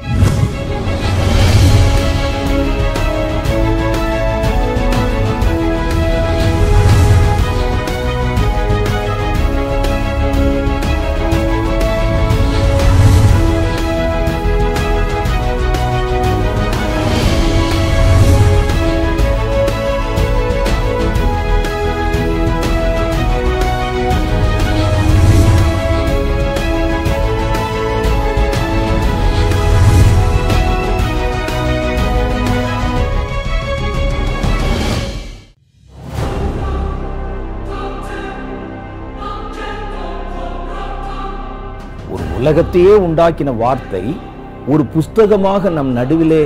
Thank you. உலகத்தையே உண்டாக்கின வார்த்தை ஒரு புஸ்தகமாக நம் நடுவிலே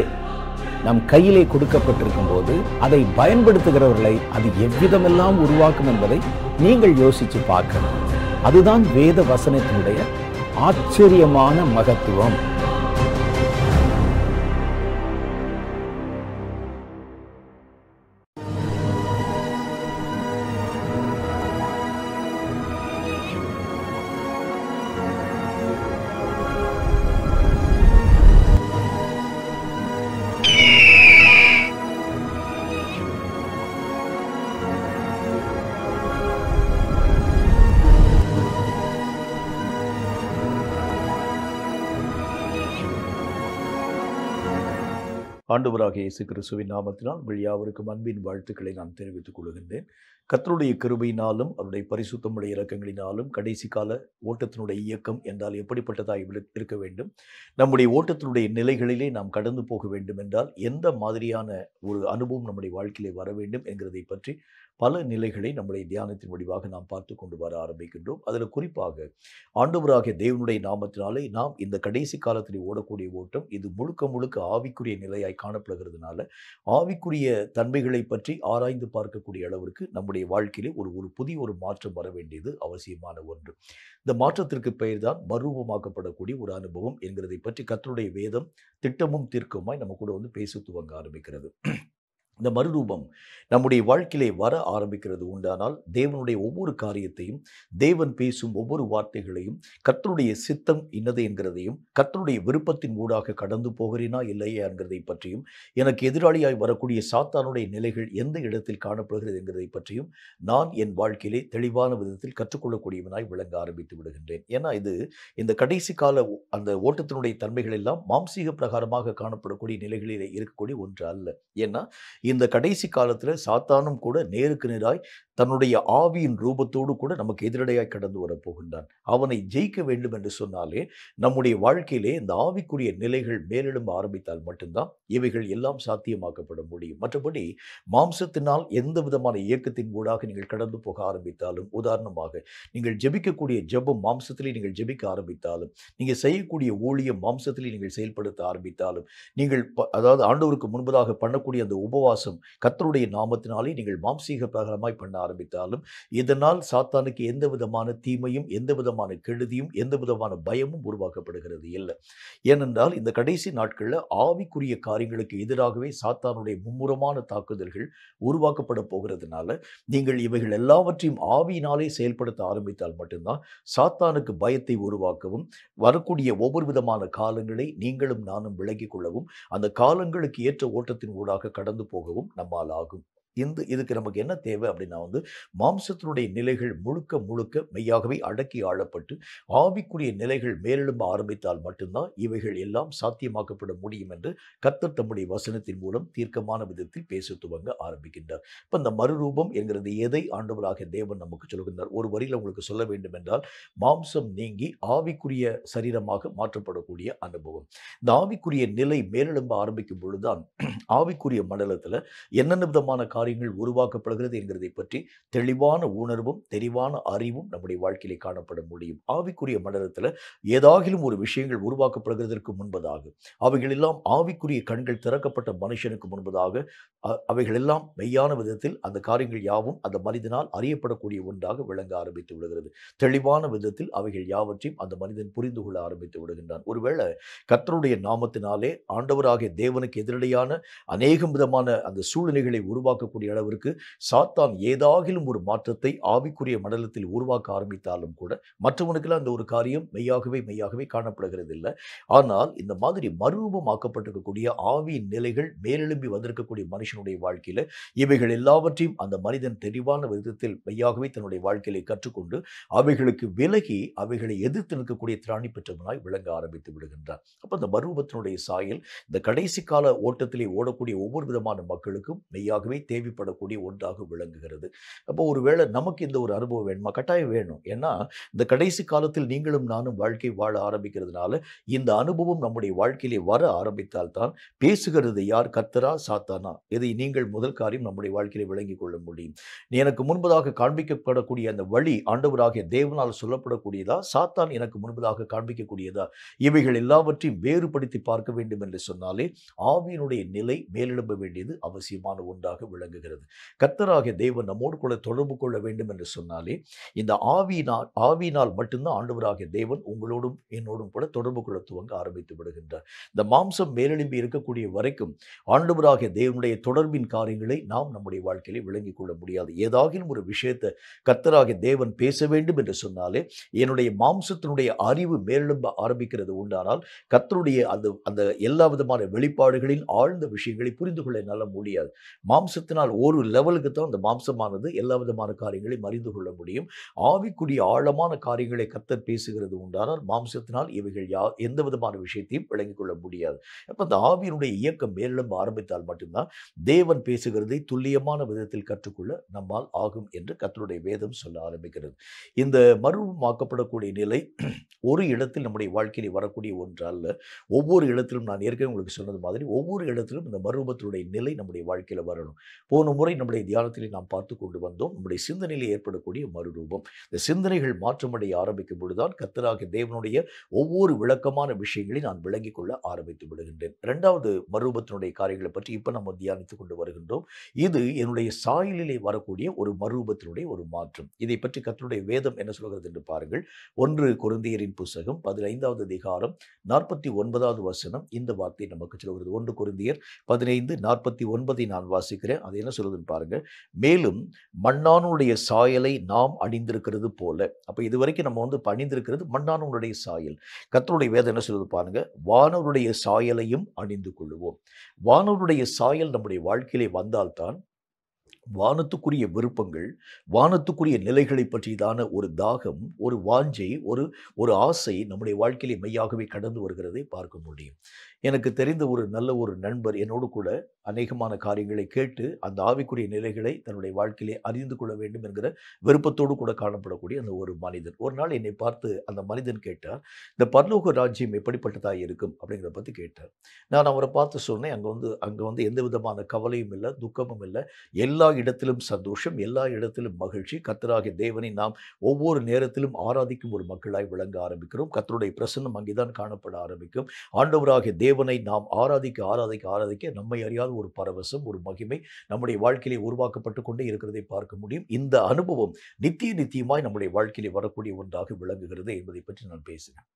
நம் கையிலே கொடுக்கப்பட்டிருக்கும் போது அதை பயன்படுத்துகிறவர்களை அது எவ்விதமெல்லாம் உருவாக்கும் என்பதை நீங்கள் யோசித்து பார்க்கணும் அதுதான் வேத வசனத்தினுடைய ஆச்சரியமான மகத்துவம் ஆண்டவராக இயேசு கிறிஸ்துவின் நாமத்தினால் யாவருக்கும் அன்பின் வாழ்த்துக்களை நான் தெரிவித்துக் கொள்கின்றேன் கத்தருடைய கிருபையினாலும் அவருடைய பரிசுத்தமுடைய இறக்கங்களினாலும் கடைசி கால ஓட்டத்தினுடைய இயக்கம் என்றால் எப்படிப்பட்டதாக இருக்க வேண்டும் நம்முடைய ஓட்டத்தினுடைய நிலைகளிலே நாம் கடந்து போக வேண்டும் என்றால் எந்த மாதிரியான ஒரு அனுபவம் நம்முடைய வாழ்க்கையிலே வர வேண்டும் என்கிறதை பற்றி பல நிலைகளை நம்முடைய தியானத்தின் முடிவாக நாம் பார்த்து கொண்டு வர ஆரம்பிக்கின்றோம் அதில் குறிப்பாக ஆண்டவராகிய தேவனுடைய நாமத்தினாலே நாம் இந்த கடைசி காலத்தில் ஓடக்கூடிய ஓட்டம் இது முழுக்க முழுக்க ஆவிக்குரிய நிலையாய் காணப்படுகிறதுனால ஆவிக்குரிய தன்மைகளை பற்றி ஆராய்ந்து பார்க்கக்கூடிய அளவிற்கு நம்முடைய வாழ்க்கையிலே ஒரு ஒரு புதிய ஒரு மாற்றம் வர வேண்டியது அவசியமான ஒன்று இந்த மாற்றத்திற்கு பெயர்தான் மறுரூபமாக்கப்படக்கூடிய ஒரு அனுபவம் என்கிறதை பற்றி கத்தருடைய வேதம் திட்டமும் தீர்க்கமாய் நம்ம கூட வந்து பேசி துவங்க ஆரம்பிக்கிறது இந்த மறுரூபம் நம்முடைய வாழ்க்கையிலே வர ஆரம்பிக்கிறது உண்டானால் தேவனுடைய ஒவ்வொரு காரியத்தையும் தேவன் பேசும் ஒவ்வொரு வார்த்தைகளையும் கர்த்தருடைய சித்தம் இன்னது என்கிறதையும் கர்த்தருடைய விருப்பத்தின் ஊடாக கடந்து போகிறேனா இல்லையா என்கிறதை பற்றியும் எனக்கு எதிராளியாய் வரக்கூடிய சாத்தானுடைய நிலைகள் எந்த இடத்தில் காணப்படுகிறது என்கிறதை பற்றியும் நான் என் வாழ்க்கையிலே தெளிவான விதத்தில் கற்றுக்கொள்ளக்கூடியவனாய் விளங்க ஆரம்பித்து விடுகின்றேன் ஏன்னா இது இந்த கடைசி கால அந்த ஓட்டத்தினுடைய தன்மைகள் எல்லாம் மாம்சீக பிரகாரமாக காணப்படக்கூடிய நிலைகளில் இருக்கக்கூடிய ஒன்று அல்ல ஏன்னா இந்த கடைசி காலத்தில் சாத்தானும் கூட நேருக்கு நேராய் தன்னுடைய ஆவியின் ரூபத்தோடு கூட நமக்கு எதிரடையாய் கடந்து வரப்போகின்றான் அவனை ஜெயிக்க வேண்டும் என்று சொன்னாலே நம்முடைய வாழ்க்கையிலே இந்த ஆவிக்குரிய நிலைகள் மேலெழும்ப ஆரம்பித்தால் மட்டும்தான் இவைகள் எல்லாம் சாத்தியமாக்கப்பட முடியும் மற்றபடி மாம்சத்தினால் எந்த விதமான இயக்கத்தின் ஊடாக நீங்கள் கடந்து போக ஆரம்பித்தாலும் உதாரணமாக நீங்கள் ஜெபிக்கக்கூடிய ஜெபம் மாம்சத்திலே நீங்கள் ஜெபிக்க ஆரம்பித்தாலும் நீங்கள் செய்யக்கூடிய ஊழியம் மாம்சத்திலே நீங்கள் செயல்படுத்த ஆரம்பித்தாலும் நீங்கள் அதாவது ஆண்டவருக்கு முன்பதாக பண்ணக்கூடிய அந்த உபவாச விசுவாசம் கத்தருடைய நாமத்தினாலே நீங்கள் மாம்சீக பிரகாரமாய் பண்ண ஆரம்பித்தாலும் இதனால் சாத்தானுக்கு எந்த விதமான தீமையும் எந்த விதமான கெடுதியும் எந்த விதமான பயமும் உருவாக்கப்படுகிறது இல்லை ஏனென்றால் இந்த கடைசி நாட்களில் ஆவிக்குரிய காரியங்களுக்கு எதிராகவே சாத்தானுடைய மும்முரமான தாக்குதல்கள் உருவாக்கப்பட போகிறதுனால நீங்கள் இவைகள் எல்லாவற்றையும் ஆவியினாலே செயல்படுத்த ஆரம்பித்தால் மட்டும்தான் சாத்தானுக்கு பயத்தை உருவாக்கவும் வரக்கூடிய ஒவ்வொரு விதமான காலங்களை நீங்களும் நானும் விலகிக் கொள்ளவும் அந்த காலங்களுக்கு ஏற்ற ஓட்டத்தின் ஊடாக கடந்து போக உதவவும் நம்மால் ஆகும் இந்து இதுக்கு நமக்கு என்ன தேவை அப்படின்னா வந்து மாம்சத்தினுடைய நிலைகள் முழுக்க முழுக்க மெய்யாகவே அடக்கி ஆளப்பட்டு ஆவிக்குரிய நிலைகள் மேலெழும்ப ஆரம்பித்தால் மட்டும்தான் இவைகள் எல்லாம் சாத்தியமாக்கப்பட முடியும் என்று கத்தர் தம்முடைய வசனத்தின் மூலம் தீர்க்கமான விதத்தில் பேச துவங்க ஆரம்பிக்கின்றார் இப்போ இந்த மறுரூபம் என்கிறது எதை ஆண்டவராக தேவன் நமக்கு சொல்கின்றார் ஒரு வரியில் உங்களுக்கு சொல்ல வேண்டும் என்றால் மாம்சம் நீங்கி ஆவிக்குரிய சரீரமாக மாற்றப்படக்கூடிய அனுபவம் இந்த ஆவிக்குரிய நிலை மேலெழும்ப ஆரம்பிக்கும் பொழுதுதான் ஆவிக்குரிய மண்டலத்தில் என்னென்ன விதமான காரியம் காரியங்கள் உருவாக்கப்படுகிறது என்கிறதை பற்றி தெளிவான உணர்வும் தெளிவான அறிவும் நம்முடைய வாழ்க்கையிலே காணப்பட முடியும் ஆவிக்குரிய மண்டலத்தில் ஏதாகிலும் ஒரு விஷயங்கள் உருவாக்கப்படுகிறதற்கு முன்பதாக அவைகளெல்லாம் ஆவிக்குரிய கண்கள் திறக்கப்பட்ட மனுஷனுக்கு முன்பதாக அவைகளெல்லாம் மெய்யான விதத்தில் அந்த காரியங்கள் யாவும் அந்த மனிதனால் அறியப்படக்கூடிய ஒன்றாக விளங்க ஆரம்பித்து விடுகிறது தெளிவான விதத்தில் அவைகள் யாவற்றையும் அந்த மனிதன் புரிந்து கொள்ள ஆரம்பித்து விடுகின்றான் ஒருவேளை கத்தருடைய நாமத்தினாலே ஆண்டவராகிய தேவனுக்கு எதிரடியான அநேகம் விதமான அந்த சூழ்நிலைகளை உருவாக்கக்கூடிய சொல்லக்கூடிய அளவிற்கு சாத்தான் ஏதாகிலும் ஒரு மாற்றத்தை ஆவிக்குரிய மண்டலத்தில் உருவாக்க ஆரம்பித்தாலும் கூட மற்றவனுக்கெல்லாம் அந்த ஒரு காரியம் மெய்யாகவே மெய்யாகவே காணப்படுகிறது இல்லை ஆனால் இந்த மாதிரி மறுரூபமாக்கப்பட்டிருக்கக்கூடிய ஆவியின் நிலைகள் மேலெழும்பி வந்திருக்கக்கூடிய மனுஷனுடைய வாழ்க்கையில் இவைகள் எல்லாவற்றையும் அந்த மனிதன் தெளிவான விதத்தில் மெய்யாகவே தன்னுடைய வாழ்க்கையை கற்றுக்கொண்டு அவைகளுக்கு விலகி அவைகளை எதிர்த்து நிற்கக்கூடிய திராணி பெற்றவனாய் விளங்க ஆரம்பித்து விடுகின்றார் அப்போ அந்த மறுரூபத்தினுடைய சாயல் இந்த கடைசி கால ஓட்டத்திலே ஓடக்கூடிய ஒவ்வொரு விதமான மக்களுக்கும் மெய்யாகவே தே தேவைப்படக்கூடிய ஒன்றாக விளங்குகிறது அப்போ ஒருவேளை நமக்கு இந்த ஒரு அனுபவம் வேணுமா கட்டாயம் வேணும் ஏன்னா இந்த கடைசி காலத்தில் நீங்களும் நானும் வாழ்க்கை வாழ ஆரம்பிக்கிறதுனால இந்த அனுபவம் நம்முடைய வாழ்க்கையிலே வர ஆரம்பித்தால் தான் பேசுகிறது யார் கத்தரா சாத்தானா இதை நீங்கள் முதல் காரியம் நம்முடைய வாழ்க்கையிலே விளங்கிக் கொள்ள முடியும் எனக்கு முன்பதாக காண்பிக்கப்படக்கூடிய அந்த வழி ஆண்டவராகிய தேவனால் சொல்லப்படக்கூடியதா சாத்தான் எனக்கு முன்பதாக காண்பிக்கக்கூடியதா இவைகள் எல்லாவற்றையும் வேறுபடுத்தி பார்க்க வேண்டும் என்று சொன்னாலே ஆவியினுடைய நிலை மேலெழும்ப வேண்டியது அவசியமான ஒன்றாக விளங்கும் விளங்குகிறது கத்தராகிய தெய்வம் நம்மோடு கூட தொடர்பு கொள்ள வேண்டும் என்று சொன்னாலே இந்த ஆவினால் ஆவினால் மட்டும்தான் ஆண்டவராகிய தேவன் உங்களோடும் என்னோடும் கூட தொடர்பு கொள்ள துவங்க ஆரம்பித்து விடுகின்றார் இந்த மாம்சம் மேலெழும்பி இருக்கக்கூடிய வரைக்கும் ஆண்டவராகிய தேவனுடைய தொடர்பின் காரியங்களை நாம் நம்முடைய வாழ்க்கையிலே விளங்கிக் கொள்ள முடியாது ஏதாகிலும் ஒரு விஷயத்தை கத்தராகிய தேவன் பேச வேண்டும் என்று சொன்னாலே என்னுடைய மாம்சத்தினுடைய அறிவு மேலெழும்ப ஆரம்பிக்கிறது உண்டானால் கத்தருடைய அந்த அந்த எல்லா விதமான வெளிப்பாடுகளின் ஆழ்ந்த விஷயங்களை புரிந்து கொள்ள என்னால் முடியாது மாம்சத்தினால் இதனால் ஒரு லெவலுக்கு தான் அந்த மாம்சமானது எல்லா விதமான காரியங்களையும் அறிந்து கொள்ள முடியும் ஆவிக்குரிய ஆழமான காரியங்களை கத்தர் பேசுகிறது உண்டானால் மாம்சத்தினால் இவைகள் யா எந்த விதமான விஷயத்தையும் விளங்கிக் கொள்ள முடியாது அப்போ அந்த ஆவியினுடைய இயக்கம் மேலும் ஆரம்பித்தால் மட்டும்தான் தேவன் பேசுகிறதை துல்லியமான விதத்தில் கற்றுக்கொள்ள நம்மால் ஆகும் என்று கத்தருடைய வேதம் சொல்ல ஆரம்பிக்கிறது இந்த மறுமாக்கப்படக்கூடிய நிலை ஒரு இடத்தில் நம்முடைய வாழ்க்கையில் வரக்கூடிய ஒன்று ஒவ்வொரு இடத்திலும் நான் ஏற்கனவே உங்களுக்கு சொன்னது மாதிரி ஒவ்வொரு இடத்திலும் இந்த மருமத்தினுடைய நிலை நம்முடைய வாழ்க்கையில் வரணும் போன முறை நம்முடைய தியானத்திலே நாம் பார்த்து கொண்டு வந்தோம் நம்முடைய சிந்தனையில் ஏற்படக்கூடிய மறுரூபம் இந்த சிந்தனைகள் மாற்றமடைய ஆரம்பிக்கும் பொழுதுதான் கத்தராக தேவனுடைய ஒவ்வொரு விளக்கமான விஷயங்களை நான் விளங்கிக் கொள்ள ஆரம்பித்து விடுகின்றேன் இரண்டாவது மறுரூபத்தினுடைய காரியங்களை பற்றி இப்போ நம்ம தியானித்துக் கொண்டு வருகின்றோம் இது என்னுடைய சாயலிலே வரக்கூடிய ஒரு மறுரூபத்தினுடைய ஒரு மாற்றம் இதை பற்றி கத்தனுடைய வேதம் என்ன சொல்கிறது என்று பாருங்கள் ஒன்று குருந்தியரின் புஸ்தகம் பதினைந்தாவது அதிகாரம் நாற்பத்தி ஒன்பதாவது வசனம் இந்த வார்த்தை நமக்கு சொல்கிறது ஒன்று குருந்தியர் பதினைந்து நாற்பத்தி ஒன்பதை நான் வாசிக்கிறேன் அதை என்ன சொல்லுதுன்னு பாருங்கள் மேலும் மண்ணானுடைய சாயலை நாம் அணிந்திருக்கிறது போல அப்போ இது வரைக்கும் நம்ம வந்து அணிந்திருக்கிறது மண்ணானுடைய சாயல் கத்தருடைய வேதம் என்ன சொல்லுது பாருங்கள் வானவருடைய சாயலையும் அணிந்து கொள்வோம் வானவருடைய சாயல் நம்முடைய வாழ்க்கையிலே வந்தால்தான் வானத்துக்குரிய விருப்பங்கள் வானத்துக்குரிய நிலைகளை பற்றியதான ஒரு தாகம் ஒரு வாஞ்சை ஒரு ஒரு ஆசை நம்முடைய வாழ்க்கையிலே மெய்யாகவே கடந்து வருகிறதை பார்க்க முடியும் எனக்கு தெரிந்த ஒரு நல்ல ஒரு நண்பர் என்னோடு கூட அநேகமான காரியங்களை கேட்டு அந்த ஆவிக்குரிய நிலைகளை தன்னுடைய வாழ்க்கையிலே அறிந்து கொள்ள வேண்டும் என்கிற விருப்பத்தோடு கூட காணப்படக்கூடிய அந்த ஒரு மனிதன் ஒரு நாள் என்னை பார்த்து அந்த மனிதன் கேட்டார் இந்த பர்லோக ராஜ்யம் எப்படிப்பட்டதாக இருக்கும் அப்படிங்கிறத பற்றி கேட்டார் நான் அவரை பார்த்து சொன்னேன் அங்கே வந்து அங்கே வந்து எந்த விதமான கவலையும் இல்லை துக்கமும் இல்லை எல்லா இடத்திலும் சந்தோஷம் எல்லா இடத்திலும் மகிழ்ச்சி கத்தராகிய தேவனை நாம் ஒவ்வொரு நேரத்திலும் ஆராதிக்கும் ஒரு மக்களாய் விளங்க ஆரம்பிக்கிறோம் கத்தருடைய பிரசன்னம் அங்கேதான் காணப்பட ஆரம்பிக்கும் ஆண்டவராகிய தேவனை நாம் ஆராதிக்க ஆராதிக்க ஆராதிக்க நம்மை அறியாத ஒரு பரவசம் ஒரு மகிமை நம்முடைய வாழ்க்கையிலே உருவாக்கப்பட்டு கொண்டே இருக்கிறதை பார்க்க முடியும் இந்த அனுபவம் நித்திய நித்தியமாய் நம்முடைய வாழ்க்கையிலே வரக்கூடிய ஒன்றாக விளங்குகிறது என்பதை பற்றி நான் பேசினேன்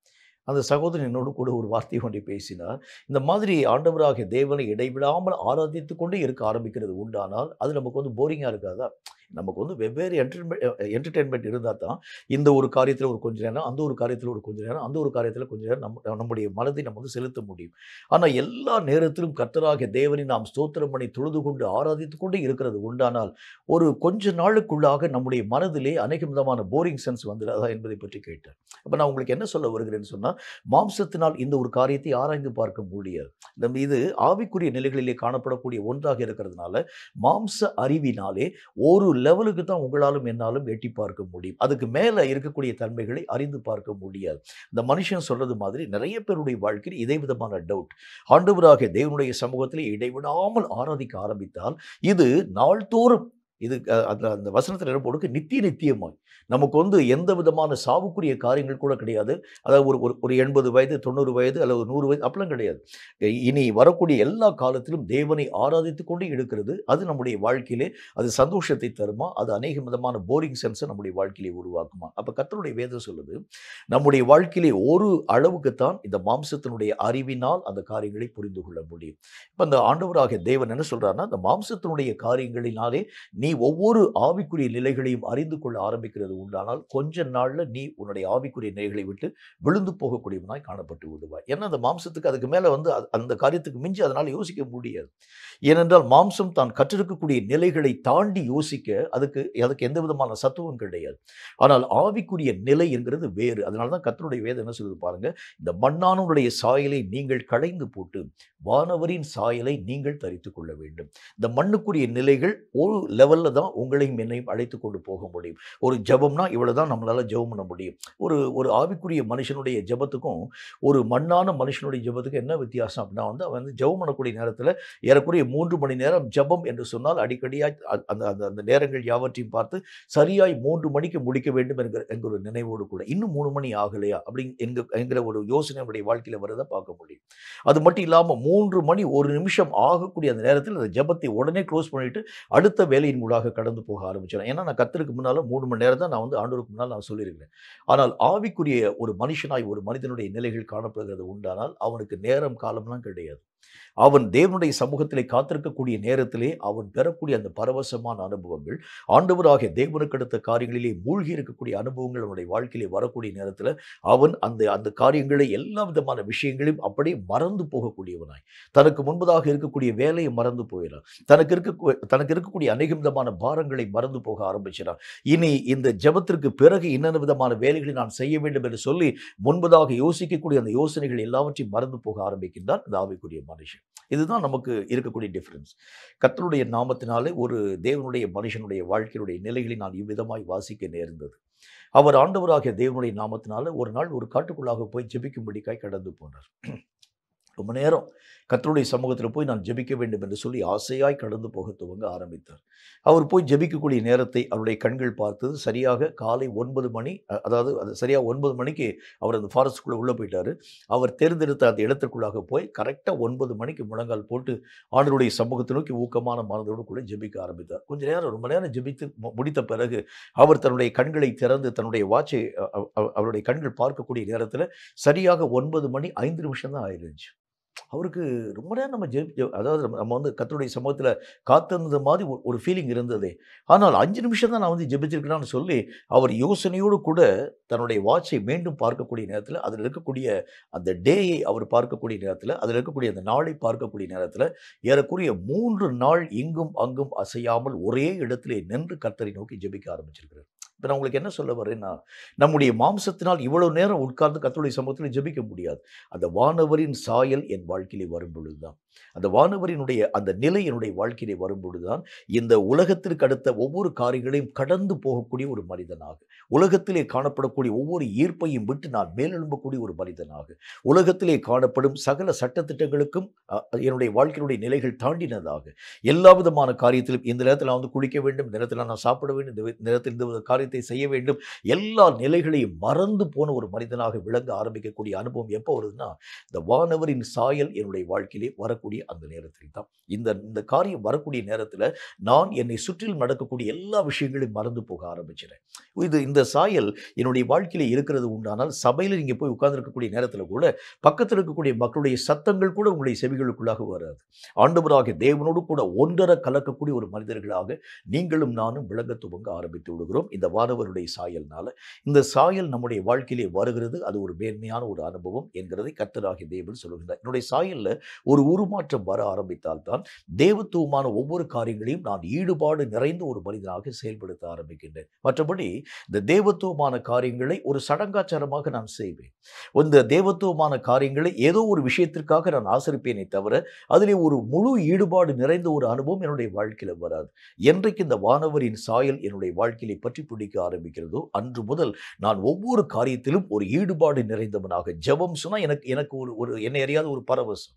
அந்த சகோதரன் என்னோடு கூட ஒரு வார்த்தை கொண்டே பேசினார் இந்த மாதிரி ஆண்டவராக தேவனை இடைவிடாமல் ஆராதித்து கொண்டே இருக்க ஆரம்பிக்கிறது உண்டானால் அது நமக்கு வந்து போரிங்காக இருக்காதா நமக்கு வந்து வெவ்வேறு என்டர்மெண்ட் என்டர்டெயின்மெண்ட் இருந்தால் தான் இந்த ஒரு காரியத்தில் ஒரு கொஞ்ச நேரம் அந்த ஒரு காரியத்தில் ஒரு கொஞ்சம் நேரம் அந்த ஒரு காரியத்தில் கொஞ்சம் நேரம் நம் நம்முடைய மனதை நம்ம வந்து செலுத்த முடியும் ஆனால் எல்லா நேரத்திலும் கர்த்தராக தேவனை நாம் ஸ்தோத்திரம் பண்ணி தொழுது கொண்டு ஆராதித்து கொண்டு இருக்கிறது உண்டானால் ஒரு கொஞ்ச நாளுக்குள்ளாக நம்முடைய மனதிலே அநேக விதமான போரிங் சென்ஸ் வந்துடாதா என்பதை பற்றி கேட்டேன் அப்போ நான் உங்களுக்கு என்ன சொல்ல வருகிறேன்னு சொன்னால் மாம்சத்தினால் இந்த ஒரு காரியத்தை ஆராய்ந்து பார்க்க முடியாது நம்ம இது ஆவிக்குரிய நிலைகளிலே காணப்படக்கூடிய ஒன்றாக இருக்கிறதுனால மாம்ச அறிவினாலே ஒரு லெவலுக்கு தான் உங்களாலும் என்னாலும் எட்டி பார்க்க முடியும் அதுக்கு மேலே இருக்கக்கூடிய தன்மைகளை அறிந்து பார்க்க முடியாது இந்த மனுஷன் சொல்கிறது மாதிரி நிறைய பேருடைய வாழ்க்கையில் இதே விதமான டவுட் ஆண்டவராக தேவனுடைய சமூகத்தில் இடைவிடாமல் ஆராதிக்க ஆரம்பித்தால் இது நாள்தோறும் இது அந்த அந்த வசனத்தில் என்ன நித்திய நித்தியமாய் நமக்கு வந்து எந்த விதமான சாவுக்குரிய காரியங்கள் கூட கிடையாது அதாவது ஒரு ஒரு ஒரு எண்பது வயது தொண்ணூறு வயது அல்லது ஒரு நூறு வயது அப்படிலாம் கிடையாது இனி வரக்கூடிய எல்லா காலத்திலும் தேவனை ஆராதித்து கொண்டு எடுக்கிறது அது நம்முடைய வாழ்க்கையிலே அது சந்தோஷத்தை தருமா அது அநேக விதமான போரிங் சென்ஸை நம்முடைய வாழ்க்கையிலே உருவாக்குமா அப்போ கத்தருடைய வேதம் சொல்லுது நம்முடைய வாழ்க்கையிலே ஒரு அளவுக்குத்தான் இந்த மாம்சத்தினுடைய அறிவினால் அந்த காரியங்களை புரிந்து கொள்ள முடியும் இப்போ அந்த ஆண்டவராக தேவன் என்ன சொல்கிறாருன்னா அந்த மாம்சத்தினுடைய காரியங்களினாலே நீ ஒவ்வொரு ஆவிக்குரிய நிலைகளையும் அறிந்து கொள்ள ஆரம்பிக்கிறது உண்டானால் கொஞ்ச நாளில் நீ உன்னுடைய ஆவிக்குரிய நிலைகளை விட்டு விழுந்து போகக்கூடியவனாய் காணப்பட்டு விடுவாய் ஏன்னா அந்த மாம்சத்துக்கு அதுக்கு மேலே வந்து அந்த காரியத்துக்கு மிஞ்சி அதனால் யோசிக்க முடியாது ஏனென்றால் மாம்சம் தான் கற்றிருக்கக்கூடிய நிலைகளை தாண்டி யோசிக்க அதுக்கு அதுக்கு எந்த விதமான சத்துவம் கிடையாது ஆனால் ஆவிக்குரிய நிலை என்கிறது வேறு அதனால தான் கத்தருடைய வேதம் என்ன சொல்லுது பாருங்கள் இந்த மண்ணானுடைய சாயலை நீங்கள் களைந்து போட்டு வானவரின் சாயலை நீங்கள் தரித்து கொள்ள வேண்டும் இந்த மண்ணுக்குரிய நிலைகள் ஒரு லெவல் கடலில் தான் உங்களையும் என்னையும் அழைத்து கொண்டு போக முடியும் ஒரு ஜபம்னா இவ்வளோ தான் நம்மளால் ஜபம் பண்ண முடியும் ஒரு ஒரு ஆவிக்குரிய மனுஷனுடைய ஜபத்துக்கும் ஒரு மண்ணான மனுஷனுடைய ஜபத்துக்கும் என்ன வித்தியாசம் அப்படின்னா வந்து அவன் வந்து ஜபம் பண்ணக்கூடிய நேரத்தில் ஏறக்குறைய மூன்று மணி நேரம் ஜபம் என்று சொன்னால் அடிக்கடியாக அந்த அந்த அந்த நேரங்கள் யாவற்றையும் பார்த்து சரியாய் மூன்று மணிக்கு முடிக்க வேண்டும் என்கிற என்கிற ஒரு நினைவோடு கூட இன்னும் மூணு மணி ஆகலையா அப்படிங்க எங்க என்கிற ஒரு யோசனை நம்முடைய வாழ்க்கையில் வரதை பார்க்க முடியும் அது மட்டும் இல்லாமல் மூன்று மணி ஒரு நிமிஷம் ஆகக்கூடிய அந்த நேரத்தில் அந்த ஜபத்தை உடனே க்ளோஸ் பண்ணிட்டு அடுத்த வேலையின் ஊடாக கடந்து போக ஆரம்பிச்சிடும் ஏன்னா நான் கத்திற்கு முன்னாலும் மூணு மணி நேரம் தான் நான் வந்து ஆண்டோருக்கு முன்னால் நான் சொல்லியிருக்கிறேன் ஆனால் ஆவிக்குரிய ஒரு மனுஷனாய் ஒரு மனிதனுடைய நிலைகள் காணப்படுகிறது உண்டானால் அவனுக்கு நேரம் காலம்லாம் கிடையாது அவன் தேவனுடைய சமூகத்திலே காத்திருக்கக்கூடிய நேரத்திலே அவன் பெறக்கூடிய அந்த பரவசமான அனுபவங்கள் ஆண்டவராகிய தேவனுக்கு அடுத்த காரியங்களிலே மூழ்கி இருக்கக்கூடிய அனுபவங்கள் அவனுடைய வாழ்க்கையிலே வரக்கூடிய நேரத்தில் அவன் அந்த அந்த காரியங்களை எல்லா விதமான விஷயங்களையும் அப்படியே மறந்து போகக்கூடியவனாய் தனக்கு முன்பதாக இருக்கக்கூடிய வேலையை மறந்து போயிடான் தனக்கு இருக்க தனக்கு இருக்கக்கூடிய அநேக விதமான பாரங்களை மறந்து போக ஆரம்பிச்சிடான் இனி இந்த ஜபத்திற்கு பிறகு என்னென்ன விதமான வேலைகளை நான் செய்ய வேண்டும் என்று சொல்லி முன்பதாக யோசிக்கக்கூடிய அந்த யோசனைகள் எல்லாவற்றையும் மறந்து போக ஆரம்பிக்கின்றான் இந்த ஆவிக்குரிய மனுஷன் இதுதான் நமக்கு இருக்கக்கூடிய டிஃப்ரென்ஸ் கத்தனுடைய நாமத்தினாலே ஒரு தேவனுடைய மனுஷனுடைய வாழ்க்கையினுடைய நிலைகளை நான் இவ்விதமாய் வாசிக்க நேர்ந்தது அவர் ஆண்டவராகிய தேவனுடைய நாமத்தினால ஒரு நாள் ஒரு காட்டுக்குள்ளாக போய் ஜெபிக்கும்படிக்காய் கடந்து போனார் ரொம்ப நேரம் கத்தருடைய சமூகத்தில் போய் நான் ஜெபிக்க வேண்டும் என்று சொல்லி ஆசையாய் கடந்து போக துவங்க ஆரம்பித்தார் அவர் போய் ஜெபிக்கக்கூடிய நேரத்தை அவருடைய கண்கள் பார்த்தது சரியாக காலை ஒன்பது மணி அதாவது அது சரியாக ஒன்பது மணிக்கு அவர் அந்த ஃபாரஸ்ட்டுக்குள்ளே உள்ளே போயிட்டார் அவர் தேர்ந்தெடுத்த அந்த இடத்திற்குள்ளாக போய் கரெக்டாக ஒன்பது மணிக்கு முழங்கால் போட்டு ஆண்டருடைய சமூகத்தை நோக்கி ஊக்கமான மனதோடு கூட ஜெபிக்க ஆரம்பித்தார் கொஞ்ச நேரம் ரொம்ப நேரம் ஜபித்து முடித்த பிறகு அவர் தன்னுடைய கண்களை திறந்து தன்னுடைய வாட்சை அவருடைய கண்கள் பார்க்கக்கூடிய நேரத்தில் சரியாக ஒன்பது மணி ஐந்து நிமிஷம் தான் ஆயிருந்துச்சு அவருக்கு ரொம்ப நேரம் நம்ம ஜெபி அதாவது நம்ம வந்து கத்தருடைய சமூகத்தில் காத்திருந்தது மாதிரி ஒரு ஃபீலிங் இருந்தது ஆனால் அஞ்சு நிமிஷம் தான் நான் வந்து ஜெபிச்சிருக்கேன்னு சொல்லி அவர் யோசனையோடு கூட தன்னுடைய வாட்சை மீண்டும் பார்க்கக்கூடிய நேரத்தில் அதில் இருக்கக்கூடிய அந்த டேயை அவர் பார்க்கக்கூடிய நேரத்தில் அதில் இருக்கக்கூடிய அந்த நாளை பார்க்கக்கூடிய நேரத்தில் ஏறக்குரிய மூன்று நாள் இங்கும் அங்கும் அசையாமல் ஒரே இடத்திலே நின்று கத்தரை நோக்கி ஜெபிக்க ஆரம்பிச்சிருக்கிறார் இப்போ நான் உங்களுக்கு என்ன சொல்ல வரேன்னா நம்முடைய மாம்சத்தினால் இவ்வளவு நேரம் உட்கார்ந்து கத்தோடைய சமூகத்தில் ஜபிக்க முடியாது அந்த வானவரின் சாயல் என் வாழ்க்கையிலே வரும் பொழுதுதான் தான் அந்த வானவரினுடைய அந்த நிலை என்னுடைய வாழ்க்கையிலே வரும்பொழுதுதான் இந்த உலகத்திற்கு அடுத்த ஒவ்வொரு காரியங்களையும் கடந்து போகக்கூடிய ஒரு மனிதனாக உலகத்திலே காணப்படக்கூடிய ஒவ்வொரு ஈர்ப்பையும் விட்டு நான் மேலெழும்பக்கூடிய ஒரு மனிதனாக உலகத்திலே காணப்படும் சகல சட்டத்திட்டங்களுக்கும் என்னுடைய வாழ்க்கையினுடைய நிலைகள் தாண்டினதாக எல்லா விதமான காரியத்திலும் இந்த நேரத்தில் நான் வந்து குளிக்க வேண்டும் இந்த நேரத்தில் நான் சாப்பிட வேண்டும் இந்த நேரத்தில் இந்த காரியத்தை செய்ய வேண்டும் எல்லா நிலைகளையும் மறந்து போன ஒரு மனிதனாக விளங்க ஆரம்பிக்கக்கூடிய அனுபவம் எப்போ வருதுன்னா இந்த வானவரின் சாயல் என்னுடைய வாழ்க்கையிலே வரக்கூடிய வரக்கூடிய அந்த நேரத்தில் தான் இந்த இந்த காரியம் வரக்கூடிய நேரத்தில் நான் என்னை சுற்றில் நடக்கக்கூடிய எல்லா விஷயங்களையும் மறந்து போக ஆரம்பிச்சிடறேன் இது இந்த சாயல் என்னுடைய வாழ்க்கையில் இருக்கிறது உண்டானால் சபையில் நீங்கள் போய் உட்கார்ந்துருக்கக்கூடிய நேரத்தில் கூட பக்கத்தில் இருக்கக்கூடிய மக்களுடைய சத்தங்கள் கூட உங்களுடைய செவிகளுக்குள்ளாக வராது ஆண்டவராக தேவனோடு கூட ஒன்றர கலக்கக்கூடிய ஒரு மனிதர்களாக நீங்களும் நானும் விளங்க துவங்க ஆரம்பித்து விடுகிறோம் இந்த வானவருடைய சாயல்னால இந்த சாயல் நம்முடைய வாழ்க்கையிலே வருகிறது அது ஒரு மேன்மையான ஒரு அனுபவம் என்கிறதை கத்தராகி தேவன் சொல்லுகின்றார் என்னுடைய சாயலில் ஒரு உருவம் தடுமாற்றம் வர ஆரம்பித்தால்தான் தேவத்துவமான ஒவ்வொரு காரியங்களையும் நான் ஈடுபாடு நிறைந்த ஒரு மனிதனாக செயல்படுத்த ஆரம்பிக்கின்றேன் மற்றபடி இந்த தேவத்துவமான காரியங்களை ஒரு சடங்காச்சாரமாக நான் செய்வேன் இந்த தேவத்துவமான காரியங்களை ஏதோ ஒரு விஷயத்திற்காக நான் ஆசரிப்பேனே தவிர அதிலே ஒரு முழு ஈடுபாடு நிறைந்த ஒரு அனுபவம் என்னுடைய வாழ்க்கையில் வராது என்றைக்கு இந்த வானவரின் சாயல் என்னுடைய வாழ்க்கையை பற்றி பிடிக்க ஆரம்பிக்கிறதோ அன்று முதல் நான் ஒவ்வொரு காரியத்திலும் ஒரு ஈடுபாடு நிறைந்தவனாக ஜபம் சொன்னால் எனக்கு எனக்கு ஒரு ஒரு என்னை அறியாத ஒரு பரவசம்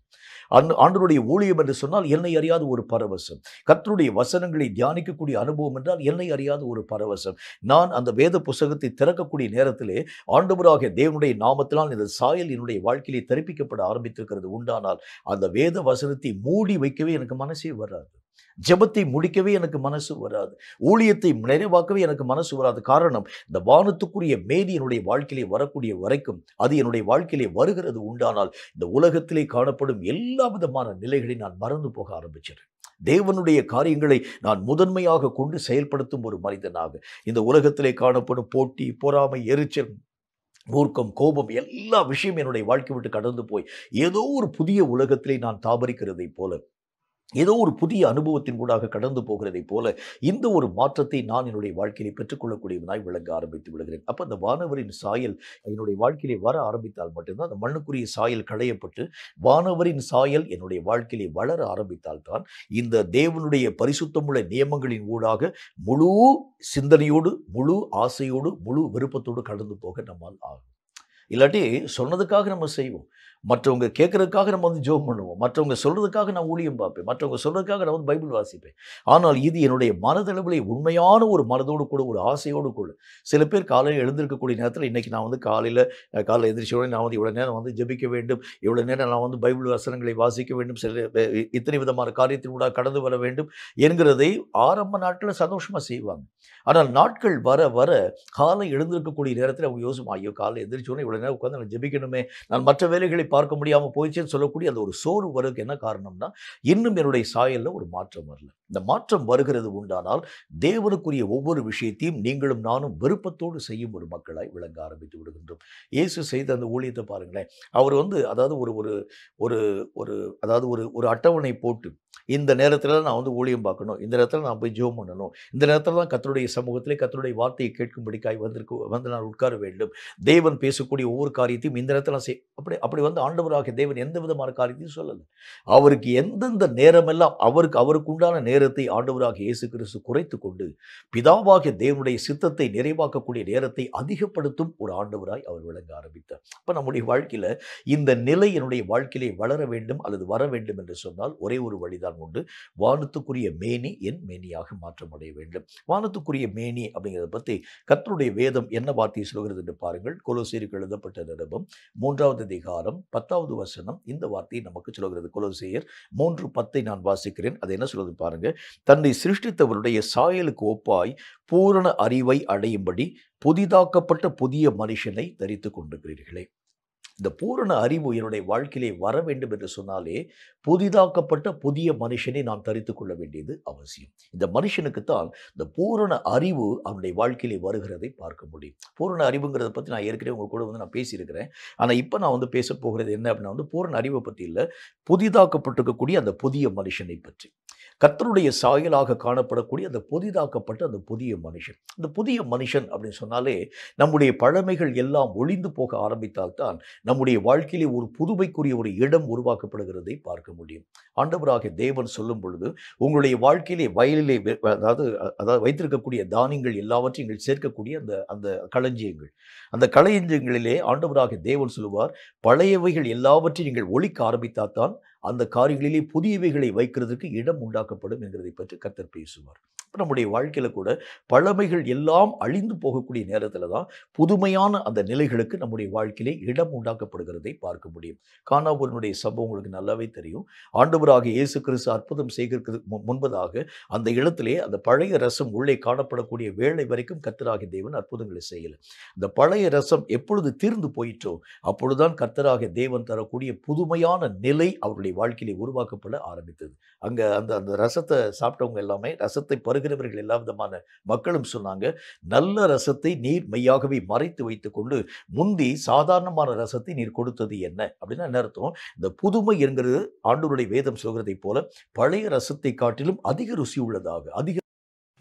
அன் ஆண்டருடைய ஊழியம் என்று சொன்னால் என்னை அறியாத ஒரு பரவசம் கத்தருடைய வசனங்களை தியானிக்கக்கூடிய அனுபவம் என்றால் என்னை அறியாத ஒரு பரவசம் நான் அந்த வேத புஸ்தகத்தை திறக்கக்கூடிய நேரத்திலே ஆண்டவராக தேவனுடைய நாமத்தினால் இந்த சாயல் என்னுடைய வாழ்க்கையிலே தெரிவிக்கப்பட ஆரம்பித்திருக்கிறது உண்டானால் அந்த வேத வசனத்தை மூடி வைக்கவே எனக்கு மனசே வராது ஜபத்தை முடிக்கவே எனக்கு மனசு வராது ஊழியத்தை நிறைவாக்கவே எனக்கு மனசு வராது காரணம் இந்த வானத்துக்குரிய மேதி என்னுடைய வாழ்க்கையிலே வரக்கூடிய வரைக்கும் அது என்னுடைய வாழ்க்கையிலே வருகிறது உண்டானால் இந்த உலகத்திலே காணப்படும் எல்லா விதமான நிலைகளை நான் மறந்து போக ஆரம்பிச்சிடுறேன் தேவனுடைய காரியங்களை நான் முதன்மையாக கொண்டு செயல்படுத்தும் ஒரு மனிதனாக இந்த உலகத்திலே காணப்படும் போட்டி பொறாமை எரிச்சல் மூர்க்கம் கோபம் எல்லா விஷயம் என்னுடைய வாழ்க்கை விட்டு கடந்து போய் ஏதோ ஒரு புதிய உலகத்திலே நான் தாபரிக்கிறதை போல ஏதோ ஒரு புதிய அனுபவத்தின் ஊடாக கடந்து போகிறதை போல இந்த ஒரு மாற்றத்தை நான் என்னுடைய வாழ்க்கையை பெற்றுக்கொள்ளக்கூடியவனாய் விளங்க ஆரம்பித்து விடுகிறேன் அப்போ அந்த வானவரின் சாயல் என்னுடைய வாழ்க்கையிலே வர ஆரம்பித்தால் மட்டும்தான் அந்த மண்ணுக்குரிய சாயல் களையப்பட்டு வானவரின் சாயல் என்னுடைய வாழ்க்கையிலே வளர ஆரம்பித்தால் தான் இந்த தேவனுடைய பரிசுத்தமுள்ள நியமங்களின் ஊடாக முழு சிந்தனையோடு முழு ஆசையோடு முழு விருப்பத்தோடு கடந்து போக நம்மால் ஆகும் இல்லாட்டி சொன்னதுக்காக நம்ம செய்வோம் மற்றவங்க கேட்குறதுக்காக நம்ம வந்து ஜோம் பண்ணுவோம் மற்றவங்க சொல்கிறதுக்காக நான் ஊழியம் பார்ப்பேன் மற்றவங்க சொல்கிறதுக்காக நான் வந்து பைபிள் வாசிப்பேன் ஆனால் இது என்னுடைய மனதளவில் உண்மையான ஒரு மனதோடு கூட ஒரு ஆசையோடு கூட சில பேர் காலையில் எழுந்திருக்கக்கூடிய நேரத்தில் இன்றைக்கி நான் வந்து காலையில் காலையில் எதிர்ச்சியோடு நான் வந்து இவ்வளோ நேரம் வந்து ஜபிக்க வேண்டும் இவ்வளோ நேரம் நான் வந்து பைபிள் வசனங்களை வாசிக்க வேண்டும் சில இத்தனை விதமான காரியத்தின் கூட கடந்து வர வேண்டும் என்கிறதை ஆரம்ப நாட்டில் சந்தோஷமாக செய்வாங்க ஆனால் நாட்கள் வர வர காலை எழுந்திருக்கக்கூடிய நேரத்தில் அவங்க யோசிப்போம் ஐயோ காலை எந்திரிச்சோன்னே இவ்வளோ நேரம் உட்காந்து நான் ஜெபிக்கணுமே நான் மற்ற வேலைகளை பார்க்க முடியாமல் போயிடுச்சேன்னு சொல்லக்கூடிய அந்த ஒரு சோறு வரதுக்கு என்ன காரணம்னா இன்னும் என்னுடைய சாயலில் ஒரு மாற்றம் வரல இந்த மாற்றம் வருகிறது உண்டானால் தேவனுக்குரிய ஒவ்வொரு விஷயத்தையும் நீங்களும் நானும் விருப்பத்தோடு செய்யும் ஒரு மக்களாய் விளங்க ஆரம்பித்து விடுகின்றோம் இயேசு செய்த அந்த ஊழியத்தை பாருங்களேன் அவர் வந்து அதாவது ஒரு ஒரு ஒரு ஒரு அதாவது ஒரு ஒரு அட்டவணை போட்டு இந்த நேரத்தில் நான் வந்து ஊழியம் பார்க்கணும் இந்த நேரத்தில் நான் போய் ஜோம் பண்ணணும் இந்த நேரத்தில் தான் கத்தருடைய சமூகத்திலே கத்தருடைய வார்த்தையை கேட்கும்படிக்காய் வந்திருக்கு வந்து நான் உட்கார வேண்டும் தேவன் பேசக்கூடிய ஒவ்வொரு காரியத்தையும் இந்த நேரத்தில் செய் அப்படி அப்படி வந்து ஆண்டவராக தேவன் எந்த விதமான காரியத்தையும் சொல்லலை அவருக்கு எந்தெந்த நேரமெல்லாம் அவருக்கு அவருக்கு உண்டான நேரத்தை ஆண்டவராக இயேசு கிறிஸ்து குறைத்து கொண்டு பிதாவாக தேவனுடைய சித்தத்தை நிறைவாக்கக்கூடிய நேரத்தை அதிகப்படுத்தும் ஒரு ஆண்டவராய் அவர் விளங்க ஆரம்பித்தார் அப்போ நம்முடைய வாழ்க்கையில் இந்த நிலை என்னுடைய வாழ்க்கையிலே வளர வேண்டும் அல்லது வர வேண்டும் என்று சொன்னால் ஒரே ஒரு வழிதான் உண்டு வானத்துக்குரிய மேனி என் மேனியாக மாற்றமடைய வேண்டும் வானத்துக்குரிய மேனி அப்படிங்கிறத பற்றி கத்தருடைய வேதம் என்ன வார்த்தை சொல்கிறது என்று பாருங்கள் கொலோசியருக்கு எழுதப்பட்ட நிருபம் மூன்றாவது அதிகாரம் பத்தாவது வசனம் இந்த வார்த்தையை நமக்கு சொல்கிறது கொலோசியர் மூன்று பத்தை நான் வாசிக்கிறேன் அதை என்ன சொல்கிறது பாருங்க தன்னை சிருஷ்டித்தவருடைய சாயலுக்கு ஒப்பாய் பூரண அறிவை அடையும்படி புதிதாக்கப்பட்ட புதிய மனுஷனை தரித்து கொண்டிருக்கிறீர்களே இந்த பூரண அறிவு என்னுடைய வாழ்க்கையிலே வர வேண்டும் என்று சொன்னாலே புதிதாக்கப்பட்ட புதிய மனுஷனை நாம் தரித்து கொள்ள வேண்டியது அவசியம் இந்த மனுஷனுக்குத்தான் இந்த பூரண அறிவு அவனுடைய வாழ்க்கையிலே வருகிறதை பார்க்க முடியும் பூரண அறிவுங்கிறத பற்றி நான் ஏற்கனவே உங்கள் கூட வந்து நான் பேசியிருக்கிறேன் ஆனால் இப்போ நான் வந்து பேச போகிறது என்ன அப்படின்னா வந்து பூரண அறிவை பற்றி இல்லை புதிதாக்கப்பட்டிருக்கக்கூடிய அந்த புதிய மனுஷனை பற்றி கத்தருடைய சாயலாக காணப்படக்கூடிய அந்த புதிதாக்கப்பட்ட அந்த புதிய மனுஷன் அந்த புதிய மனுஷன் அப்படின்னு சொன்னாலே நம்முடைய பழமைகள் எல்லாம் ஒளிந்து போக ஆரம்பித்தால்தான் நம்முடைய வாழ்க்கையிலே ஒரு புதுமைக்குரிய ஒரு இடம் உருவாக்கப்படுகிறதை பார்க்க முடியும் ஆண்டவராக தேவன் சொல்லும் பொழுது உங்களுடைய வாழ்க்கையிலே வயலிலே அதாவது அதாவது வைத்திருக்கக்கூடிய தானியங்கள் எல்லாவற்றையும் நீங்கள் சேர்க்கக்கூடிய அந்த அந்த களஞ்சியங்கள் அந்த களஞ்சியங்களிலே ஆண்டவராக தேவன் சொல்லுவார் பழையவைகள் எல்லாவற்றையும் நீங்கள் ஒழிக்க ஆரம்பித்தால்தான் அந்த காரியங்களிலே புதியவைகளை வைக்கிறதுக்கு இடம் உண்டாக்கப்படும் என்கிறதை பற்றி கர்த்தர் பேசுவார் இப்போ நம்முடைய வாழ்க்கையில் கூட பழமைகள் எல்லாம் அழிந்து போகக்கூடிய நேரத்தில் தான் புதுமையான அந்த நிலைகளுக்கு நம்முடைய வாழ்க்கையிலே இடம் உண்டாக்கப்படுகிறதை பார்க்க முடியும் காணாபுரனுடைய சம்பவம் உங்களுக்கு நல்லாவே தெரியும் ஆண்டவராக இயேசு கிறிஸ்து அற்புதம் செய்கிறது முன்பதாக அந்த இடத்திலே அந்த பழைய ரசம் உள்ளே காணப்படக்கூடிய வேலை வரைக்கும் கர்த்தராகி தேவன் அற்புதங்களை செய்யலை இந்த பழைய ரசம் எப்பொழுது தீர்ந்து போயிற்றோ அப்பொழுதுதான் கர்த்தராக தேவன் தரக்கூடிய புதுமையான நிலை அவருடைய வாழ்க்கையிலே உருவாக்கப்பட ஆரம்பித்தது அங்கே அந்த அந்த ரசத்தை சாப்பிட்டவங்க எல்லாமே ரசத்தை பருகிறவர்கள் எல்லா விதமான மக்களும் சொன்னாங்க நல்ல ரசத்தை நீர் மெய்யாகவே மறைத்து வைத்துக்கொண்டு முந்தி சாதாரணமான ரசத்தை நீர் கொடுத்தது என்ன அப்படின்னா என்ன அர்த்தம் இந்த புதுமை என்கிறது ஆண்டோருடைய வேதம் சொல்கிறதை போல பழைய ரசத்தை காட்டிலும் அதிக ருசி உள்ளதாக அதிக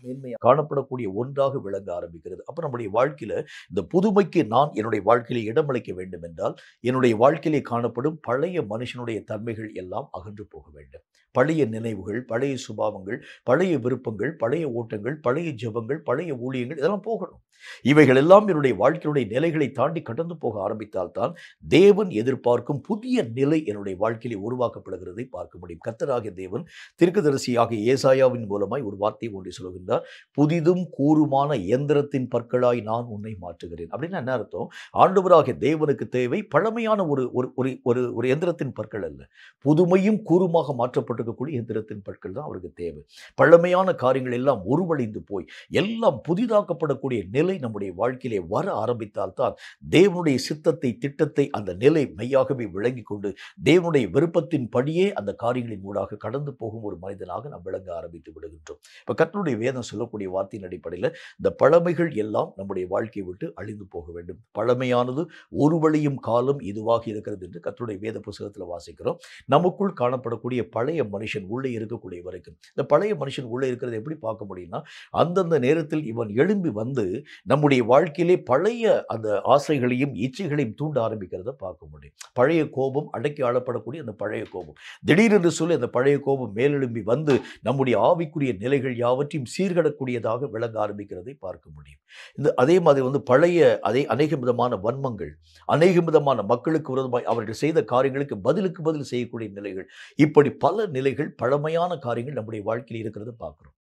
மேன்மையாக காணப்படக்கூடிய ஒன்றாக விளங்க ஆரம்பிக்கிறது அப்போ நம்முடைய வாழ்க்கையில் இந்த புதுமைக்கு நான் என்னுடைய வாழ்க்கையில் இடமளிக்க வேண்டும் என்றால் என்னுடைய வாழ்க்கையிலே காணப்படும் பழைய மனுஷனுடைய தன்மைகள் எல்லாம் அகன்று போக வேண்டும் பழைய நினைவுகள் பழைய சுபாவங்கள் பழைய விருப்பங்கள் பழைய ஓட்டங்கள் பழைய ஜபங்கள் பழைய ஊழியங்கள் இதெல்லாம் போகணும் இவைகள் எல்லாம் என்னுடைய வாழ்க்கையுடைய நிலைகளை தாண்டி கடந்து போக ஆரம்பித்தால்தான் தேவன் எதிர்பார்க்கும் புதிய நிலை என்னுடைய வாழ்க்கையிலே உருவாக்கப்படுகிறதை பார்க்க முடியும் கத்தராக தேவன் திருக்குதரிசியாக ஏசாயாவின் மூலமாய் ஒரு வார்த்தை ஒன்றை சொல்லுகின்றார் இருந்தால் புதிதும் கூறுமான இயந்திரத்தின் பற்களாய் நான் உன்னை மாற்றுகிறேன் அப்படின்னு என்ன அர்த்தம் ஆண்டவராகிய தேவனுக்கு தேவை பழமையான ஒரு ஒரு ஒரு ஒரு எந்திரத்தின் பற்கள் அல்ல புதுமையும் கூறுமாக மாற்றப்பட்டிருக்கக்கூடிய எந்திரத்தின் பற்கள் தான் அவருக்கு தேவை பழமையான காரியங்கள் எல்லாம் உருவழிந்து போய் எல்லாம் புதிதாக்கப்படக்கூடிய நிலை நம்முடைய வாழ்க்கையிலே வர ஆரம்பித்தால்தான் தேவனுடைய சித்தத்தை திட்டத்தை அந்த நிலை மெய்யாகவே விளங்கி கொண்டு தேவனுடைய விருப்பத்தின் படியே அந்த காரியங்களின் ஊடாக கடந்து போகும் ஒரு மனிதனாக நாம் விளங்க ஆரம்பித்து விடுகின்றோம் இப்போ கத்தனுடைய வேத வேதம் சொல்லக்கூடிய வார்த்தையின் அடிப்படையில் இந்த பழமைகள் எல்லாம் நம்முடைய வாழ்க்கையை விட்டு அழிந்து போக வேண்டும் பழமையானது ஒரு வழியும் காலம் இதுவாக இருக்கிறது என்று கத்துடைய வேத புஸ்தகத்தில் வாசிக்கிறோம் நமக்குள் காணப்படக்கூடிய பழைய மனுஷன் உள்ளே இருக்கக்கூடிய வரைக்கும் இந்த பழைய மனுஷன் உள்ளே இருக்கிறது எப்படி பார்க்க முடியும்னா அந்தந்த நேரத்தில் இவன் எழும்பி வந்து நம்முடைய வாழ்க்கையிலே பழைய அந்த ஆசைகளையும் இச்சைகளையும் தூண்ட ஆரம்பிக்கிறத பார்க்க முடியும் பழைய கோபம் அடக்கி ஆளப்படக்கூடிய அந்த பழைய கோபம் திடீரென்று சொல்லி அந்த பழைய கோபம் மேலெழும்பி வந்து நம்முடைய ஆவிக்குரிய நிலைகள் யாவற்றையும் சீர் சீர்கடக்கூடியதாக விளங்க ஆரம்பிக்கிறதை பார்க்க முடியும் இந்த அதே மாதிரி வந்து பழைய அதே அநேக விதமான வன்மங்கள் அநேக விதமான மக்களுக்கு விரோதமாக அவர்கள் செய்த காரியங்களுக்கு பதிலுக்கு பதில் செய்யக்கூடிய நிலைகள் இப்படி பல நிலைகள் பழமையான காரியங்கள் நம்முடைய வாழ்க்கையில் இருக்கிறத பார்க்குறோம்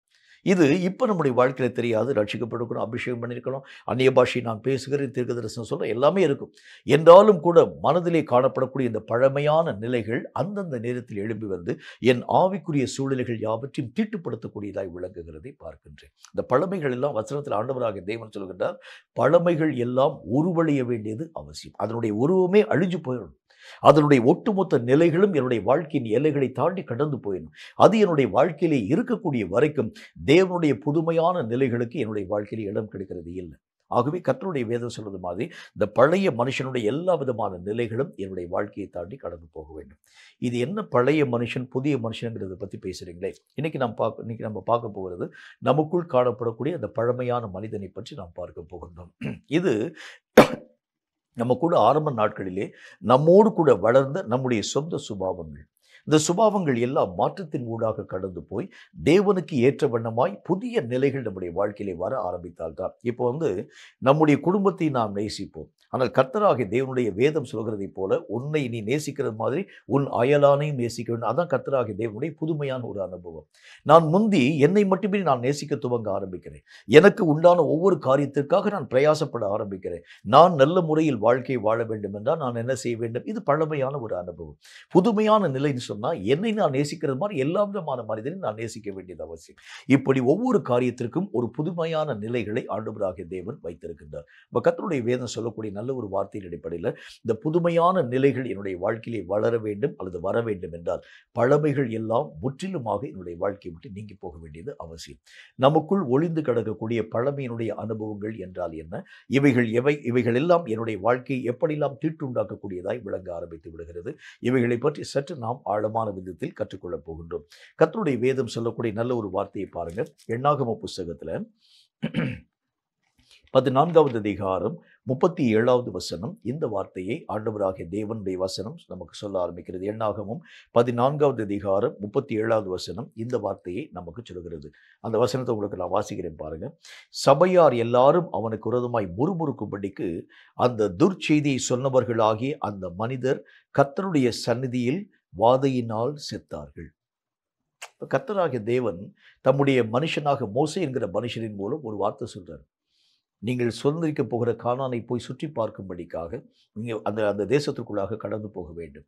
இது இப்போ நம்முடைய வாழ்க்கையில் தெரியாது ரட்சிக்கப்பட்டிருக்கணும் அபிஷேகம் பண்ணியிருக்கணும் அந்நிய பாஷை நான் பேசுகிறேன் தீர்க்க தரிசனம் சொல்கிறேன் எல்லாமே இருக்கும் என்றாலும் கூட மனதிலே காணப்படக்கூடிய இந்த பழமையான நிலைகள் அந்தந்த நேரத்தில் எழும்பி வந்து என் ஆவிக்குரிய சூழ்நிலைகள் யாவற்றையும் தீட்டுப்படுத்தக்கூடியதாய் விளங்குகிறதை பார்க்கின்றேன் இந்த பழமைகள் எல்லாம் வசனத்தில் ஆண்டவராக தேவன் சொல்கின்றார் பழமைகள் எல்லாம் உருவழிய வேண்டியது அவசியம் அதனுடைய உருவமே அழிஞ்சு போயிடும் அதனுடைய ஒட்டுமொத்த நிலைகளும் என்னுடைய வாழ்க்கையின் எல்லைகளை தாண்டி கடந்து போயிடும் அது என்னுடைய வாழ்க்கையிலே இருக்கக்கூடிய வரைக்கும் தேவனுடைய புதுமையான நிலைகளுக்கு என்னுடைய வாழ்க்கையிலே இடம் கிடைக்கிறது இல்லை ஆகவே கற்றனுடைய வேதம் சொல்வது மாதிரி இந்த பழைய மனுஷனுடைய எல்லா விதமான நிலைகளும் என்னுடைய வாழ்க்கையை தாண்டி கடந்து போக வேண்டும் இது என்ன பழைய மனுஷன் புதிய மனுஷனுங்கிறத பற்றி பேசுகிறீங்களே இன்றைக்கி நாம் பார்க்க இன்றைக்கி நம்ம பார்க்க போகிறது நமக்குள் காணப்படக்கூடிய அந்த பழமையான மனிதனை பற்றி நாம் பார்க்க போகின்றோம் இது நம்ம கூட ஆரம்ப நாட்களிலே நம்மோடு கூட வளர்ந்த நம்முடைய சொந்த சுபாவங்கள் இந்த சுபாவங்கள் எல்லாம் மாற்றத்தின் ஊடாக கடந்து போய் தேவனுக்கு ஏற்ற வண்ணமாய் புதிய நிலைகள் நம்முடைய வாழ்க்கையிலே வர ஆரம்பித்தால்தான் இப்போ வந்து நம்முடைய குடும்பத்தை நாம் நேசிப்போம் ஆனால் கர்த்தராகிய தேவனுடைய வேதம் சொல்கிறதை போல உன்னை நீ நேசிக்கிறது மாதிரி உன் அயலானையும் நேசிக்க வேண்டும் அதான் கர்த்தராகிய தேவனுடைய புதுமையான ஒரு அனுபவம் நான் முந்தி என்னை மட்டுமே நான் நேசிக்க துவங்க ஆரம்பிக்கிறேன் எனக்கு உண்டான ஒவ்வொரு காரியத்திற்காக நான் பிரயாசப்பட ஆரம்பிக்கிறேன் நான் நல்ல முறையில் வாழ்க்கையை வாழ வேண்டும் என்றால் நான் என்ன செய்ய வேண்டும் இது பழமையான ஒரு அனுபவம் புதுமையான நிலைன்னு சொன்னால் என்னை நான் நேசிக்கிறது மாதிரி எல்லா விதமான மனிதனையும் நான் நேசிக்க வேண்டியது அவசியம் இப்படி ஒவ்வொரு காரியத்திற்கும் ஒரு புதுமையான நிலைகளை ஆண்டுபராக தேவன் வைத்திருக்கின்றார் இப்போ கத்தனுடைய வேதம் சொல்லக்கூடிய நல்ல ஒரு வார்த்தையின் அடிப்படையில் இந்த புதுமையான நிலைகள் என்னுடைய வாழ்க்கையிலே வளர வேண்டும் அல்லது வர வேண்டும் என்றால் பழமைகள் எல்லாம் முற்றிலுமாக என்னுடைய வாழ்க்கையை விட்டு நீங்கி போக வேண்டியது அவசியம் நமக்குள் ஒளிந்து கிடக்கக்கூடிய பழமையினுடைய அனுபவங்கள் என்றால் என்ன இவைகள் எவை இவைகள் எல்லாம் என்னுடைய வாழ்க்கையை எப்படியெல்லாம் தீட்டு உண்டாக்கக்கூடியதாய் விளங்க ஆரம்பித்து விடுகிறது இவைகளை பற்றி சற்று நாம் ஆழ ஆழமான விதத்தில் கற்றுக்கொள்ளப் போகின்றோம் கத்தருடைய வேதம் சொல்லக்கூடிய நல்ல ஒரு வார்த்தையை பாருங்கள் எண்ணாகம புஸ்தகத்தில் பதினான்காவது அதிகாரம் முப்பத்தி ஏழாவது வசனம் இந்த வார்த்தையை ஆண்டவராகிய தேவனுடைய வசனம் நமக்கு சொல்ல ஆரம்பிக்கிறது எண்ணாகவும் பதினான்காவது அதிகாரம் முப்பத்தி ஏழாவது வசனம் இந்த வார்த்தையை நமக்கு சொல்கிறது அந்த வசனத்தை உங்களுக்கு நான் வாசிக்கிறேன் பாருங்க சபையார் எல்லாரும் அவனுக்கு உரதமாய் முறுமுறுக்கும்படிக்கு அந்த துர்ச்செய்தியை சொன்னவர்களாகி அந்த மனிதர் கத்தருடைய சந்நிதியில் வாதையினால் செத்தார்கள் கத்தராகிய தேவன் தம்முடைய மனுஷனாக மோசை என்கிற மனுஷனின் மூலம் ஒரு வார்த்தை சொல்கிறார் நீங்கள் சுதந்திரிக்க போகிற காணானை போய் சுற்றி பார்க்கும்படிக்காக நீங்கள் அந்த அந்த தேசத்திற்குள்ளாக கடந்து போக வேண்டும்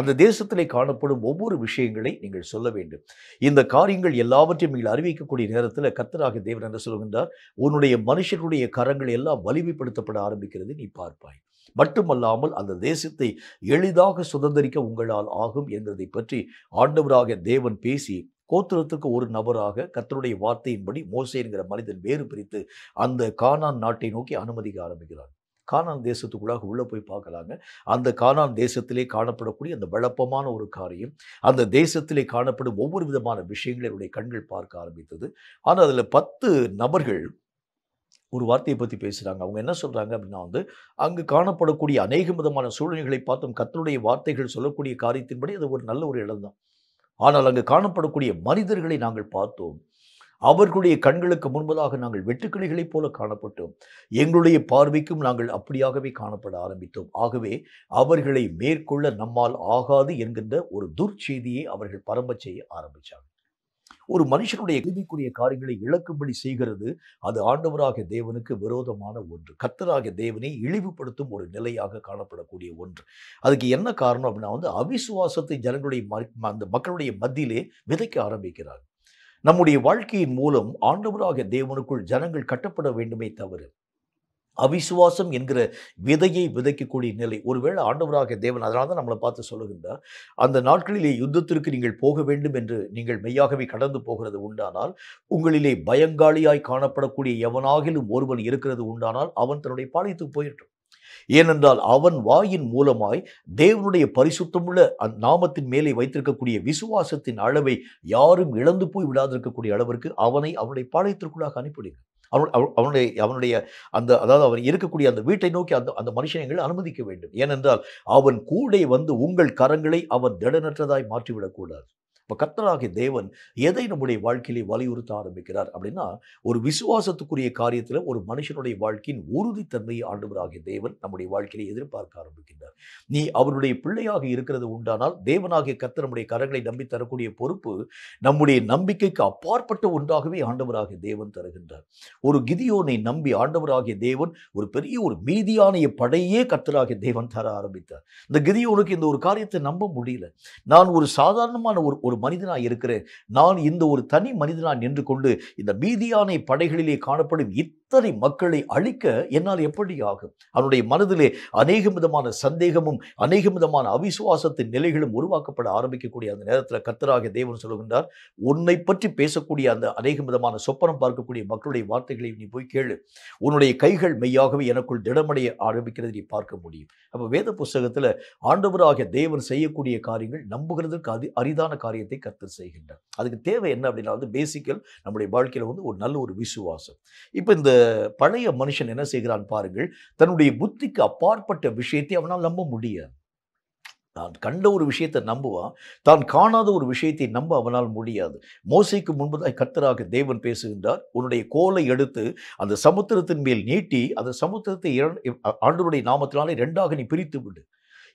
அந்த தேசத்திலே காணப்படும் ஒவ்வொரு விஷயங்களை நீங்கள் சொல்ல வேண்டும் இந்த காரியங்கள் எல்லாவற்றையும் நீங்கள் அறிவிக்கக்கூடிய நேரத்தில் கத்தராக தேவன் என்ன சொல்கின்றார் உன்னுடைய மனுஷனுடைய கரங்கள் எல்லாம் வலிமைப்படுத்தப்பட ஆரம்பிக்கிறது நீ பார்ப்பாய் மட்டுமல்லாமல் அந்த தேசத்தை எளிதாக சுதந்திரிக்க உங்களால் ஆகும் என்பதை பற்றி ஆண்டவராக தேவன் பேசி கோத்திரத்துக்கு ஒரு நபராக கத்தருடைய வார்த்தையின்படி மோசே என்கிற மனிதன் வேறு பிரித்து அந்த கானான் நாட்டை நோக்கி அனுமதிக்க ஆரம்பிக்கிறான் கானான் தேசத்துக்குள்ளாக உள்ளே போய் பார்க்கலாங்க அந்த கானான் தேசத்திலே காணப்படக்கூடிய அந்த வழப்பமான ஒரு காரியம் அந்த தேசத்திலே காணப்படும் ஒவ்வொரு விதமான விஷயங்களை என்னுடைய கண்கள் பார்க்க ஆரம்பித்தது ஆனால் அதில் பத்து நபர்கள் ஒரு வார்த்தையை பற்றி பேசுகிறாங்க அவங்க என்ன சொல்கிறாங்க அப்படின்னா வந்து அங்கு காணப்படக்கூடிய அநேக விதமான சூழ்நிலைகளை பார்த்தும் கத்தனுடைய வார்த்தைகள் சொல்லக்கூடிய காரியத்தின்படி அது ஒரு நல்ல ஒரு இடம் தான் ஆனால் அங்கு காணப்படக்கூடிய மனிதர்களை நாங்கள் பார்த்தோம் அவர்களுடைய கண்களுக்கு முன்பதாக நாங்கள் வெட்டுக்கிளிகளைப் போல காணப்பட்டோம் எங்களுடைய பார்வைக்கும் நாங்கள் அப்படியாகவே காணப்பட ஆரம்பித்தோம் ஆகவே அவர்களை மேற்கொள்ள நம்மால் ஆகாது என்கின்ற ஒரு துர்ச்செய்தியை அவர்கள் பரம்ப செய்ய ஆரம்பித்தார்கள் ஒரு மனுஷனுடைய கேள்விக்குரிய காரியங்களை இழக்கும்படி செய்கிறது அது ஆண்டவராக தேவனுக்கு விரோதமான ஒன்று கத்தராக தேவனை இழிவுபடுத்தும் ஒரு நிலையாக காணப்படக்கூடிய ஒன்று அதுக்கு என்ன காரணம் அப்படின்னா வந்து அவிசுவாசத்தை ஜனங்களுடைய அந்த மக்களுடைய மத்தியிலே விதைக்க ஆரம்பிக்கிறார் நம்முடைய வாழ்க்கையின் மூலம் ஆண்டவராக தேவனுக்குள் ஜனங்கள் கட்டப்பட வேண்டுமே தவிர அவிசுவாசம் என்கிற விதையை விதைக்கக்கூடிய நிலை ஒருவேளை ஆண்டவராக தேவன் அதனால தான் நம்மளை பார்த்து சொல்லுகின்றார் அந்த நாட்களிலே யுத்தத்திற்கு நீங்கள் போக வேண்டும் என்று நீங்கள் மெய்யாகவே கடந்து போகிறது உண்டானால் உங்களிலே பயங்காளியாய் காணப்படக்கூடிய எவனாகிலும் ஒருவன் இருக்கிறது உண்டானால் அவன் தன்னுடைய பாளையத்துக்கு போயிட்டும் ஏனென்றால் அவன் வாயின் மூலமாய் தேவனுடைய பரிசுத்தமுள்ள அந் நாமத்தின் மேலே வைத்திருக்கக்கூடிய விசுவாசத்தின் அளவை யாரும் இழந்து போய் விடாதிருக்கக்கூடிய அளவிற்கு அவனை அவனுடைய பாளையத்திற்குள்ளாக அனுப்பிடுங்கள் அவன் அவனுடைய அவனுடைய அந்த அதாவது அவன் இருக்கக்கூடிய அந்த வீட்டை நோக்கி அந்த அந்த மனுஷனங்கள் அனுமதிக்க வேண்டும் ஏனென்றால் அவன் கூடை வந்து உங்கள் கரங்களை அவன் திடநற்றதாய் மாற்றிவிடக்கூடாது இப்போ கர்த்தராகிய தேவன் எதை நம்முடைய வாழ்க்கையிலே வலியுறுத்த ஆரம்பிக்கிறார் அப்படின்னா ஒரு விசுவாசத்துக்குரிய காரியத்தில் ஒரு மனுஷனுடைய வாழ்க்கையின் உறுதித்தன்மையை ஆண்டவராகிய தேவன் நம்முடைய வாழ்க்கையை எதிர்பார்க்க ஆரம்பிக்கின்றார் நீ அவருடைய பிள்ளையாக இருக்கிறது உண்டானால் தேவனாகிய கர்த்தர் நம்முடைய கரங்களை நம்பி தரக்கூடிய பொறுப்பு நம்முடைய நம்பிக்கைக்கு அப்பாற்பட்ட ஒன்றாகவே ஆண்டவராகிய தேவன் தருகின்றார் ஒரு கிதியோனை நம்பி ஆண்டவராகிய தேவன் ஒரு பெரிய ஒரு மீதியான படையே கர்த்தராகிய தேவன் தர ஆரம்பித்தார் இந்த கிதியோனுக்கு இந்த ஒரு காரியத்தை நம்ப முடியல நான் ஒரு சாதாரணமான ஒரு ஒரு மனிதனாக இருக்கிறேன் நான் இந்த ஒரு தனி மனிதனாக நின்று கொண்டு இந்த மீதியானை படைகளிலே காணப்படும் இத்தனை மக்களை அழிக்க என்னால் எப்படி ஆகும் அவனுடைய மனதிலே அநேக விதமான சந்தேகமும் அநேக விதமான அவிசுவாசத்தின் நிலைகளும் உருவாக்கப்பட ஆரம்பிக்கக்கூடிய அந்த நேரத்தில் கத்தராக தேவன் சொல்லுகின்றார் உன்னை பற்றி பேசக்கூடிய அந்த அநேக விதமான சொப்பனம் பார்க்கக்கூடிய மக்களுடைய வார்த்தைகளை நீ போய் கேளு உன்னுடைய கைகள் மெய்யாகவே எனக்குள் திடமடைய ஆரம்பிக்கிறது நீ பார்க்க முடியும் அப்போ வேத புஸ்தகத்தில் ஆண்டவராக தேவன் செய்யக்கூடிய காரியங்கள் நம்புகிறதுக்கு அதி அரிதான காரியத்தை கத்தர் செய்கின்றார் அதுக்கு தேவை என்ன அப்படின்னா வந்து பேசிக்கல் நம்முடைய வாழ்க்கையில் வந்து ஒரு நல்ல ஒரு விசுவாசம் இப்போ இந்த பழைய மனுஷன் என்ன செய்கிறான் பாருங்கள் தன்னுடைய புத்திக்கு அப்பாற்பட்ட விஷயத்தை அவனால் நம்ப முடியாது தான் கண்ட ஒரு விஷயத்தை நம்புவான் தான் காணாத ஒரு விஷயத்தை நம்ப அவனால் முடியாது மோசைக்கு முன்பதாய் கர்த்தராக தேவன் பேசுகின்றார் உன்னுடைய கோலை எடுத்து அந்த சமுத்திரத்தின் மேல் நீட்டி அந்த சமுத்திரத்தை ஆண்டுடைய நாமத்தினாலே ரெண்டாக நீ பிரித்து விடு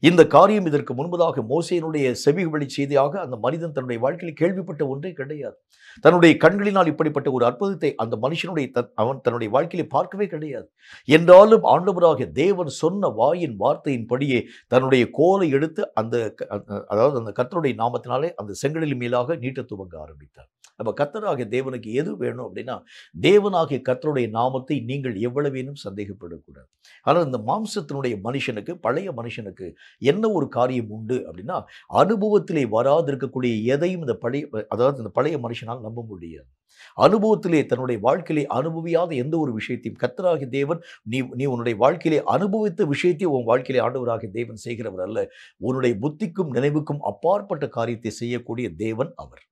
இந்த காரியம் இதற்கு முன்பதாக மோசையினுடைய செவிவழி செய்தியாக அந்த மனிதன் தன்னுடைய வாழ்க்கையில் கேள்விப்பட்ட ஒன்றே கிடையாது தன்னுடைய கண்களினால் இப்படிப்பட்ட ஒரு அற்புதத்தை அந்த மனுஷனுடைய தன் அவன் தன்னுடைய வாழ்க்கையை பார்க்கவே கிடையாது என்றாலும் ஆண்டவராக தேவன் சொன்ன வாயின் வார்த்தையின்படியே தன்னுடைய கோலை எடுத்து அந்த அதாவது அந்த கத்தருடைய நாமத்தினாலே அந்த செங்கலில் மேலாக நீட்ட துவங்க ஆரம்பித்தார் அப்போ கத்தராகிய தேவனுக்கு எது வேணும் அப்படின்னா தேவனாகிய கத்தருடைய நாமத்தை நீங்கள் எவ்வளவேனும் சந்தேகப்படக்கூடாது ஆனால் இந்த மாம்சத்தினுடைய மனுஷனுக்கு பழைய மனுஷனுக்கு என்ன ஒரு காரியம் உண்டு அப்படின்னா அனுபவத்திலே வராது இருக்கக்கூடிய எதையும் இந்த பழைய அதாவது இந்த பழைய மனுஷனால் நம்ப முடியாது அனுபவத்திலே தன்னுடைய வாழ்க்கையிலே அனுபவியாத எந்த ஒரு விஷயத்தையும் கத்தராகி தேவன் நீ நீ உன்னுடைய வாழ்க்கையிலே அனுபவித்த விஷயத்தையும் உன் வாழ்க்கையிலே ஆண்டவராக தேவன் செய்கிறவர் அல்ல உன்னுடைய புத்திக்கும் நினைவுக்கும் அப்பாற்பட்ட காரியத்தை செய்யக்கூடிய தேவன் அவர்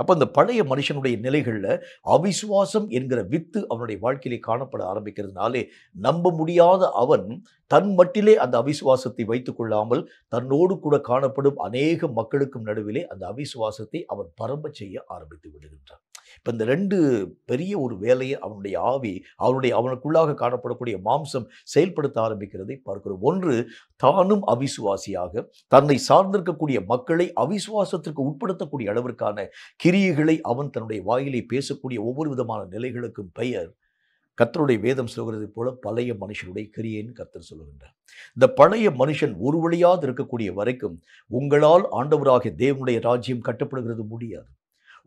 அப்போ அந்த பழைய மனுஷனுடைய நிலைகளில் அவிசுவாசம் என்கிற வித்து அவனுடைய வாழ்க்கையிலே காணப்பட ஆரம்பிக்கிறதுனாலே நம்ப முடியாத அவன் தன் மட்டிலே அந்த அவிசுவாசத்தை வைத்து கொள்ளாமல் தன்னோடு கூட காணப்படும் அநேக மக்களுக்கும் நடுவிலே அந்த அவிசுவாசத்தை அவன் பரம்ப செய்ய ஆரம்பித்து விடுகின்றான் இப்போ இந்த ரெண்டு பெரிய ஒரு வேலையை அவனுடைய ஆவி அவனுடைய அவனுக்குள்ளாக காணப்படக்கூடிய மாம்சம் செயல்படுத்த ஆரம்பிக்கிறதை பார்க்கிறோம் ஒன்று தானும் அவிசுவாசியாக தன்னை சார்ந்திருக்கக்கூடிய மக்களை அவிசுவாசத்திற்கு உட்படுத்தக்கூடிய அளவிற்கான கிரியைகளை அவன் தன்னுடைய வாயிலை பேசக்கூடிய ஒவ்வொரு விதமான நிலைகளுக்கும் பெயர் கத்தருடைய வேதம் சொல்கிறது போல பழைய மனுஷனுடைய கிரியேன்னு கத்தர் சொல்லுகின்றார் இந்த பழைய மனுஷன் ஒரு வழியாது இருக்கக்கூடிய வரைக்கும் உங்களால் ஆண்டவராக தேவனுடைய ராஜ்யம் கட்டப்படுகிறது முடியாது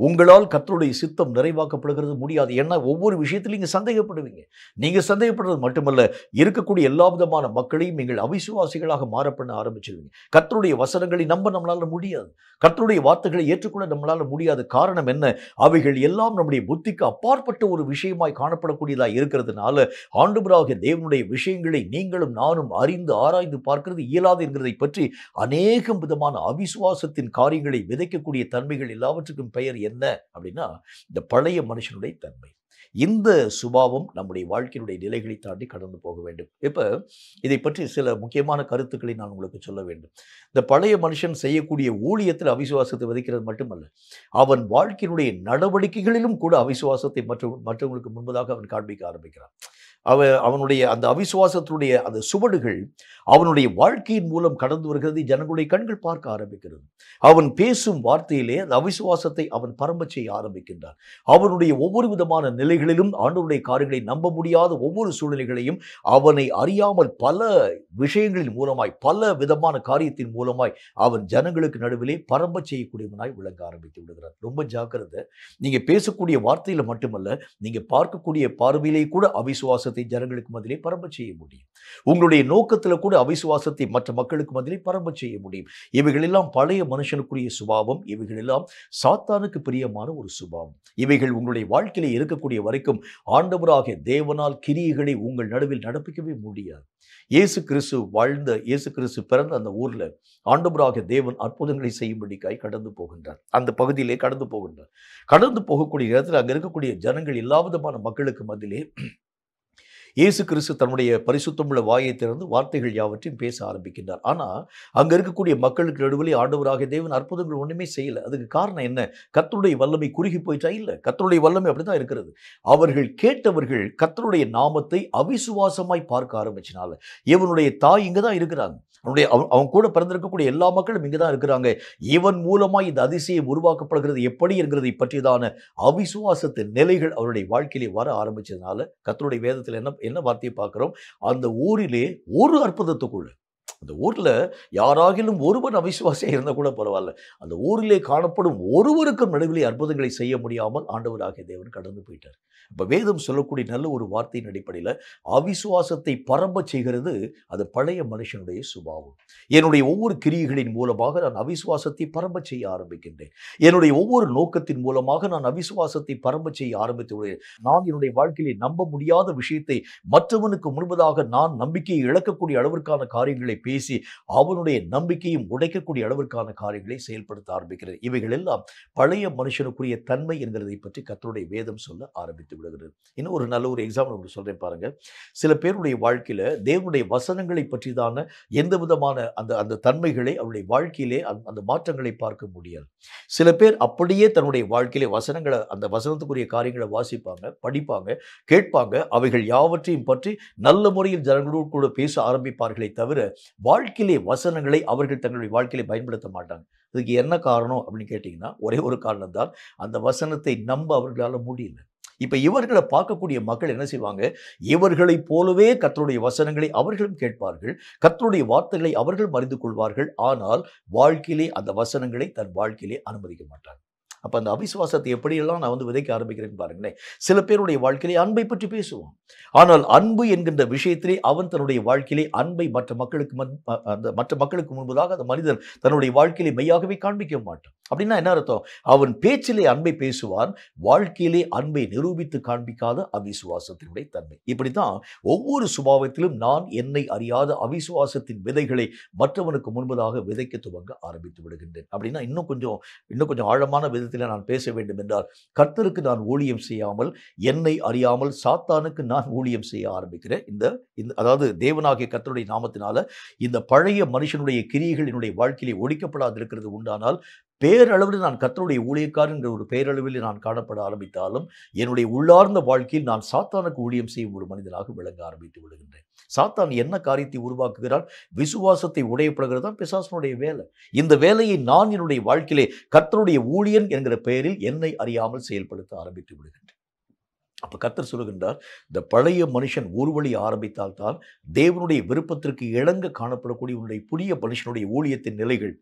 உங்களால் கத்தருடைய சித்தம் நிறைவாக்கப்படுகிறது முடியாது ஏன்னா ஒவ்வொரு விஷயத்திலும் நீங்கள் சந்தேகப்படுவீங்க நீங்கள் சந்தேகப்படுறது மட்டுமல்ல இருக்கக்கூடிய எல்லா விதமான மக்களையும் நீங்கள் அவிசுவாசிகளாக மாறப்பண்ண ஆரம்பிச்சிருவீங்க கத்தருடைய வசனங்களை நம்ப நம்மளால் முடியாது கத்தருடைய வார்த்தைகளை ஏற்றுக்கொள்ள நம்மளால் முடியாது காரணம் என்ன அவைகள் எல்லாம் நம்முடைய புத்திக்கு அப்பாற்பட்ட ஒரு விஷயமாய் காணப்படக்கூடியதாக இருக்கிறதுனால ஆண்டுபுராக தேவனுடைய விஷயங்களை நீங்களும் நானும் அறிந்து ஆராய்ந்து பார்க்கிறது இயலாது என்கிறதை பற்றி அநேகம் விதமான அவிசுவாசத்தின் காரியங்களை விதைக்கக்கூடிய தன்மைகள் எல்லாவற்றுக்கும் பெயர் என்ன அப்படின்னா இந்த பழைய மனுஷனுடைய தன்மை இந்த சுபாவம் நம்முடைய வாழ்க்கையினுடைய நிலைகளை தாண்டி கடந்து போக வேண்டும் இப்போ இதை பற்றி சில முக்கியமான கருத்துக்களை நான் உங்களுக்கு சொல்ல வேண்டும் இந்த பழைய மனுஷன் செய்யக்கூடிய ஊழியத்தில் அவிசுவாசத்தை விதைக்கிறது மட்டுமல்ல அவன் வாழ்க்கையினுடைய நடவடிக்கைகளிலும் கூட அவிசுவாசத்தை மற்ற மற்றவங்களுக்கு முன்பதாக அவன் காண்பிக்க ஆரம்பிக்கிறான் அவ அவனுடைய அந்த அவிசுவாசத்தினுடைய அந்த சுவடுகள் அவனுடைய வாழ்க்கையின் மூலம் கடந்து வருகிறது ஜனங்களுடைய கண்கள் பார்க்க ஆரம்பிக்கிறது அவன் பேசும் வார்த்தையிலே அந்த அவிசுவாசத்தை அவன் பரம்ப செய்ய ஆரம்பிக்கின்றான் அவனுடைய ஒவ்வொரு விதமான நிலைகளிலும் ஆண்டவருடைய காரியங்களை நம்ப முடியாத ஒவ்வொரு சூழ்நிலைகளையும் அவனை அறியாமல் பல விஷயங்களின் மூலமாய் பல விதமான காரியத்தின் மூலமாய் அவன் ஜனங்களுக்கு நடுவிலே பரம்ப செய்யக்கூடியவனாய் விளங்க ஆரம்பித்து விடுகிறான் ரொம்ப ஜாக்கிரதை நீங்கள் பேசக்கூடிய வார்த்தையில் மட்டுமல்ல நீங்கள் பார்க்கக்கூடிய பார்வையிலே கூட அவிசுவாசம் அவிசுவாசத்தை ஜனங்களுக்கு மதிலே பரம்ப செய்ய முடியும் உங்களுடைய நோக்கத்தில் கூட அவிசுவாசத்தை மற்ற மக்களுக்கு மதிலே பரம்ப செய்ய முடியும் இவைகளெல்லாம் பழைய மனுஷனுக்குரிய சுபாவம் இவைகளெல்லாம் சாத்தானுக்கு பிரியமான ஒரு சுபாவம் இவைகள் உங்களுடைய வாழ்க்கையில் இருக்கக்கூடிய வரைக்கும் ஆண்டவராக தேவனால் கிரியைகளை உங்கள் நடுவில் நடப்பிக்கவே முடியாது இயேசு கிறிஸ்து வாழ்ந்த இயேசு கிறிஸ்து பிறந்த அந்த ஊரில் ஆண்டவராக தேவன் அற்புதங்களை செய்யும்படிக்காய் கடந்து போகின்றார் அந்த பகுதியிலே கடந்து போகின்றார் கடந்து போகக்கூடிய நேரத்தில் அங்கே இருக்கக்கூடிய ஜனங்கள் எல்லா விதமான மக்களுக்கு மதிலே இயேசு கிறிஸ்து தன்னுடைய பரிசுத்தமுள்ள வாயை திறந்து வார்த்தைகள் யாவற்றையும் பேச ஆரம்பிக்கின்றார் ஆனால் அங்கே இருக்கக்கூடிய மக்களுக்கு நடுவில் ஆண்டவராக தேவன் அற்புதங்கள் ஒன்றுமே செய்யலை அதுக்கு காரணம் என்ன கத்தருடைய வல்லமை குறுகி போயிட்டா இல்லை கத்தருடைய வல்லமை அப்படி தான் இருக்கிறது அவர்கள் கேட்டவர்கள் கத்தருடைய நாமத்தை அவிசுவாசமாய் பார்க்க ஆரம்பிச்சினால இவனுடைய தாய் இங்கே தான் இருக்கிறாங்க அவனுடைய அவன் கூட பிறந்திருக்கக்கூடிய எல்லா மக்களும் இங்கே தான் இருக்கிறாங்க இவன் மூலமாக இந்த அதிசயம் உருவாக்கப்படுகிறது எப்படி என்கிறதை பற்றியதான அவிசுவாசத்தின் நிலைகள் அவருடைய வாழ்க்கையிலே வர ஆரம்பிச்சதுனால கத்தருடைய வேதத்தில் என்ன என்ன வார்த்தையை பார்க்குறோம் அந்த ஊரிலே ஒரு அற்புதத்துக்குள்ள அந்த ஊரில் யாராகிலும் ஒருவன் அவிசுவாசியாக இருந்தால் கூட பரவாயில்ல அந்த ஊரிலே காணப்படும் ஒருவருக்கும் நடுவிலே அற்புதங்களை செய்ய முடியாமல் ஆண்டவராக தேவன் கடந்து போயிட்டார் இப்போ வேதம் சொல்லக்கூடிய நல்ல ஒரு வார்த்தையின் அடிப்படையில் அவிசுவாசத்தை பரம்ப செய்கிறது அது பழைய மனுஷனுடைய சுபாவம் என்னுடைய ஒவ்வொரு கிரியைகளின் மூலமாக நான் அவிசுவாசத்தை பரம்ப செய்ய ஆரம்பிக்கின்றேன் என்னுடைய ஒவ்வொரு நோக்கத்தின் மூலமாக நான் அவிசுவாசத்தை பரம்ப செய்ய ஆரம்பித்து நான் என்னுடைய வாழ்க்கையிலே நம்ப முடியாத விஷயத்தை மற்றவனுக்கு முன்பதாக நான் நம்பிக்கையை இழக்கக்கூடிய அளவிற்கான காரியங்களை பேசி அவனுடைய நம்பிக்கையும் உடைக்கக்கூடிய அளவிற்கான காரியங்களை செயல்படுத்த ஆரம்பிக்கிறது இவைகள் எல்லாம் பழைய மனுஷனுக்குரிய தன்மை என்கிறதை பற்றி கத்தருடைய வேதம் சொல்ல ஆரம்பித்து விடுகிறது இன்னும் ஒரு நல்ல ஒரு எக்ஸாம்பிள் உங்களுக்கு சொல்கிறேன் பாருங்க சில பேருடைய வாழ்க்கையில் தேவனுடைய வசனங்களை பற்றிதான எந்த விதமான அந்த அந்த தன்மைகளை அவருடைய வாழ்க்கையிலே அந்த மாற்றங்களை பார்க்க முடியாது சில பேர் அப்படியே தன்னுடைய வாழ்க்கையிலே வசனங்களை அந்த வசனத்துக்குரிய காரியங்களை வாசிப்பாங்க படிப்பாங்க கேட்பாங்க அவைகள் யாவற்றையும் பற்றி நல்ல முறையில் ஜனங்களோடு கூட பேச ஆரம்பிப்பார்களே தவிர வாழ்க்கையிலே வசனங்களை அவர்கள் தங்களுடைய வாழ்க்கையிலே பயன்படுத்த மாட்டாங்க இதுக்கு என்ன காரணம் அப்படின்னு கேட்டிங்கன்னா ஒரே ஒரு காரணம் தான் அந்த வசனத்தை நம்ப அவர்களால் முடியல இப்போ இவர்களை பார்க்கக்கூடிய மக்கள் என்ன செய்வாங்க இவர்களைப் போலவே கத்தருடைய வசனங்களை அவர்களும் கேட்பார்கள் கத்தருடைய வார்த்தைகளை அவர்கள் அறிந்து கொள்வார்கள் ஆனால் வாழ்க்கையிலே அந்த வசனங்களை தன் வாழ்க்கையிலே அனுமதிக்க மாட்டார்கள் அப்போ அந்த அவிசுவாசத்தை எப்படியெல்லாம் நான் வந்து விதைக்க ஆரம்பிக்கிறேன்னு பாருங்களேன் சில பேருடைய வாழ்க்கையிலே அன்பை பற்றி பேசுவோம் ஆனால் அன்பு என்கின்ற விஷயத்திலே அவன் தன்னுடைய வாழ்க்கையிலே அன்பை மற்ற மக்களுக்கு அந்த மற்ற மக்களுக்கு முன்பதாக அந்த மனிதன் தன்னுடைய வாழ்க்கையிலே மெய்யாகவே காண்பிக்க மாட்டான் அப்படின்னா என்ன அர்த்தம் அவன் பேச்சிலே அன்பை பேசுவான் வாழ்க்கையிலே அன்பை நிரூபித்து காண்பிக்காத அவிசுவாசத்தினுடைய தன்மை இப்படித்தான் ஒவ்வொரு சுபாவத்திலும் நான் என்னை அறியாத அவிசுவாசத்தின் விதைகளை மற்றவனுக்கு முன்பதாக விதைக்க துவங்க ஆரம்பித்து விடுகின்றேன் அப்படின்னா இன்னும் கொஞ்சம் இன்னும் கொஞ்சம் ஆழமான வித இடத்தில் நான் பேச வேண்டும் என்றால் கர்த்தருக்கு நான் ஊழியம் செய்யாமல் என்னை அறியாமல் சாத்தானுக்கு நான் ஊழியம் செய்ய ஆரம்பிக்கிறேன் இந்த இந்த அதாவது தேவனாகிய கர்த்தருடைய நாமத்தினால இந்த பழைய மனுஷனுடைய கிரியைகள் என்னுடைய வாழ்க்கையிலே ஒழிக்கப்படாதிருக்கிறது உண்டானால் பேரளவில் நான் கத்தருடைய ஊழியக்கார் என்ற ஒரு பேரளவில் நான் காணப்பட ஆரம்பித்தாலும் என்னுடைய உள்ளார்ந்த வாழ்க்கையில் நான் சாத்தானுக்கு ஊழியம் செய்யும் ஒரு மனிதனாக விளங்க ஆரம்பித்து விடுகின்றேன் சாத்தான் என்ன காரியத்தை உருவாக்குகிறார் விசுவாசத்தை உடையப்படுகிறது தான் பிசாசனுடைய வேலை இந்த வேலையை நான் என்னுடைய வாழ்க்கையிலே கத்தருடைய ஊழியன் என்கிற பெயரில் என்னை அறியாமல் செயல்படுத்த ஆரம்பித்து விடுகின்றேன் அப்போ கத்தர் சொல்லுகின்றார் இந்த பழைய மனுஷன் ஊர்வழி ஆரம்பித்தால்தான் தேவனுடைய விருப்பத்திற்கு இழங்க காணப்படக்கூடிய உன்னுடைய புதிய மனுஷனுடைய ஊழியத்தின் நிலைகள்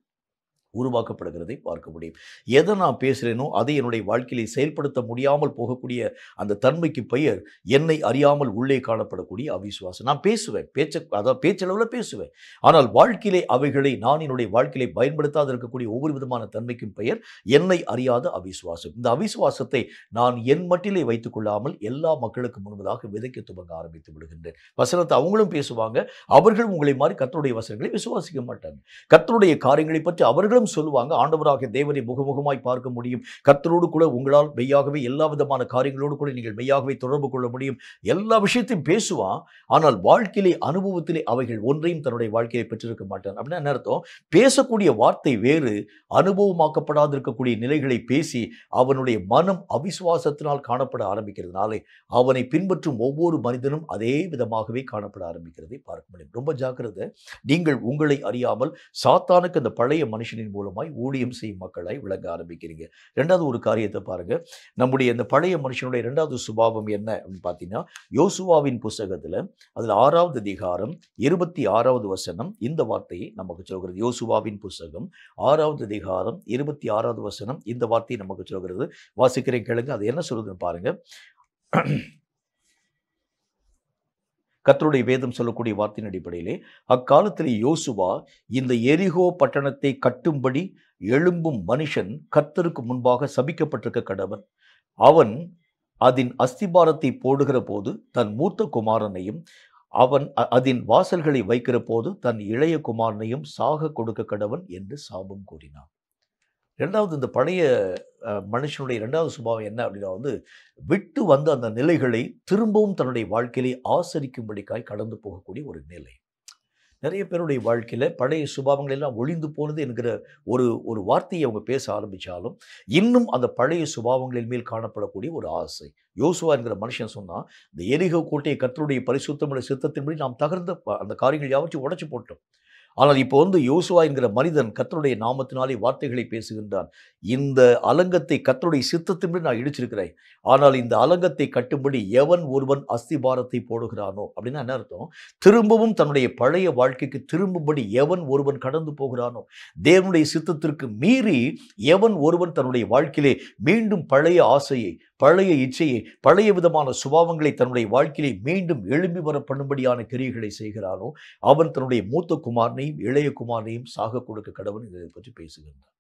உருவாக்கப்படுகிறதை பார்க்க முடியும் எதை நான் பேசுகிறேனோ அதை என்னுடைய வாழ்க்கையிலே செயல்படுத்த முடியாமல் போகக்கூடிய அந்த தன்மைக்கு பெயர் என்னை அறியாமல் உள்ளே காணப்படக்கூடிய அவிசுவாசம் நான் பேசுவேன் பேச்ச அதாவது பேச்சளவில் பேசுவேன் ஆனால் வாழ்க்கையிலே அவைகளை நான் என்னுடைய வாழ்க்கையிலே பயன்படுத்தாத இருக்கக்கூடிய ஒவ்வொரு விதமான தன்மைக்கும் பெயர் என்னை அறியாத அவிசுவாசம் இந்த அவிசுவாசத்தை நான் என் மட்டிலே வைத்துக் கொள்ளாமல் எல்லா மக்களுக்கு முன்பதாக விதைக்க துவங்க ஆரம்பித்து விடுகின்றேன் வசனத்தை அவங்களும் பேசுவாங்க அவர்களும் உங்களை மாதிரி கத்தருடைய வசனங்களை விசுவாசிக்க மாட்டாங்க கத்தருடைய காரியங்களை பற்றி அவர்களும் பலரும் சொல்லுவாங்க ஆண்டவராக தேவனை முகமுகமாய் பார்க்க முடியும் கர்த்தரோடு கூட உங்களால் மெய்யாகவே எல்லா விதமான காரியங்களோடு கூட நீங்கள் மெய்யாகவே தொடர்பு கொள்ள முடியும் எல்லா விஷயத்தையும் பேசுவான் ஆனால் வாழ்க்கையிலே அனுபவத்திலே அவைகள் ஒன்றையும் தன்னுடைய வாழ்க்கையை பெற்றிருக்க மாட்டான் அப்படின்னா என்ன அர்த்தம் பேசக்கூடிய வார்த்தை வேறு அனுபவமாக்கப்படாது இருக்கக்கூடிய நிலைகளை பேசி அவனுடைய மனம் அவிசுவாசத்தினால் காணப்பட ஆரம்பிக்கிறதுனாலே அவனை பின்பற்றும் ஒவ்வொரு மனிதனும் அதே விதமாகவே காணப்பட ஆரம்பிக்கிறதை பார்க்க முடியும் ரொம்ப ஜாக்கிரதை நீங்கள் உங்களை அறியாமல் சாத்தானுக்கு அந்த பழைய மனுஷனின் வேலையின் மூலமாய் ஊழியம் செய்யும் மக்களாய் விளங்க ஆரம்பிக்கிறீங்க ரெண்டாவது ஒரு காரியத்தை பாருங்க நம்முடைய இந்த பழைய மனுஷனுடைய ரெண்டாவது சுபாவம் என்ன அப்படின்னு பார்த்தீங்கன்னா யோசுவாவின் புஸ்தகத்தில் அதில் ஆறாவது அதிகாரம் இருபத்தி ஆறாவது வசனம் இந்த வார்த்தையை நமக்கு சொல்கிறது யோசுவாவின் புஸ்தகம் ஆறாவது அதிகாரம் இருபத்தி ஆறாவது வசனம் இந்த வார்த்தையை நமக்கு சொல்கிறது வாசிக்கிறேன் கேளுங்க அது என்ன சொல்கிறதுன்னு பாருங்கள் கத்தருடைய வேதம் சொல்லக்கூடிய வார்த்தையின் அடிப்படையிலே அக்காலத்தில் யோசுவா இந்த எரிகோ பட்டணத்தை கட்டும்படி எழும்பும் மனுஷன் கர்த்தருக்கு முன்பாக சபிக்கப்பட்டிருக்க கடவன் அவன் அதன் அஸ்திபாரத்தை போடுகிற போது தன் மூத்த குமாரனையும் அவன் அதன் வாசல்களை வைக்கிற போது தன் இளைய குமாரனையும் சாக கொடுக்க கடவன் என்று சாபம் கூறினான் ரெண்டாவது இந்த பழைய மனுஷனுடைய ரெண்டாவது சுபாவம் என்ன அப்படின்னா வந்து விட்டு வந்த அந்த நிலைகளை திரும்பவும் தன்னுடைய வாழ்க்கையிலே ஆசரிக்கும்படிக்காய் கடந்து போகக்கூடிய ஒரு நிலை நிறைய பேருடைய வாழ்க்கையில் பழைய சுபாவங்கள் எல்லாம் ஒழிந்து போனது என்கிற ஒரு ஒரு வார்த்தையை அவங்க பேச ஆரம்பித்தாலும் இன்னும் அந்த பழைய சுபாவங்களின் மேல் காணப்படக்கூடிய ஒரு ஆசை யோசுவா என்கிற மனுஷன் சொன்னால் இந்த எரிக கோட்டையை கத்தருடைய பரிசுத்தமுடைய சித்தத்தின்படி நாம் தகர்ந்த அந்த காரியங்கள் யாவற்றையும் உடச்சி போட்டோம் ஆனால் இப்போ வந்து யோசுவா என்கிற மனிதன் கத்தருடைய நாமத்தினாலே வார்த்தைகளை பேசுகின்றான் இந்த அலங்கத்தை கத்தருடைய சித்தத்தின்படி நான் இடிச்சிருக்கிறேன் ஆனால் இந்த அலங்கத்தை கட்டும்படி எவன் ஒருவன் அஸ்திபாரத்தை போடுகிறானோ அப்படின்னா என்ன அர்த்தம் திரும்பவும் தன்னுடைய பழைய வாழ்க்கைக்கு திரும்பும்படி எவன் ஒருவன் கடந்து போகிறானோ தேவனுடைய சித்தத்திற்கு மீறி எவன் ஒருவன் தன்னுடைய வாழ்க்கையிலே மீண்டும் பழைய ஆசையை பழைய இச்சையை பழைய விதமான சுபாவங்களை தன்னுடைய வாழ்க்கையிலே மீண்டும் எழும்பி வர பண்ணும்படியான கிரியைகளை செய்கிறானோ அவன் தன்னுடைய மூத்த குமாரனையும் இளைய குமாரனையும் சாக கொடுக்க கடவுள் இதை பற்றி பேசுகின்றார்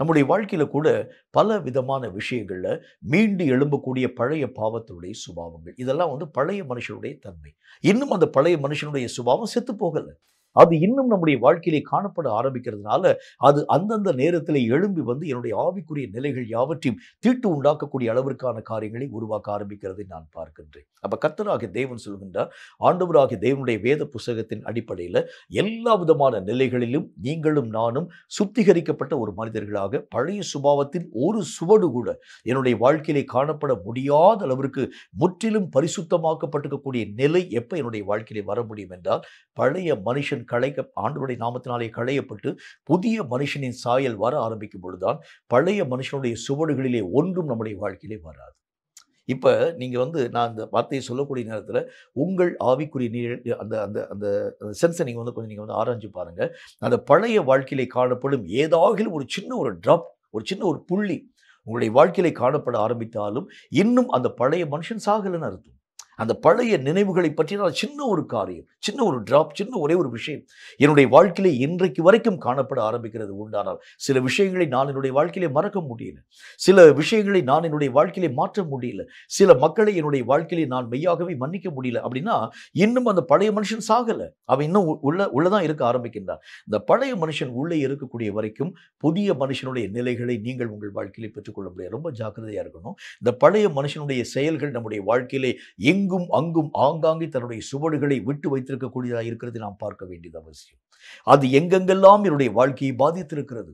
நம்முடைய வாழ்க்கையில் கூட பல விதமான விஷயங்களில் மீண்டு எழும்பக்கூடிய பழைய பாவத்தினுடைய சுபாவங்கள் இதெல்லாம் வந்து பழைய மனுஷனுடைய தன்மை இன்னும் அந்த பழைய மனுஷனுடைய சுபாவம் செத்து போகலை அது இன்னும் நம்முடைய வாழ்க்கையிலே காணப்பட ஆரம்பிக்கிறதுனால அது அந்தந்த நேரத்தில் எழும்பி வந்து என்னுடைய ஆவிக்குரிய நிலைகள் யாவற்றையும் தீட்டு உண்டாக்கக்கூடிய அளவிற்கான காரியங்களை உருவாக்க ஆரம்பிக்கிறதை நான் பார்க்கின்றேன் அப்போ கத்தராகிய தேவன் சொல்கின்றார் ஆண்டவராகிய தேவனுடைய வேத புஸ்தகத்தின் அடிப்படையில் எல்லா விதமான நிலைகளிலும் நீங்களும் நானும் சுத்திகரிக்கப்பட்ட ஒரு மனிதர்களாக பழைய சுபாவத்தின் ஒரு சுவடு கூட என்னுடைய வாழ்க்கையிலே காணப்பட முடியாத அளவிற்கு முற்றிலும் பரிசுத்தமாக்கப்பட்டிருக்கக்கூடிய நிலை எப்போ என்னுடைய வாழ்க்கையிலே வர முடியும் என்றால் பழைய மனுஷன் மனுஷன் களைக்க ஆண்டவருடைய நாமத்தினாலே களையப்பட்டு புதிய மனுஷனின் சாயல் வர ஆரம்பிக்கும் பொழுதுதான் பழைய மனுஷனுடைய சுவடுகளிலே ஒன்றும் நம்முடைய வாழ்க்கையிலே வராது இப்போ நீங்கள் வந்து நான் அந்த வார்த்தையை சொல்லக்கூடிய நேரத்தில் உங்கள் ஆவிக்குரிய நீர் அந்த அந்த அந்த சென்ஸை நீங்கள் வந்து கொஞ்சம் நீங்கள் வந்து ஆராய்ஞ்சு பாருங்கள் அந்த பழைய வாழ்க்கையிலே காணப்படும் ஏதாகிலும் ஒரு சின்ன ஒரு ட்ரப் ஒரு சின்ன ஒரு புள்ளி உங்களுடைய வாழ்க்கையிலே காணப்பட ஆரம்பித்தாலும் இன்னும் அந்த பழைய மனுஷன் சாகலைன்னு அர்த்தம் அந்த பழைய நினைவுகளை பற்றி நான் சின்ன ஒரு காரியம் சின்ன ஒரு ட்ராப் சின்ன ஒரே ஒரு விஷயம் என்னுடைய வாழ்க்கையிலே இன்றைக்கு வரைக்கும் காணப்பட ஆரம்பிக்கிறது உண்டானால் சில விஷயங்களை நான் என்னுடைய வாழ்க்கையிலே மறக்க முடியல சில விஷயங்களை நான் என்னுடைய வாழ்க்கையிலே மாற்ற முடியல சில மக்களை என்னுடைய வாழ்க்கையிலே நான் மெய்யாகவே மன்னிக்க முடியல அப்படின்னா இன்னும் அந்த பழைய மனுஷன் சாகலை அவன் இன்னும் உள்ள உள்ளதான் இருக்க ஆரம்பிக்கின்றான் இந்த பழைய மனுஷன் உள்ளே இருக்கக்கூடிய வரைக்கும் புதிய மனுஷனுடைய நிலைகளை நீங்கள் உங்கள் வாழ்க்கையிலே பெற்றுக்கொள்ள முடியாது ரொம்ப ஜாக்கிரதையாக இருக்கணும் இந்த பழைய மனுஷனுடைய செயல்கள் நம்முடைய வாழ்க்கையிலே எங்க இங்கும் அங்கும் ஆங்காங்கே தன்னுடைய சுவடுகளை விட்டு வைத்திருக்கக்கூடியதாக இருக்கிறது நாம் பார்க்க வேண்டியது அவசியம் அது எங்கெங்கெல்லாம் என்னுடைய வாழ்க்கையை பாதித்திருக்கிறது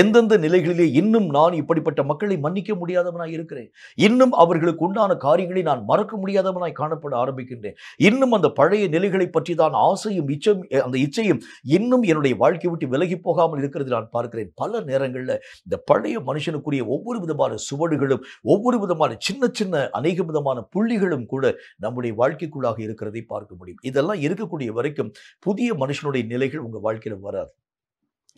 எந்தெந்த நிலைகளிலே இன்னும் நான் இப்படிப்பட்ட மக்களை மன்னிக்க முடியாதவனாய் இருக்கிறேன் இன்னும் அவர்களுக்கு உண்டான காரியங்களை நான் மறக்க முடியாதவனாய் காணப்பட ஆரம்பிக்கின்றேன் இன்னும் அந்த பழைய நிலைகளை பற்றி தான் ஆசையும் இச்சம் அந்த இச்சையும் இன்னும் என்னுடைய வாழ்க்கை விட்டு விலகி போகாமல் இருக்கிறது நான் பார்க்கிறேன் பல நேரங்களில் இந்த பழைய மனுஷனுக்குரிய ஒவ்வொரு விதமான சுவடுகளும் ஒவ்வொரு விதமான சின்ன சின்ன அநேக விதமான புள்ளிகளும் கூட நம்முடைய வாழ்க்கைக்குள்ளாக இருக்கிறதை பார்க்க முடியும் இதெல்லாம் இருக்கக்கூடிய வரைக்கும் புதிய மனுஷனுடைய நிலைகள் உங்கள் வாழ்க்கையில் வராது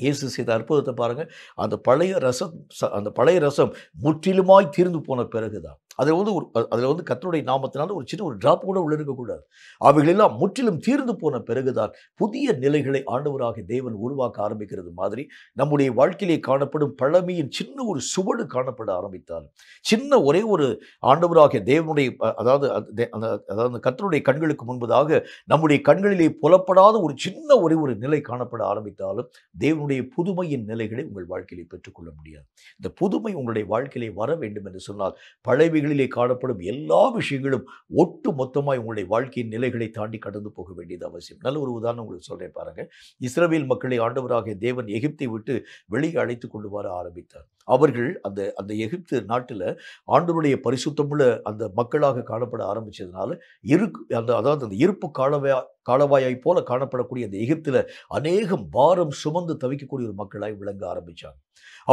இயேசு செய்த அற்புதத்தை பாருங்கள் அந்த பழைய ரசம் அந்த பழைய ரசம் முற்றிலுமாய் தீர்ந்து போன பிறகுதான் அதில் வந்து ஒரு அதில் வந்து கத்தனுடைய நாமத்தினால ஒரு சின்ன ஒரு ட்ராப் கூட உள்ள இருக்கக்கூடாது அவைகளெல்லாம் முற்றிலும் தீர்ந்து போன பிறகுதான் புதிய நிலைகளை ஆண்டவராக தேவன் உருவாக்க ஆரம்பிக்கிறது மாதிரி நம்முடைய வாழ்க்கையிலே காணப்படும் பழமையின் சின்ன ஒரு சுவடு காணப்பட ஆரம்பித்தார் சின்ன ஒரே ஒரு ஆண்டவராக தேவனுடைய அதாவது அதாவது கத்தனுடைய கண்களுக்கு முன்பதாக நம்முடைய கண்களிலே புலப்படாத ஒரு சின்ன ஒரே ஒரு நிலை காணப்பட ஆரம்பித்தாலும் தேவனுடைய புதுமையின் நிலைகளை உங்கள் வாழ்க்கையிலே பெற்றுக்கொள்ள முடியாது இந்த புதுமை உங்களுடைய வாழ்க்கையிலே வர வேண்டும் என்று சொன்னால் பழைய நிலைகளிலே காணப்படும் எல்லா விஷயங்களும் ஒட்டு மொத்தமாக உங்களுடைய வாழ்க்கையின் நிலைகளை தாண்டி கடந்து போக வேண்டியது அவசியம் நல்ல ஒரு உதாரணம் உங்களுக்கு சொல்கிறேன் பாருங்கள் இஸ்ரேல் மக்களை ஆண்டவராக தேவன் எகிப்தை விட்டு வெளியே அழைத்து கொண்டு வர ஆரம்பித்தார் அவர்கள் அந்த அந்த எகிப்து நாட்டில் ஆண்டவருடைய பரிசுத்தமுள்ள அந்த மக்களாக காணப்பட ஆரம்பித்ததுனால இரு அந்த அதாவது அந்த இருப்பு காலவாய் காலவாயை போல காணப்படக்கூடிய அந்த எகிப்தில் அநேகம் பாரம் சுமந்து தவிக்கக்கூடிய ஒரு மக்களாய் விளங்க ஆரம்பித்தாங்க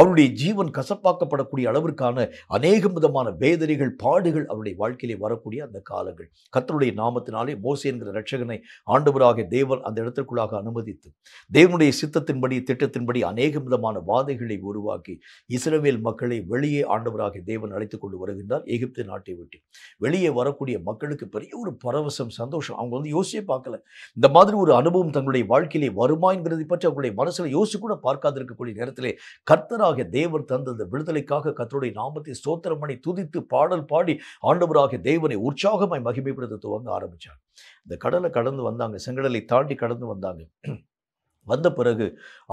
அவருடைய ஜீவன் கசப்பாக்கப்படக்கூடிய அளவிற்கான அநேக விதமான வேதனைகள் பாடுகள் அவருடைய வாழ்க்கையிலே வரக்கூடிய அந்த காலங்கள் கத்தருடைய நாமத்தினாலே மோசை என்கிற ரட்சகனை ஆண்டவராக தேவன் அந்த இடத்திற்குள்ளாக அனுமதித்து தேவனுடைய சித்தத்தின்படி திட்டத்தின்படி அநேக விதமான வாதைகளை உருவாக்கி இஸ்ரேல் மக்களை வெளியே ஆண்டவராக தேவன் அழைத்து கொண்டு வருகின்றார் எகிப்து நாட்டை விட்டு வெளியே வரக்கூடிய மக்களுக்கு பெரிய ஒரு பரவசம் சந்தோஷம் அவங்க வந்து யோசிச்சே பார்க்கல இந்த மாதிரி ஒரு அனுபவம் தங்களுடைய வாழ்க்கையிலே வருமா என்கிறதை பற்றி அவங்களுடைய மனசில் யோசிச்சு கூட பார்க்காதிருக்கக்கூடிய நேரத்திலே கர்த்தராக தேவர் தந்த அந்த விடுதலைக்காக கத்தருடைய நாமத்தை ஸ்தோத்திரமனை துதித்து பாடல் பாடி ஆண்டவராக தேவனை உற்சாகமாய் மகிமைப்படுத்த துவங்க ஆரம்பித்தார் இந்த கடலை கடந்து வந்தாங்க செங்கடலை தாண்டி கடந்து வந்தாங்க வந்த பிறகு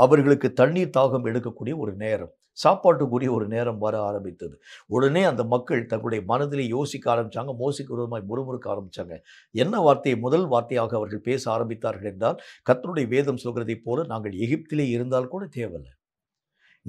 அவர்களுக்கு தண்ணீர் தாகம் எடுக்கக்கூடிய ஒரு நேரம் சாப்பாட்டுக்குரிய ஒரு நேரம் வர ஆரம்பித்தது உடனே அந்த மக்கள் தங்களுடைய மனதிலே யோசிக்க ஆரம்பித்தாங்க மோசிக்க விரோதமாய் முறுமுறுக்க ஆரம்பித்தாங்க என்ன வார்த்தையை முதல் வார்த்தையாக அவர்கள் பேச ஆரம்பித்தார்கள் என்றால் கத்தனுடைய வேதம் சொல்கிறதைப் போல நாங்கள் எகிப்திலே இருந்தால் கூட தேவையில்லை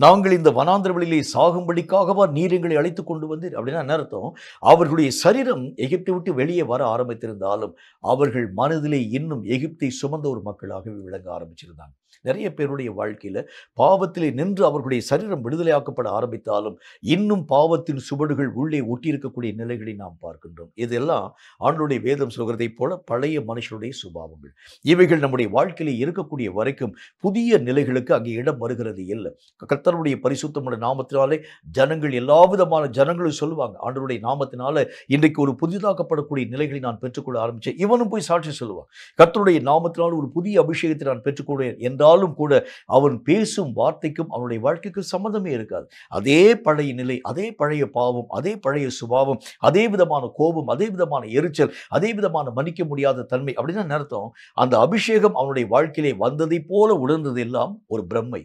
நாங்கள் இந்த வனாந்திர வழியிலே சாகும்படிக்காகவா நீர் எங்களை அழைத்து கொண்டு வந்தீர் அப்படின்னா என்ன அர்த்தம் அவர்களுடைய சரீரம் எகிப்தை விட்டு வெளியே வர ஆரம்பித்திருந்தாலும் அவர்கள் மனதிலே இன்னும் எகிப்தை சுமந்த ஒரு மக்களாகவே விளங்க ஆரம்பிச்சிருந்தாங்க நிறைய பேருடைய வாழ்க்கையில் பாவத்திலே நின்று அவர்களுடைய சரீரம் விடுதலையாக்கப்பட ஆரம்பித்தாலும் இன்னும் பாவத்தின் சுவடுகள் உள்ளே ஒட்டியிருக்கக்கூடிய நிலைகளை நாம் பார்க்கின்றோம் இதெல்லாம் ஆண்டுடைய வேதம் சொல்கிறதைப் போல பழைய மனுஷனுடைய சுபாவங்கள் இவைகள் நம்முடைய வாழ்க்கையிலே இருக்கக்கூடிய வரைக்கும் புதிய நிலைகளுக்கு அங்கே இடம் வருகிறது இல்லை கர்த்தருடைய பரிசுத்தமுள்ள நாமத்தினாலே ஜனங்கள் எல்லா விதமான ஜனங்களும் சொல்லுவாங்க ஆண்டருடைய நாமத்தினால இன்றைக்கு ஒரு புதிதாக்கப்படக்கூடிய நிலைகளை நான் பெற்றுக்கொள்ள ஆரம்பித்தேன் இவனும் போய் சாட்சி சொல்லுவான் கர்த்தருடைய நாமத்தினால் ஒரு புதிய அபிஷேகத்தை நான் பெற்றுக்கொள்வேன் என்று இருந்தாலும் கூட அவன் பேசும் வார்த்தைக்கும் அவனுடைய வாழ்க்கைக்கும் சம்மந்தமே இருக்காது அதே பழைய நிலை அதே பழைய பாவம் அதே பழைய சுபாவம் அதே விதமான கோபம் அதே விதமான எரிச்சல் அதே விதமான மன்னிக்க முடியாத தன்மை அப்படின்னு அர்த்தம் அந்த அபிஷேகம் அவனுடைய வாழ்க்கையிலே வந்ததை போல உணர்ந்தது எல்லாம் ஒரு பிரம்மை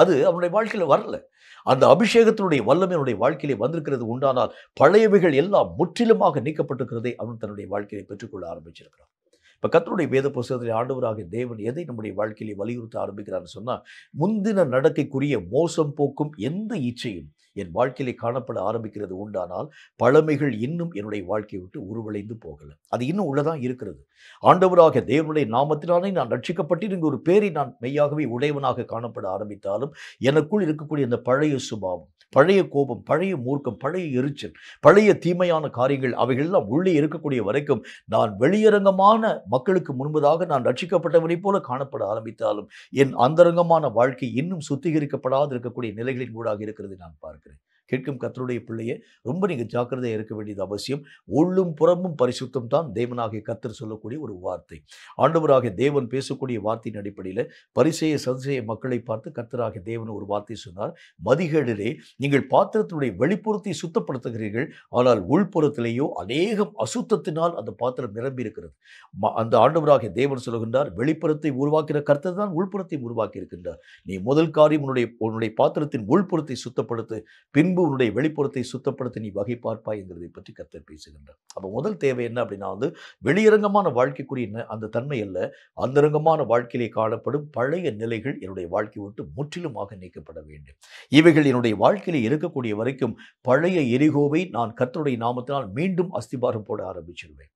அது அவனுடைய வாழ்க்கையில் வரல அந்த அபிஷேகத்தினுடைய வல்லமையினுடைய வாழ்க்கையிலே வந்திருக்கிறது உண்டானால் பழையவைகள் எல்லாம் முற்றிலுமாக நீக்கப்பட்டிருக்கிறதை அவன் தன்னுடைய வாழ்க்கையை பெற்றுக்கொள்ள ஆரம்பிச்சிருக்கிறான் இப்போ கத்தருடைய வேத புஸ்தகத்தில் ஆண்டவராக தேவன் எதை நம்முடைய வாழ்க்கையிலே வலியுறுத்த ஆரம்பிக்கிறான்னு சொன்னால் முந்தின நடக்கைக்குரிய மோசம் போக்கும் எந்த இச்சையும் என் வாழ்க்கையிலே காணப்பட ஆரம்பிக்கிறது உண்டானால் பழமைகள் இன்னும் என்னுடைய வாழ்க்கையை விட்டு உருவளைந்து போகலை அது இன்னும் உள்ளதான் இருக்கிறது ஆண்டவராக தேவனுடைய நாமத்தினாலே நான் ரட்சிக்கப்பட்டிருக்கிற ஒரு பேரை நான் மெய்யாகவே உடையவனாக காணப்பட ஆரம்பித்தாலும் எனக்குள் இருக்கக்கூடிய அந்த பழைய சுபாவம் பழைய கோபம் பழைய மூர்க்கம் பழைய எரிச்சல் பழைய தீமையான காரியங்கள் அவைகளெல்லாம் உள்ளே இருக்கக்கூடிய வரைக்கும் நான் வெளியரங்கமான மக்களுக்கு முன்பதாக நான் ரட்சிக்கப்பட்டவனைப் போல காணப்பட ஆரம்பித்தாலும் என் அந்தரங்கமான வாழ்க்கை இன்னும் சுத்திகரிக்கப்படாது இருக்கக்கூடிய நிலைகளின் ஊடாக இருக்கிறது நான் பார்க்கிறேன் கேட்கும் கத்தருடைய பிள்ளையே ரொம்ப நீங்கள் ஜாக்கிரதையாக இருக்க வேண்டியது அவசியம் உள்ளும் புறமும் பரிசுத்தம் தான் தேவனாகிய கத்தர் சொல்லக்கூடிய ஒரு வார்த்தை ஆண்டவராகிய தேவன் பேசக்கூடிய வார்த்தையின் அடிப்படையில் பரிசெய சதிசெய மக்களை பார்த்து கத்தராகிய தேவன் ஒரு வார்த்தை சொன்னார் மதிகேடிலே நீங்கள் பாத்திரத்தினுடைய வெளிப்புறத்தை சுத்தப்படுத்துகிறீர்கள் ஆனால் உள்புறத்திலேயோ அநேகம் அசுத்தத்தினால் அந்த பாத்திரம் நிரம்பி இருக்கிறது அந்த ஆண்டவராகிய தேவன் சொல்கின்றார் வெளிப்புறத்தை உருவாக்கிற கர்த்தர் தான் உள்புறத்தை உருவாக்கி இருக்கின்றார் நீ முதல் காரியம் உன்னுடைய உன்னுடைய பாத்திரத்தின் உள்புறத்தை சுத்தப்படுத்து பின் பின்பு உன்னுடைய வெளிப்புறத்தை சுத்தப்படுத்தி நீ வகை பார்ப்பாய் என்கிறதை பற்றி கத்தர் பேசுகின்றார் அப்போ முதல் தேவை என்ன அப்படின்னா வந்து வெளியரங்கமான வாழ்க்கைக்குரிய அந்த தன்மை அல்ல அந்தரங்கமான வாழ்க்கையிலே காணப்படும் பழைய நிலைகள் என்னுடைய வாழ்க்கை விட்டு முற்றிலுமாக நீக்கப்பட வேண்டும் இவைகள் என்னுடைய வாழ்க்கையிலே இருக்கக்கூடிய வரைக்கும் பழைய எரிகோவை நான் கத்தருடைய நாமத்தினால் மீண்டும் அஸ்திபாரம் போட ஆரம்பிச்சிருவேன்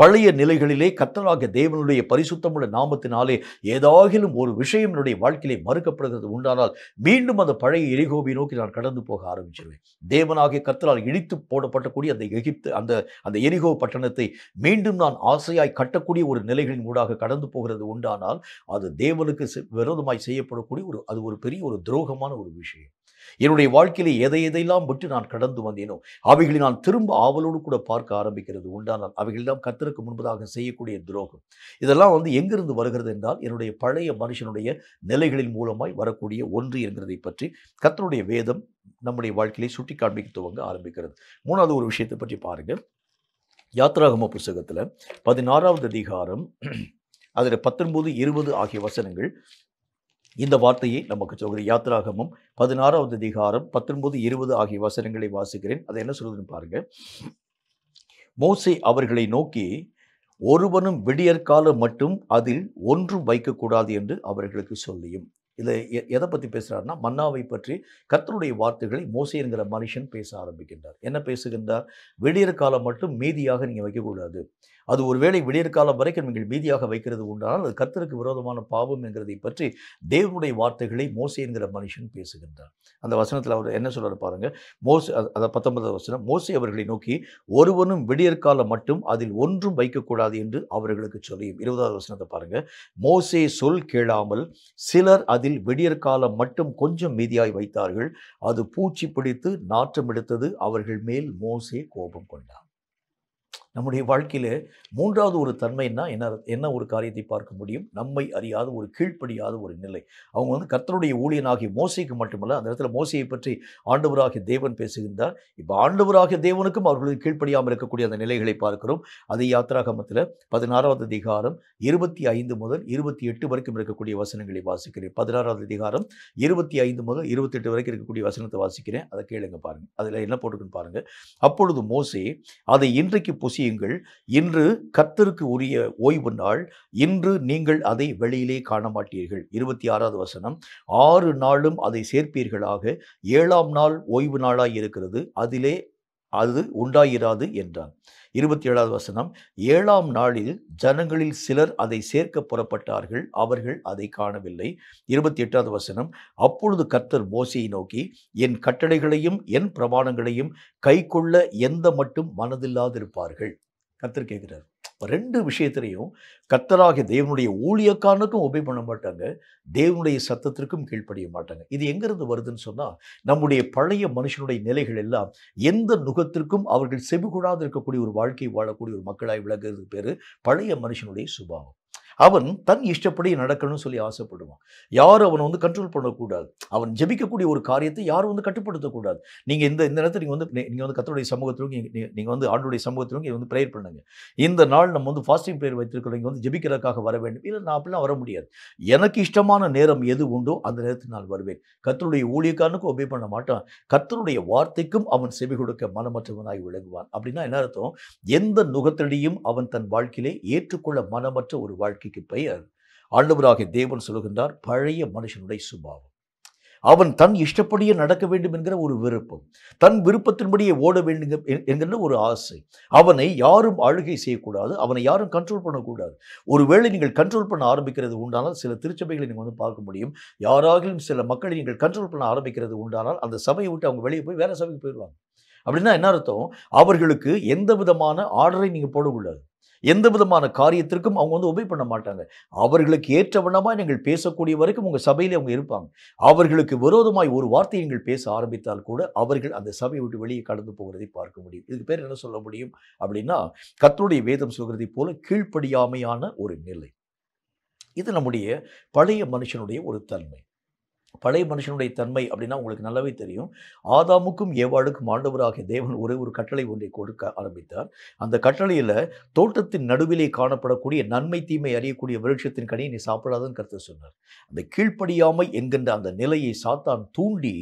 பழைய நிலைகளிலே கத்தனாகிய தேவனுடைய பரிசுத்தமுள்ள நாமத்தினாலே ஏதாகிலும் ஒரு விஷயம் என்னுடைய வாழ்க்கையிலே மறுக்கப்படுகிறது உண்டானால் மீண்டும் அந்த பழைய எரிகோவை நோக்கி நான் கடந்து போக ஆரம்பிச்சிருவேன் தேவனாகிய கத்தலால் இழித்து போடப்பட்டக்கூடிய அந்த எகிப்து அந்த அந்த எரிகோ பட்டணத்தை மீண்டும் நான் ஆசையாய் கட்டக்கூடிய ஒரு நிலைகளின் ஊடாக கடந்து போகிறது உண்டானால் அது தேவனுக்கு விரோதமாய் செய்யப்படக்கூடிய ஒரு அது ஒரு பெரிய ஒரு துரோகமான ஒரு விஷயம் என்னுடைய வாழ்க்கையில் எதை எதையெல்லாம் விட்டு நான் கடந்து வந்தேனோ அவைகளை நான் திரும்ப ஆவலோடு கூட பார்க்க ஆரம்பிக்கிறது உண்டானால் அவைகளெல்லாம் கத்தருக்கு முன்பதாக செய்யக்கூடிய துரோகம் இதெல்லாம் வந்து எங்கிருந்து வருகிறது என்றால் என்னுடைய பழைய மனுஷனுடைய நிலைகளின் மூலமாய் வரக்கூடிய ஒன்று என்கிறதை பற்றி கத்தனுடைய வேதம் நம்முடைய வாழ்க்கையை சுட்டி காண்பிக்க துவங்க ஆரம்பிக்கிறது மூணாவது ஒரு விஷயத்தை பற்றி பாருங்கள் யாத்ராகம புஸ்தகத்தில் பதினாறாவது அதிகாரம் அதில் பத்தொன்பது இருபது ஆகிய வசனங்கள் இந்த வார்த்தையை நமக்கு சொல்கிற யாத்திராகமும் பதினாறாவது அதிகாரம் பத்தொன்பது இருபது ஆகிய வசனங்களை வாசிக்கிறேன் அதை என்ன சொல்றதுன்னு பாருங்கள் மோசை அவர்களை நோக்கி ஒருவனும் விடியற்காலம் மட்டும் அதில் ஒன்றும் வைக்கக்கூடாது என்று அவர்களுக்கு சொல்லியும் இதை எதை பற்றி பேசுகிறார்னா மன்னாவை பற்றி கத்தருடைய வார்த்தைகளை மோசை என்கிற மனுஷன் பேச ஆரம்பிக்கின்றார் என்ன பேசுகின்றார் விடியற் காலம் மட்டும் மீதியாக நீங்கள் வைக்கக்கூடாது அது ஒருவேளை விடியற்காலம் வரைக்கும் நீங்கள் மீதியாக வைக்கிறது உண்டானால் அது கர்த்தருக்கு விரோதமான பாவம் என்கிறதை பற்றி தேவனுடைய வார்த்தைகளை மோசி என்கிற மனுஷன் பேசுகின்றார் அந்த வசனத்தில் அவர் என்ன சொல்கிறார் பாருங்க மோசி அதை பத்தொன்பதாவது வசனம் மோசி அவர்களை நோக்கி ஒருவனும் விடியற்காலம் மட்டும் அதில் ஒன்றும் வைக்கக்கூடாது என்று அவர்களுக்கு சொல்லியும் இருபதாவது வசனத்தை பாருங்க மோசே சொல் கேளாமல் சிலர் அதில் விடியற்காலம் மட்டும் கொஞ்சம் மீதியாய் வைத்தார்கள் அது பூச்சி பிடித்து நாற்றம் எடுத்தது அவர்கள் மேல் மோசே கோபம் கொண்டார் நம்முடைய வாழ்க்கையில் மூன்றாவது ஒரு தன்மைன்னா என்ன என்ன ஒரு காரியத்தை பார்க்க முடியும் நம்மை அறியாத ஒரு கீழ்ப்படியாத ஒரு நிலை அவங்க வந்து கர்த்தருடைய ஊழியனாகிய மோசைக்கு மட்டுமல்ல அந்த இடத்துல மோசையை பற்றி ஆண்டவராகிய தேவன் பேசுகின்றார் இப்போ ஆண்டவராகிய தேவனுக்கும் அவர்களுக்கு கீழ்ப்படியாமல் இருக்கக்கூடிய அந்த நிலைகளை பார்க்கிறோம் அது கமத்தில் பதினாறாவது அதிகாரம் இருபத்தி ஐந்து முதல் இருபத்தி எட்டு வரைக்கும் இருக்கக்கூடிய வசனங்களை வாசிக்கிறேன் பதினாறாவது அதிகாரம் இருபத்தி ஐந்து முதல் இருபத்தெட்டு வரைக்கும் இருக்கக்கூடிய வசனத்தை வாசிக்கிறேன் அதை கேளுங்க பாருங்கள் அதில் என்ன போட்டுக்குன்னு பாருங்கள் அப்பொழுது மோசே அதை இன்றைக்கு புசி நிச்சயிங்கள் இன்று கத்திற்கு உரிய ஓய்வு நாள் இன்று நீங்கள் அதை வெளியிலே காண மாட்டீர்கள் இருபத்தி ஆறாவது வசனம் ஆறு நாளும் அதை சேர்ப்பீர்களாக ஏழாம் நாள் ஓய்வு நாளாய் இருக்கிறது அதிலே அது உண்டாயிராது என்றான் இருபத்தி ஏழாவது வசனம் ஏழாம் நாளில் ஜனங்களில் சிலர் அதை சேர்க்க புறப்பட்டார்கள் அவர்கள் அதை காணவில்லை இருபத்தி எட்டாவது வசனம் அப்பொழுது கர்த்தர் மோசையை நோக்கி என் கட்டளைகளையும் என் பிரமாணங்களையும் கை கொள்ள எந்த மட்டும் மனதில்லாதிருப்பார்கள் கர்த்தர் கேட்கிறார் ரெண்டு விஷயத்திலையும் கத்தராகிய தேவனுடைய ஊழியக்காரனுக்கும் ஒபே பண்ண மாட்டாங்க தேவனுடைய சத்தத்திற்கும் கீழ்ப்படிய மாட்டாங்க இது எங்கேருந்து வருதுன்னு சொன்னால் நம்முடைய பழைய மனுஷனுடைய நிலைகள் எல்லாம் எந்த நுகத்திற்கும் அவர்கள் செவிகூடாது இருக்கக்கூடிய ஒரு வாழ்க்கை வாழக்கூடிய ஒரு மக்களாய் விளங்குறது பேர் பழைய மனுஷனுடைய சுபாவம் அவன் தன் இஷ்டப்படி நடக்கணும்னு சொல்லி ஆசைப்படுவான் யாரும் அவனை வந்து கண்ட்ரோல் பண்ணக்கூடாது அவன் ஜெபிக்கக்கூடிய ஒரு காரியத்தை யாரும் வந்து கட்டுப்படுத்தக்கூடாது நீங்கள் இந்த இந்த நேரத்தில் நீங்கள் வந்து நீங்கள் வந்து கத்தருடைய சமூகத்திலும் நீங்கள் வந்து ஆண்டுடைய சமூகத்திலும் நீங்கள் வந்து ப்ரேயர் பண்ணுங்கள் இந்த நாள் நம்ம வந்து ஃபாஸ்டிங் ப்ரேயர் வைத்திருக்கிறோம் நீங்கள் வந்து ஜெபிக்கிறதுக்காக வர வேண்டும் இல்லை நான் அப்படிலாம் வர முடியாது எனக்கு இஷ்டமான நேரம் எது உண்டோ அந்த நேரத்தில் நான் வருவேன் கத்தருடைய ஊழியக்காரனுக்கும் ஒபே பண்ண மாட்டான் கத்தருடைய வார்த்தைக்கும் அவன் செவி கொடுக்க மனமற்றவனாகி விளங்குவான் அப்படின்னா என்ன அர்த்தம் எந்த நுகத்தடியும் அவன் தன் வாழ்க்கையிலே ஏற்றுக்கொள்ள மனமற்ற ஒரு வாழ்க்கை வழக்கிற்கு பெயர் ஆண்டவராகிய தேவன் சொல்கின்றார் பழைய மனுஷனுடைய சுபாவம் அவன் தன் இஷ்டப்படியே நடக்க வேண்டும் என்கிற ஒரு விருப்பம் தன் விருப்பத்தின்படியே ஓட வேண்டும் என்கிற ஒரு ஆசை அவனை யாரும் ஆளுகை செய்யக்கூடாது அவனை யாரும் கண்ட்ரோல் பண்ணக்கூடாது ஒருவேளை நீங்கள் கண்ட்ரோல் பண்ண ஆரம்பிக்கிறது உண்டானால் சில திருச்சபைகளை நீங்கள் வந்து பார்க்க முடியும் யாராகிலும் சில மக்களை நீங்கள் கண்ட்ரோல் பண்ண ஆரம்பிக்கிறது உண்டானால் அந்த சபையை விட்டு அவங்க வெளியே போய் வேறு சபைக்கு போயிடுவாங்க அப்படின்னா என்ன அர்த்தம் அவர்களுக்கு எந்த விதமான ஆர்டரை நீங்கள் போடக்கூடாது எந்த விதமான காரியத்திற்கும் அவங்க வந்து உபயோக பண்ண மாட்டாங்க அவர்களுக்கு ஏற்றவனமாக நீங்கள் பேசக்கூடிய வரைக்கும் உங்கள் சபையில் அவங்க இருப்பாங்க அவர்களுக்கு விரோதமாய் ஒரு வார்த்தையை நீங்கள் பேச ஆரம்பித்தால் கூட அவர்கள் அந்த சபையை விட்டு வெளியே கடந்து போகிறதை பார்க்க முடியும் இதுக்கு பேர் என்ன சொல்ல முடியும் அப்படின்னா கத்தருடைய வேதம் சொல்கிறதை போல கீழ்ப்படியாமையான ஒரு நிலை இது நம்முடைய பழைய மனுஷனுடைய ஒரு தன்மை பழைய மனுஷனுடைய தன்மை அப்படின்னா உங்களுக்கு நல்லாவே தெரியும் ஆதாமுக்கும் ஏவாளுக்கும் ஆண்டவராகிய தேவன் ஒரே ஒரு கட்டளை ஒன்றை கொடுக்க ஆரம்பித்தார் அந்த கட்டளையில் தோட்டத்தின் நடுவிலே காணப்படக்கூடிய நன்மை தீமை அறியக்கூடிய விருட்சத்தின் கனியை நீ சாப்பிடாதன்னு கருத்து சொன்னார் அந்த கீழ்ப்படியாமை என்கின்ற அந்த நிலையை சாத்தான் தூண்டி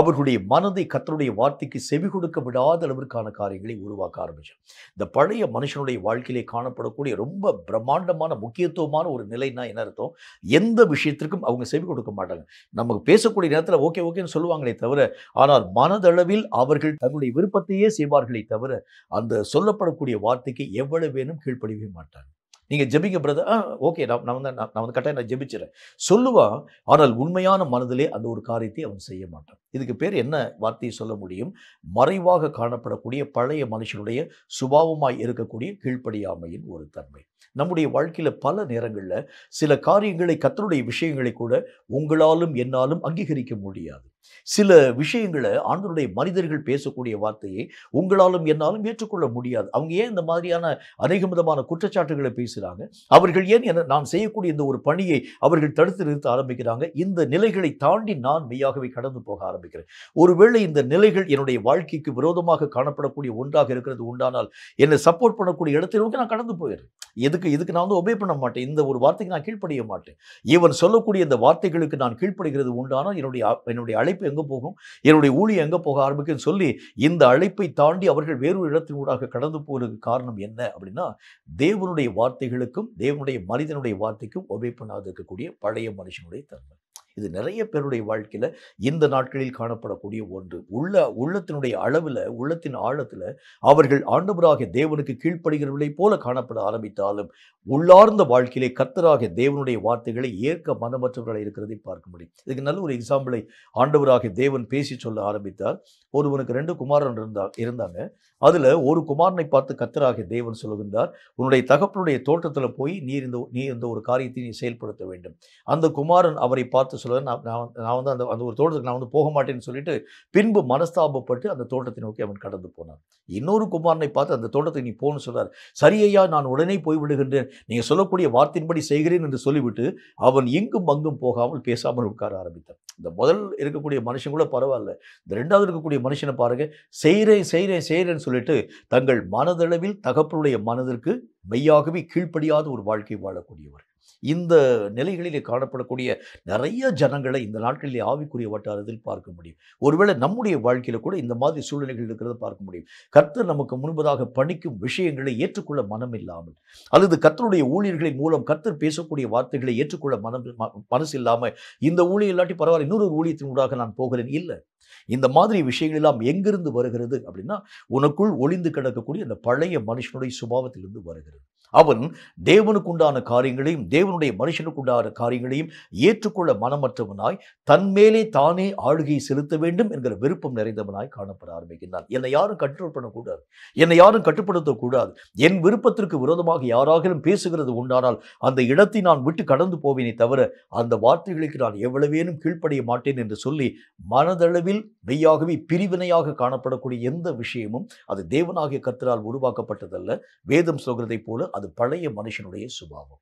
அவர்களுடைய மனதை கத்தருடைய வார்த்தைக்கு செவி கொடுக்க விடாத அளவிற்கான காரியங்களை உருவாக்க ஆரம்பித்தார் இந்த பழைய மனுஷனுடைய வாழ்க்கையிலே காணப்படக்கூடிய ரொம்ப பிரம்மாண்டமான முக்கியத்துவமான ஒரு நிலைன்னா என்ன அர்த்தம் எந்த விஷயத்திற்கும் அவங்க செவி கொடுக்க மாட்டாங்க நம்ம நமக்கு பேசக்கூடிய நேரத்தில் ஓகே ஓகேன்னு சொல்லுவாங்களே தவிர ஆனால் மனதளவில் அவர்கள் தங்களுடைய விருப்பத்தையே செய்வார்களே தவிர அந்த சொல்லப்படக்கூடிய வார்த்தைக்கு எவ்வளவு வேணும் கீழ்ப்படவே மாட்டாங்க நீங்கள் ஜெபிக்க பிரதர் ஆ ஓகே நான் நான் வந்து நான் வந்து கட்டாயம் நான் ஜபிச்சிடறேன் சொல்லுவான் ஆனால் உண்மையான மனதிலே அந்த ஒரு காரியத்தை அவன் செய்ய மாட்டான் இதுக்கு பேர் என்ன வார்த்தையை சொல்ல முடியும் மறைவாக காணப்படக்கூடிய பழைய மனுஷனுடைய சுபாவமாய் இருக்கக்கூடிய கீழ்ப்படியாமையின் ஒரு தன்மை நம்முடைய வாழ்க்கையில் பல நேரங்களில் சில காரியங்களை கத்தருடைய விஷயங்களை கூட உங்களாலும் என்னாலும் அங்கீகரிக்க முடியாது சில விஷயங்களை ஆண்களுடைய மனிதர்கள் பேசக்கூடிய வார்த்தையை உங்களாலும் என்னாலும் ஏற்றுக்கொள்ள முடியாது அவங்க ஏன் இந்த மாதிரியான அநேக விதமான குற்றச்சாட்டுகளை பேசுகிறாங்க அவர்கள் ஏன் என நான் செய்யக்கூடிய இந்த ஒரு பணியை அவர்கள் தடுத்து நிறுத்த ஆரம்பிக்கிறாங்க இந்த நிலைகளை தாண்டி நான் மெய்யாகவே கடந்து போக ஆரம்பிக்கிறேன் ஒருவேளை இந்த நிலைகள் என்னுடைய வாழ்க்கைக்கு விரோதமாக காணப்படக்கூடிய ஒன்றாக இருக்கிறது உண்டானால் என்னை சப்போர்ட் பண்ணக்கூடிய இடத்திற்கு நான் கடந்து போயிடுறேன் எதுக்கு இதுக்கு நான் வந்து ஒபே பண்ண மாட்டேன் இந்த ஒரு வார்த்தைக்கு நான் கீழ்ப்படிய மாட்டேன் இவன் சொல்லக்கூடிய இந்த வார்த்தைகளுக்கு நான் கீழ்ப்படுகிறது உண்டானால் என்னுடைய என்னுடைய அழைப்பு எங்கே போகும் என்னுடைய ஊழியம் எங்கே போக ஆரம்பிக்கும் சொல்லி இந்த அழைப்பை தாண்டி அவர்கள் வேறொரு இடத்தினூடாக கடந்து போகிறதுக்கு காரணம் என்ன அப்படின்னா தேவனுடைய வார்த்தைகளுக்கும் தேவனுடைய மனிதனுடைய வார்த்தைக்கும் ஒபே பண்ணாது இருக்கக்கூடிய பழைய மனுஷனுடைய தன்மை இது நிறைய பேருடைய வாழ்க்கையில் இந்த நாட்களில் காணப்படக்கூடிய ஒன்று உள்ள உள்ளத்தினுடைய அளவில் உள்ளத்தின் ஆழத்தில் அவர்கள் ஆண்டவராக தேவனுக்கு கீழ்ப்படுகிறவர்களை போல காணப்பட ஆரம்பித்தாலும் உள்ளார்ந்த வாழ்க்கையிலே கத்தராக தேவனுடைய வார்த்தைகளை ஏற்க மனமற்றவர்களாக இருக்கிறதை பார்க்க முடியும் இதுக்கு நல்ல ஒரு எக்ஸாம்பிளை ஆண்டவராக தேவன் பேசி சொல்ல ஆரம்பித்தார் ஒருவனுக்கு ரெண்டு குமாரன் இருந்தா இருந்தாங்க அதில் ஒரு குமாரனை பார்த்து கத்தராக தேவன் சொல்லுகின்றார் உன்னுடைய தகப்பனுடைய தோட்டத்தில் போய் நீர் இந்த நீ இந்த ஒரு காரியத்தை நீ செயல்படுத்த வேண்டும் அந்த குமாரன் அவரை பார்த்து சொல்லுவார் நான் நான் நான் வந்து அந்த அந்த ஒரு தோட்டத்துக்கு நான் வந்து போக மாட்டேன்னு சொல்லிட்டு பின்பு மனஸ்தாபப்பட்டு அந்த தோட்டத்தை நோக்கி அவன் கடந்து போனான் இன்னொரு குமாரனை பார்த்து அந்த தோட்டத்துக்கு நீ போகணும்னு சொல்கிறார் சரியையா நான் உடனே போய்விடுகின்றேன் நீங்கள் சொல்லக்கூடிய வார்த்தையின்படி செய்கிறேன் என்று சொல்லிவிட்டு அவன் எங்கும் அங்கும் போகாமல் பேசாமல் உட்கார ஆரம்பித்தான் இந்த முதல் இருக்கக்கூடிய மனுஷன் கூட பரவாயில்ல இந்த ரெண்டாவது இருக்கக்கூடிய மனுஷனை பாருங்கள் செய்கிறேன் செய்கிறேன் செய்கிறேன்னு சொல்லிட்டு தங்கள் மனதளவில் தகப்பனுடைய மனதிற்கு மெய்யாகவே கீழ்ப்படியாத ஒரு வாழ்க்கை வாழக்கூடியவர் இந்த நிலைகளிலே காணப்படக்கூடிய நிறைய ஜனங்களை இந்த நாட்களிலே ஆவிக்குரிய வட்டாரத்தில் பார்க்க முடியும் ஒருவேளை நம்முடைய வாழ்க்கையில் கூட இந்த மாதிரி சூழ்நிலைகள் இருக்கிறத பார்க்க முடியும் கர்த்தர் நமக்கு முன்பதாக பணிக்கும் விஷயங்களை ஏற்றுக்கொள்ள மனம் இல்லாமல் அல்லது கர்த்தருடைய ஊழியர்களின் மூலம் கர்த்தர் பேசக்கூடிய வார்த்தைகளை ஏற்றுக்கொள்ள மனம் மனசு இல்லாமல் இந்த ஊழியர் இல்லாட்டி பரவாயில்ல இன்னொரு ஊழியத்தின் ஊடாக நான் போகிறேன் இல்லை இந்த மாதிரி விஷயங்கள் எல்லாம் எங்கிருந்து வருகிறது அப்படின்னா உனக்குள் ஒளிந்து கிடக்கக்கூடிய அந்த பழைய மனுஷனுடைய சுபாவத்திலிருந்து வருகிறது அவன் தேவனுக்குண்டான காரியங்களையும் தேவனுடைய மனுஷனுக்குண்டான காரியங்களையும் ஏற்றுக்கொள்ள மனமற்றவனாய் தன்மேலே தானே ஆளுகையை செலுத்த வேண்டும் என்கிற விருப்பம் நிறைந்தவனாய் காணப்பட ஆரம்பிக்கின்றான் என்னை யாரும் கண்ட்ரோல் பண்ணக்கூடாது என்னை யாரும் கட்டுப்படுத்தக்கூடாது என் விருப்பத்திற்கு விரோதமாக யாராகிலும் பேசுகிறது உண்டானால் அந்த இடத்தை நான் விட்டு கடந்து போவேனே தவிர அந்த வார்த்தைகளுக்கு நான் எவ்வளவேனும் கீழ்ப்படைய மாட்டேன் என்று சொல்லி மனதளவில் மெய்யாகவே பிரிவினையாக காணப்படக்கூடிய எந்த விஷயமும் அது தேவனாகிய கத்தரால் உருவாக்கப்பட்டதல்ல வேதம் சொல்கிறதைப் போல அது பழைய மனுஷனுடைய சுபாவம்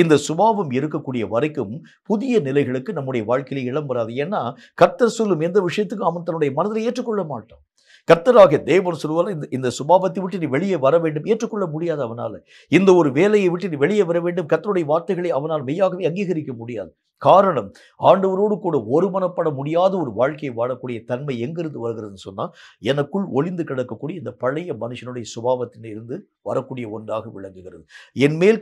இந்த சுபாவம் இருக்கக்கூடிய வரைக்கும் புதிய நிலைகளுக்கு நம்முடைய வாழ்க்கையில இளம் வராது ஏன்னா கர்த்தர் சொல்லும் எந்த விஷயத்துக்கும் அவன் தன்னுடைய மனதில் ஏற்றுக்கொள்ள மாட்டான் கர்த்தராக தேவன் சொல்லுவார் இந்த இந்த சுபாவத்தை விட்டு நீ வெளியே வர வேண்டும் ஏற்றுக்கொள்ள முடியாது அவனால் இந்த ஒரு வேலையை விட்டு நீ வெளியே வர வேண்டும் கர்த்தருடைய வார்த்தைகளை அவனால் மெய்யாகவே அங்கீகரிக்க முடியாது காரணம் ஆண்டவரோடு கூட ஒருமனப்பட முடியாத ஒரு வாழ்க்கையை வாழக்கூடிய தன்மை எங்கிருந்து வருகிறதுன்னு சொன்னால் எனக்குள் ஒளிந்து கிடக்கக்கூடிய இந்த பழைய மனுஷனுடைய சுபாவத்தின் இருந்து வரக்கூடிய ஒன்றாக விளங்குகிறது என் மேல்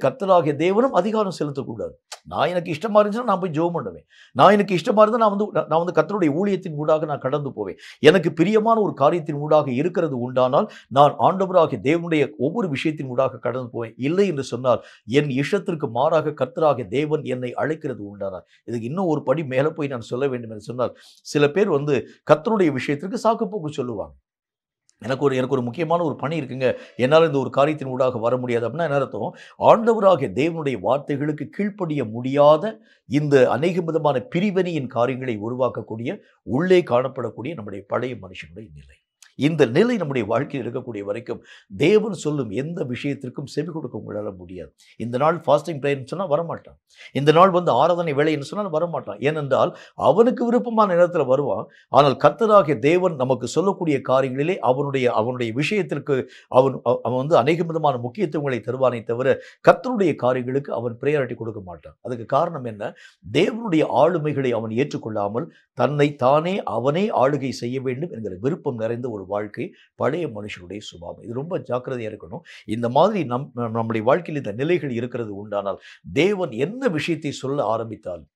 தேவனும் அதிகாரம் செலுத்தக்கூடாது நான் எனக்கு இஷ்டமாக இருந்துச்சுன்னா நான் போய் ஜோம் பண்ணுவேன் நான் எனக்கு இஷ்டமாக இருந்தால் நான் வந்து நான் வந்து கத்தருடைய ஊழியத்தின் ஊடாக நான் கடந்து போவேன் எனக்கு பிரியமான ஒரு காரியத்தின் ஊடாக இருக்கிறது உண்டானால் நான் ஆண்டவராகிய தேவனுடைய ஒவ்வொரு விஷயத்தின் ஊடாக கடந்து போவேன் இல்லை என்று சொன்னால் என் இஷ்டத்திற்கு மாறாக கத்தராகிய தேவன் என்னை அழைக்கிறது உண்டானால் இதுக்கு இன்னும் ஒரு படி மேலே போய் நான் சொல்ல வேண்டும் என்று சொன்னால் சில பேர் வந்து கத்தருடைய விஷயத்திற்கு சாக்குப்போக்கு சொல்லுவாங்க எனக்கு ஒரு எனக்கு ஒரு முக்கியமான ஒரு பணி இருக்குங்க என்னால் இந்த ஒரு காரியத்தின் ஊடாக வர முடியாது அப்படின்னா என்ன அர்த்தம் ஆழ்ந்தவராக தேவனுடைய வார்த்தைகளுக்கு கீழ்ப்படிய முடியாத இந்த அநேக விதமான பிரிவினையின் காரியங்களை உருவாக்கக்கூடிய உள்ளே காணப்படக்கூடிய நம்முடைய பழைய மனுஷனுடைய நிலை இந்த நிலை நம்முடைய வாழ்க்கையில் இருக்கக்கூடிய வரைக்கும் தேவன் சொல்லும் எந்த விஷயத்திற்கும் செவி கொடுக்க உங்களால் முடியாது இந்த நாள் ஃபாஸ்டிங் ப்ரேயர்னு சொன்னால் வரமாட்டான் இந்த நாள் வந்து ஆராதனை வேலைன்னு சொன்னால் வரமாட்டான் ஏனென்றால் அவனுக்கு விருப்பமான நேரத்தில் வருவான் ஆனால் கத்தராகிய தேவன் நமக்கு சொல்லக்கூடிய காரியங்களிலே அவனுடைய அவனுடைய விஷயத்திற்கு அவன் அவன் வந்து அநேக விதமான முக்கியத்துவங்களை தருவானே தவிர கத்தருடைய காரியங்களுக்கு அவன் ப்ரையாரிட்டி கொடுக்க மாட்டான் அதுக்கு காரணம் என்ன தேவனுடைய ஆளுமைகளை அவன் ஏற்றுக்கொள்ளாமல் தன்னை தானே அவனே ஆளுகை செய்ய வேண்டும் என்கிற விருப்பம் நிறைந்த ஒரு வாழ்க்கை பழைய மனுஷனுடைய சுபாவம் இது ரொம்ப ஜாக்கிரதையாக இருக்கணும் இந்த மாதிரி நம் நம்முடைய வாழ்க்கையில் இந்த நிலைகள் இருக்கிறது உண்டானால் தேவன் எந்த விஷயத்தை சொல்ல ஆரம்பித்தாலும்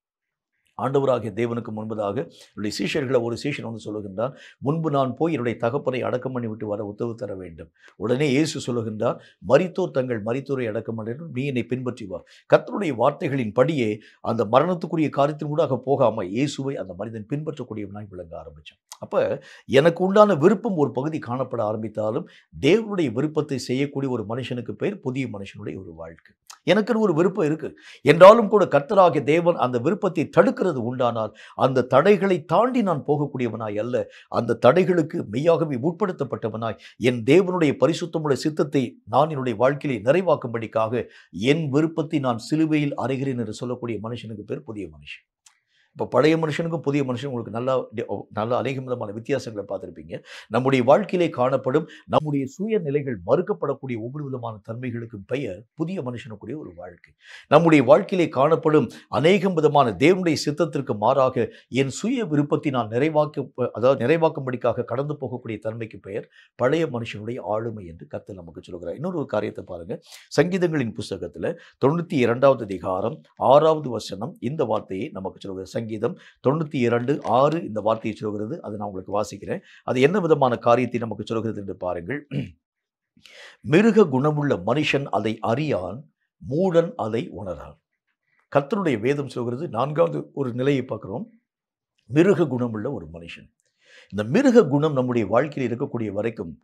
ஆண்டவராகிய தேவனுக்கு முன்பதாக என்னுடைய சீஷர்களை ஒரு சீஷன் வந்து சொல்லுகின்றார் முன்பு நான் போய் என்னுடைய தகப்பனை அடக்கம் பண்ணி விட்டு வர உத்தரவு தர வேண்டும் உடனே இயேசு சொல்லுகின்றார் மரித்தோர் தங்கள் மரித்தோரை அடக்கம் நீ என்னை பின்பற்றி வா கத்தருடைய வார்த்தைகளின் படியே அந்த மரணத்துக்குரிய காரியத்தின் கூட போகாமல் இயேசுவை அந்த மனிதன் பின்பற்றக்கூடியவனாய் விளங்க ஆரம்பித்தான் அப்போ எனக்கு உண்டான விருப்பம் ஒரு பகுதி காணப்பட ஆரம்பித்தாலும் தேவனுடைய விருப்பத்தை செய்யக்கூடிய ஒரு மனுஷனுக்கு பேர் புதிய மனுஷனுடைய ஒரு வாழ்க்கை எனக்குன்னு ஒரு விருப்பம் இருக்குது என்றாலும் கூட கத்தராகிய தேவன் அந்த விருப்பத்தை தடுக்கிறது தடுக்கிறது உண்டானால் அந்த தடைகளை தாண்டி நான் போகக்கூடியவனாய் அல்ல அந்த தடைகளுக்கு மெய்யாகவே உட்படுத்தப்பட்டவனாய் என் தேவனுடைய பரிசுத்தமுடைய சித்தத்தை நான் என்னுடைய வாழ்க்கையை நிறைவாக்கும்படிக்காக என் விருப்பத்தை நான் சிலுவையில் அறைகிறேன் என்று சொல்லக்கூடிய மனுஷனுக்கு பேர் புதிய மனுஷன் இப்போ பழைய மனுஷனுக்கும் புதிய மனுஷனும் உங்களுக்கு நல்லா நல்ல அநேகமிதமான வித்தியாசங்களை பார்த்துருப்பீங்க நம்முடைய வாழ்க்கையிலே காணப்படும் நம்முடைய சுய நிலைகள் மறுக்கப்படக்கூடிய ஒவ்வொரு விதமான தன்மைகளுக்கும் பெயர் புதிய மனுஷனுக்குரிய ஒரு வாழ்க்கை நம்முடைய வாழ்க்கையிலே காணப்படும் அநேகம் விதமான தேவனுடைய சித்தத்திற்கு மாறாக என் சுய விருப்பத்தை நான் நிறைவாக்க அதாவது நிறைவாக்கும்படிக்காக கடந்து போகக்கூடிய தன்மைக்கு பெயர் பழைய மனுஷனுடைய ஆளுமை என்று கத்தல் நமக்கு சொல்கிறார் இன்னொரு காரியத்தை பாருங்கள் சங்கீதங்களின் புஸ்தகத்தில் தொண்ணூற்றி இரண்டாவது அதிகாரம் ஆறாவது வசனம் இந்த வார்த்தையை நமக்கு சொல்கிறார் சங்கீதம் தொண்ணூற்றி இரண்டு ஆறு இந்த வார்த்தையை சொல்கிறது அதை நான் உங்களுக்கு வாசிக்கிறேன் அது என்ன விதமான காரியத்தை நமக்கு சொல்கிறது என்று பாருங்கள் மிருக குணமுள்ள மனுஷன் அதை அறியான் மூடன் அதை உணரான் கத்தனுடைய வேதம் சொல்கிறது நான்காவது ஒரு நிலையை பார்க்குறோம் மிருக குணமுள்ள ஒரு மனுஷன் இந்த மிருக குணம் நம்முடைய வாழ்க்கையில் இருக்கக்கூடிய வரைக்கும்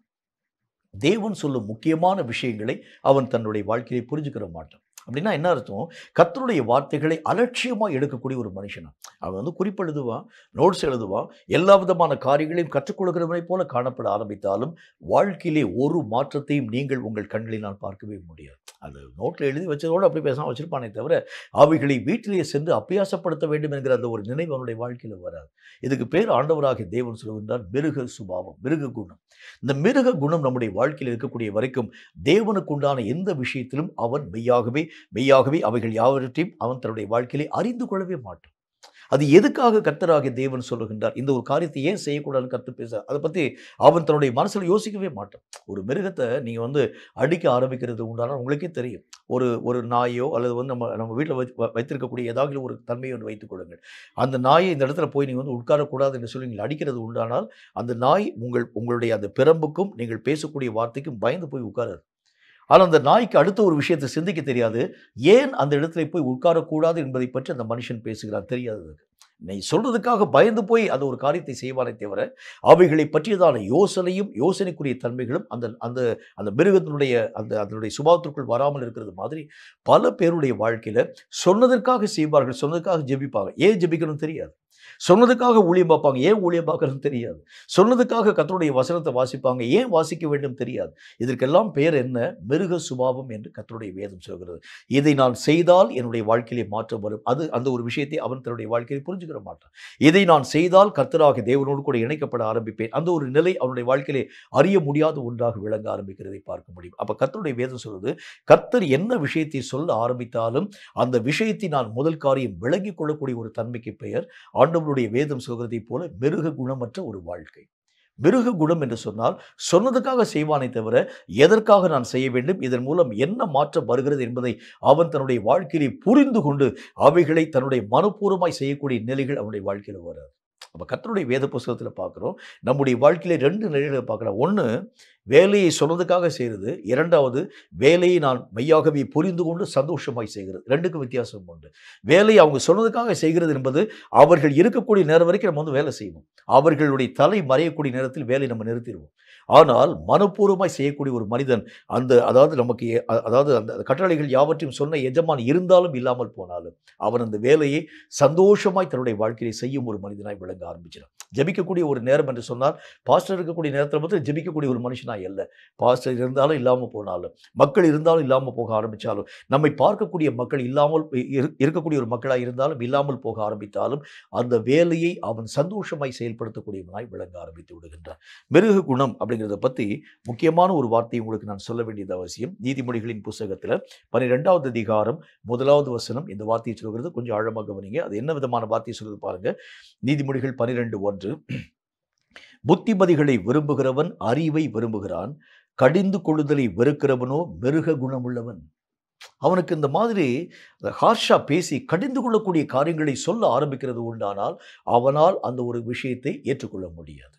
தேவன் சொல்லும் முக்கியமான விஷயங்களை அவன் தன்னுடைய வாழ்க்கையை புரிஞ்சுக்கிற மாட்டான் அப்படின்னா என்ன அர்த்தம் கத்தருடைய வார்த்தைகளை அலட்சியமாக எடுக்கக்கூடிய ஒரு மனுஷனா அவன் வந்து எழுதுவான் நோட்ஸ் எழுதுவான் எல்லா விதமான காரியங்களையும் கற்றுக்கொள்கிறவனை போல காணப்பட ஆரம்பித்தாலும் வாழ்க்கையிலே ஒரு மாற்றத்தையும் நீங்கள் உங்கள் கண்களில் நான் பார்க்கவே முடியாது அது நோட்டில் எழுதி வச்சதோடு அப்படி பேசாமல் வச்சுருப்பானே தவிர அவைகளை வீட்டிலேயே சென்று அப்பியாசப்படுத்த வேண்டும் என்கிற அந்த ஒரு நினைவு அவனுடைய வாழ்க்கையில் வராது இதுக்கு பேர் ஆண்டவராக தேவன் சொல்கின்றார் மிருக சுபாவம் மிருக குணம் இந்த மிருக குணம் நம்முடைய வாழ்க்கையில் இருக்கக்கூடிய வரைக்கும் தேவனுக்குண்டான எந்த விஷயத்திலும் அவன் மெய்யாகவே மெய்யாகவே அவைகள் யாவற்றையும் அவன் தன்னுடைய வாழ்க்கையிலே அறிந்து கொள்ளவே மாட்டான் அது எதுக்காக கர்த்தராகிய தேவன் சொல்லுகின்றார் இந்த ஒரு காரியத்தை ஏன் செய்யக்கூடாதுன்னு கற்று பேச அதை பற்றி அவன் தன்னுடைய மனசில் யோசிக்கவே மாட்டான் ஒரு மிருகத்தை நீங்கள் வந்து அடிக்க ஆரம்பிக்கிறது உண்டான உங்களுக்கே தெரியும் ஒரு ஒரு நாயோ அல்லது வந்து நம்ம நம்ம வீட்டில் வை வைத்திருக்கக்கூடிய ஏதாவது ஒரு தன்மையை ஒன்று வைத்துக் கொள்ளுங்கள் அந்த நாயை இந்த இடத்துல போய் நீங்கள் வந்து உட்காரக்கூடாது என்று சொல்லி நீங்கள் அடிக்கிறது உண்டானால் அந்த நாய் உங்கள் உங்களுடைய அந்த பிறம்புக்கும் நீங்கள் பேசக்கூடிய வார்த்தைக்கும் பயந்து போய் உட்காராது ஆனால் அந்த நாய்க்கு அடுத்த ஒரு விஷயத்தை சிந்திக்க தெரியாது ஏன் அந்த இடத்துல போய் உட்காரக்கூடாது என்பதை பற்றி அந்த மனுஷன் பேசுகிறார் தெரியாது நீ சொல்றதுக்காக பயந்து போய் அது ஒரு காரியத்தை செய்வானே தவிர அவைகளை பற்றியதான யோசனையும் யோசனைக்குரிய தன்மைகளும் அந்த அந்த அந்த மிருகத்தினுடைய அந்த அதனுடைய சுபாவத்திற்குள் வராமல் இருக்கிறது மாதிரி பல பேருடைய வாழ்க்கையில் சொன்னதற்காக செய்வார்கள் சொன்னதற்காக ஜெபிப்பாங்க ஏன் ஜெபிக்கணும் தெரியாது சொன்னதுக்காக ஊழியம் பார்ப்பாங்க ஏன் ஊழியம் பார்க்கறது தெரியாது சொன்னதுக்காக கத்தருடைய வசனத்தை வாசிப்பாங்க ஏன் வாசிக்க வேண்டும் தெரியாது இதற்கெல்லாம் பெயர் என்ன மிருக சுபாவம் என்று கத்தருடைய வேதம் சொல்கிறது இதை நான் செய்தால் என்னுடைய வாழ்க்கையிலே மாற்றம் வரும் அது அந்த ஒரு விஷயத்தை அவன் தன்னுடைய வாழ்க்கையை புரிஞ்சுக்கிற மாட்டான் இதை நான் செய்தால் கர்த்தராக தேவனோடு கூட இணைக்கப்பட ஆரம்பிப்பேன் அந்த ஒரு நிலை அவனுடைய வாழ்க்கையிலே அறிய முடியாத ஒன்றாக விளங்க ஆரம்பிக்கிறதை பார்க்க முடியும் அப்போ கத்தருடைய வேதம் சொல்வது கர்த்தர் என்ன விஷயத்தை சொல்ல ஆரம்பித்தாலும் அந்த விஷயத்தை நான் முதல் காரியம் விளங்கி கொள்ளக்கூடிய ஒரு தன்மைக்கு பெயர் ஆண்டு ஆண்டவருடைய வேதம் சொல்கிறதை போல மிருக குணமற்ற ஒரு வாழ்க்கை மிருக குணம் என்று சொன்னால் சொன்னதுக்காக செய்வானே தவிர எதற்காக நான் செய்ய வேண்டும் இதன் மூலம் என்ன மாற்றம் வருகிறது என்பதை அவன் தன்னுடைய வாழ்க்கையிலே புரிந்து கொண்டு அவைகளை தன்னுடைய மனப்பூர்வமாய் செய்யக்கூடிய நிலைகள் அவனுடைய வாழ்க்கையில் வராது நம்ம கத்தருடைய வேத புஸ்தகத்தில் பார்க்குறோம் நம்முடைய வாழ்க்கையில ரெண்டு நிலைகளை பார்க்குறோம் ஒன்று வேலையை சொன்னதுக்காக செய்கிறது இரண்டாவது வேலையை நான் மையாகவே புரிந்து கொண்டு சந்தோஷமாய் செய்கிறது ரெண்டுக்கும் வித்தியாசம் உண்டு வேலையை அவங்க சொன்னதுக்காக செய்கிறது என்பது அவர்கள் இருக்கக்கூடிய நேரம் வரைக்கும் நம்ம வந்து வேலை செய்வோம் அவர்களுடைய தலை மறையக்கூடிய நேரத்தில் வேலையை நம்ம நிறுத்திடுவோம் ஆனால் மனப்பூர்வமாய் செய்யக்கூடிய ஒரு மனிதன் அந்த அதாவது நமக்கு அதாவது அந்த கட்டளைகள் யாவற்றையும் சொன்ன எஜமான் இருந்தாலும் இல்லாமல் போனாலும் அவன் அந்த வேலையை சந்தோஷமாய் தன்னுடைய வாழ்க்கையை செய்யும் ஒரு மனிதனாய் விளங்க ஆரம்பிச்சிடான் ஜபிக்கக்கூடிய ஒரு நேரம் என்று சொன்னால் பாஸ்டர் இருக்கக்கூடிய நேரத்தில் மட்டும் ஜபிக்கக்கூடிய ஒரு மனுஷனாய் இல்லை பாஸ்டர் இருந்தாலும் இல்லாமல் போனாலும் மக்கள் இருந்தாலும் இல்லாமல் போக ஆரம்பித்தாலும் நம்மை பார்க்கக்கூடிய மக்கள் இல்லாமல் இருக்கக்கூடிய ஒரு மக்களாக இருந்தாலும் இல்லாமல் போக ஆரம்பித்தாலும் அந்த வேலையை அவன் சந்தோஷமாய் செயல்படுத்தக்கூடியவனாய் விளங்க ஆரம்பித்து விடுகின்றான் மிருக குணம் அப்படி அப்படிங்கிறத பற்றி முக்கியமான ஒரு வார்த்தையை உங்களுக்கு நான் சொல்ல வேண்டியது அவசியம் நீதிமொழிகளின் புஸ்தகத்தில் பன்னிரெண்டாவது அதிகாரம் முதலாவது வசனம் இந்த வார்த்தையை சொல்கிறது கொஞ்சம் ஆழமாக கவனிங்க அது என்ன விதமான வார்த்தையை சொல்கிறது பாருங்கள் நீதிமொழிகள் பன்னிரெண்டு ஒன்று புத்திமதிகளை விரும்புகிறவன் அறிவை விரும்புகிறான் கடிந்து கொள்ளுதலை வெறுக்கிறவனோ மிருக குணமுள்ளவன் அவனுக்கு இந்த மாதிரி ஹார்ஷா பேசி கடிந்து கொள்ளக்கூடிய காரியங்களை சொல்ல ஆரம்பிக்கிறது உண்டானால் அவனால் அந்த ஒரு விஷயத்தை ஏற்றுக்கொள்ள முடியாது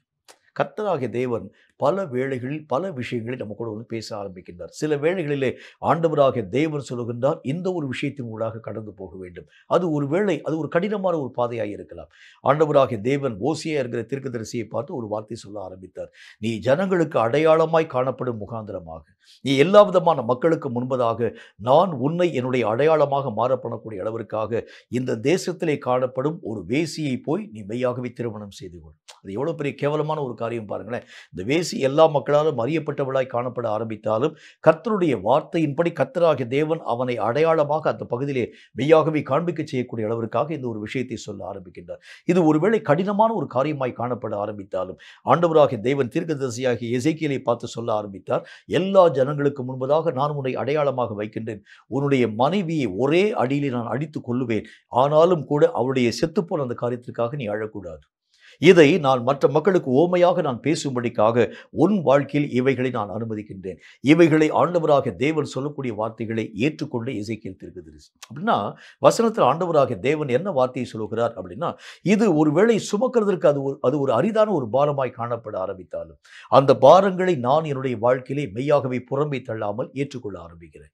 கர்த்தராகிய தேவன் பல வேளைகளில் பல விஷயங்களை நம்ம கூட வந்து பேச ஆரம்பிக்கின்றார் சில வேளைகளிலே ஆண்டவராக தேவன் சொல்லுகின்றார் இந்த ஒரு விஷயத்தின் ஊடாக கடந்து போக வேண்டும் அது ஒரு வேளை அது ஒரு கடினமான ஒரு பாதையாக இருக்கலாம் ஆண்டவராக தேவன் ஓசியா இருக்கிற தீர்க்கதரிசியை பார்த்து ஒரு வார்த்தை சொல்ல ஆரம்பித்தார் நீ ஜனங்களுக்கு அடையாளமாய் காணப்படும் முகாந்திரமாக நீ எல்லா விதமான மக்களுக்கு முன்பதாக நான் உன்னை என்னுடைய அடையாளமாக மாறப்படக்கூடிய அளவிற்காக இந்த தேசத்திலே காணப்படும் ஒரு வேசியை போய் நீ மெய்யாகவே திருமணம் செய்து கொள் அது எவ்வளோ பெரிய கேவலமான ஒரு காரியம் பாருங்களேன் இந்த வேசி இயேசு எல்லா மக்களாலும் அறியப்பட்டவளாய் காணப்பட ஆரம்பித்தாலும் கர்த்தருடைய வார்த்தையின்படி கர்த்தராகிய தேவன் அவனை அடையாளமாக அந்த பகுதியிலே மெய்யாகவே காண்பிக்க செய்யக்கூடிய அளவிற்காக இந்த ஒரு விஷயத்தை சொல்ல ஆரம்பிக்கின்றார் இது ஒருவேளை கடினமான ஒரு காரியமாய் காணப்பட ஆரம்பித்தாலும் ஆண்டவராகிய தேவன் தீர்க்கதரிசியாகிய இசைக்கியலை பார்த்து சொல்ல ஆரம்பித்தார் எல்லா ஜனங்களுக்கு முன்பதாக நான் உன்னை அடையாளமாக வைக்கின்றேன் உன்னுடைய மனைவியை ஒரே அடியிலே நான் அடித்துக் கொள்ளுவேன் ஆனாலும் கூட அவருடைய செத்துப்போன அந்த காரியத்திற்காக நீ அழக்கூடாது இதை நான் மற்ற மக்களுக்கு ஓமையாக நான் பேசும்படிக்காக உன் வாழ்க்கையில் இவைகளை நான் அனுமதிக்கின்றேன் இவைகளை ஆண்டவராக தேவன் சொல்லக்கூடிய வார்த்தைகளை ஏற்றுக்கொண்டு இசைக்கில் திருக்குதிரிசி அப்படின்னா வசனத்தில் ஆண்டவராக தேவன் என்ன வார்த்தையை சொல்லுகிறார் அப்படின்னா இது ஒருவேளை சுமக்கிறதற்கு அது ஒரு அது ஒரு அரிதான ஒரு பாரமாய் காணப்பட ஆரம்பித்தாலும் அந்த பாரங்களை நான் என்னுடைய வாழ்க்கையிலே மெய்யாகவே புறம்பை தள்ளாமல் ஏற்றுக்கொள்ள ஆரம்பிக்கிறேன்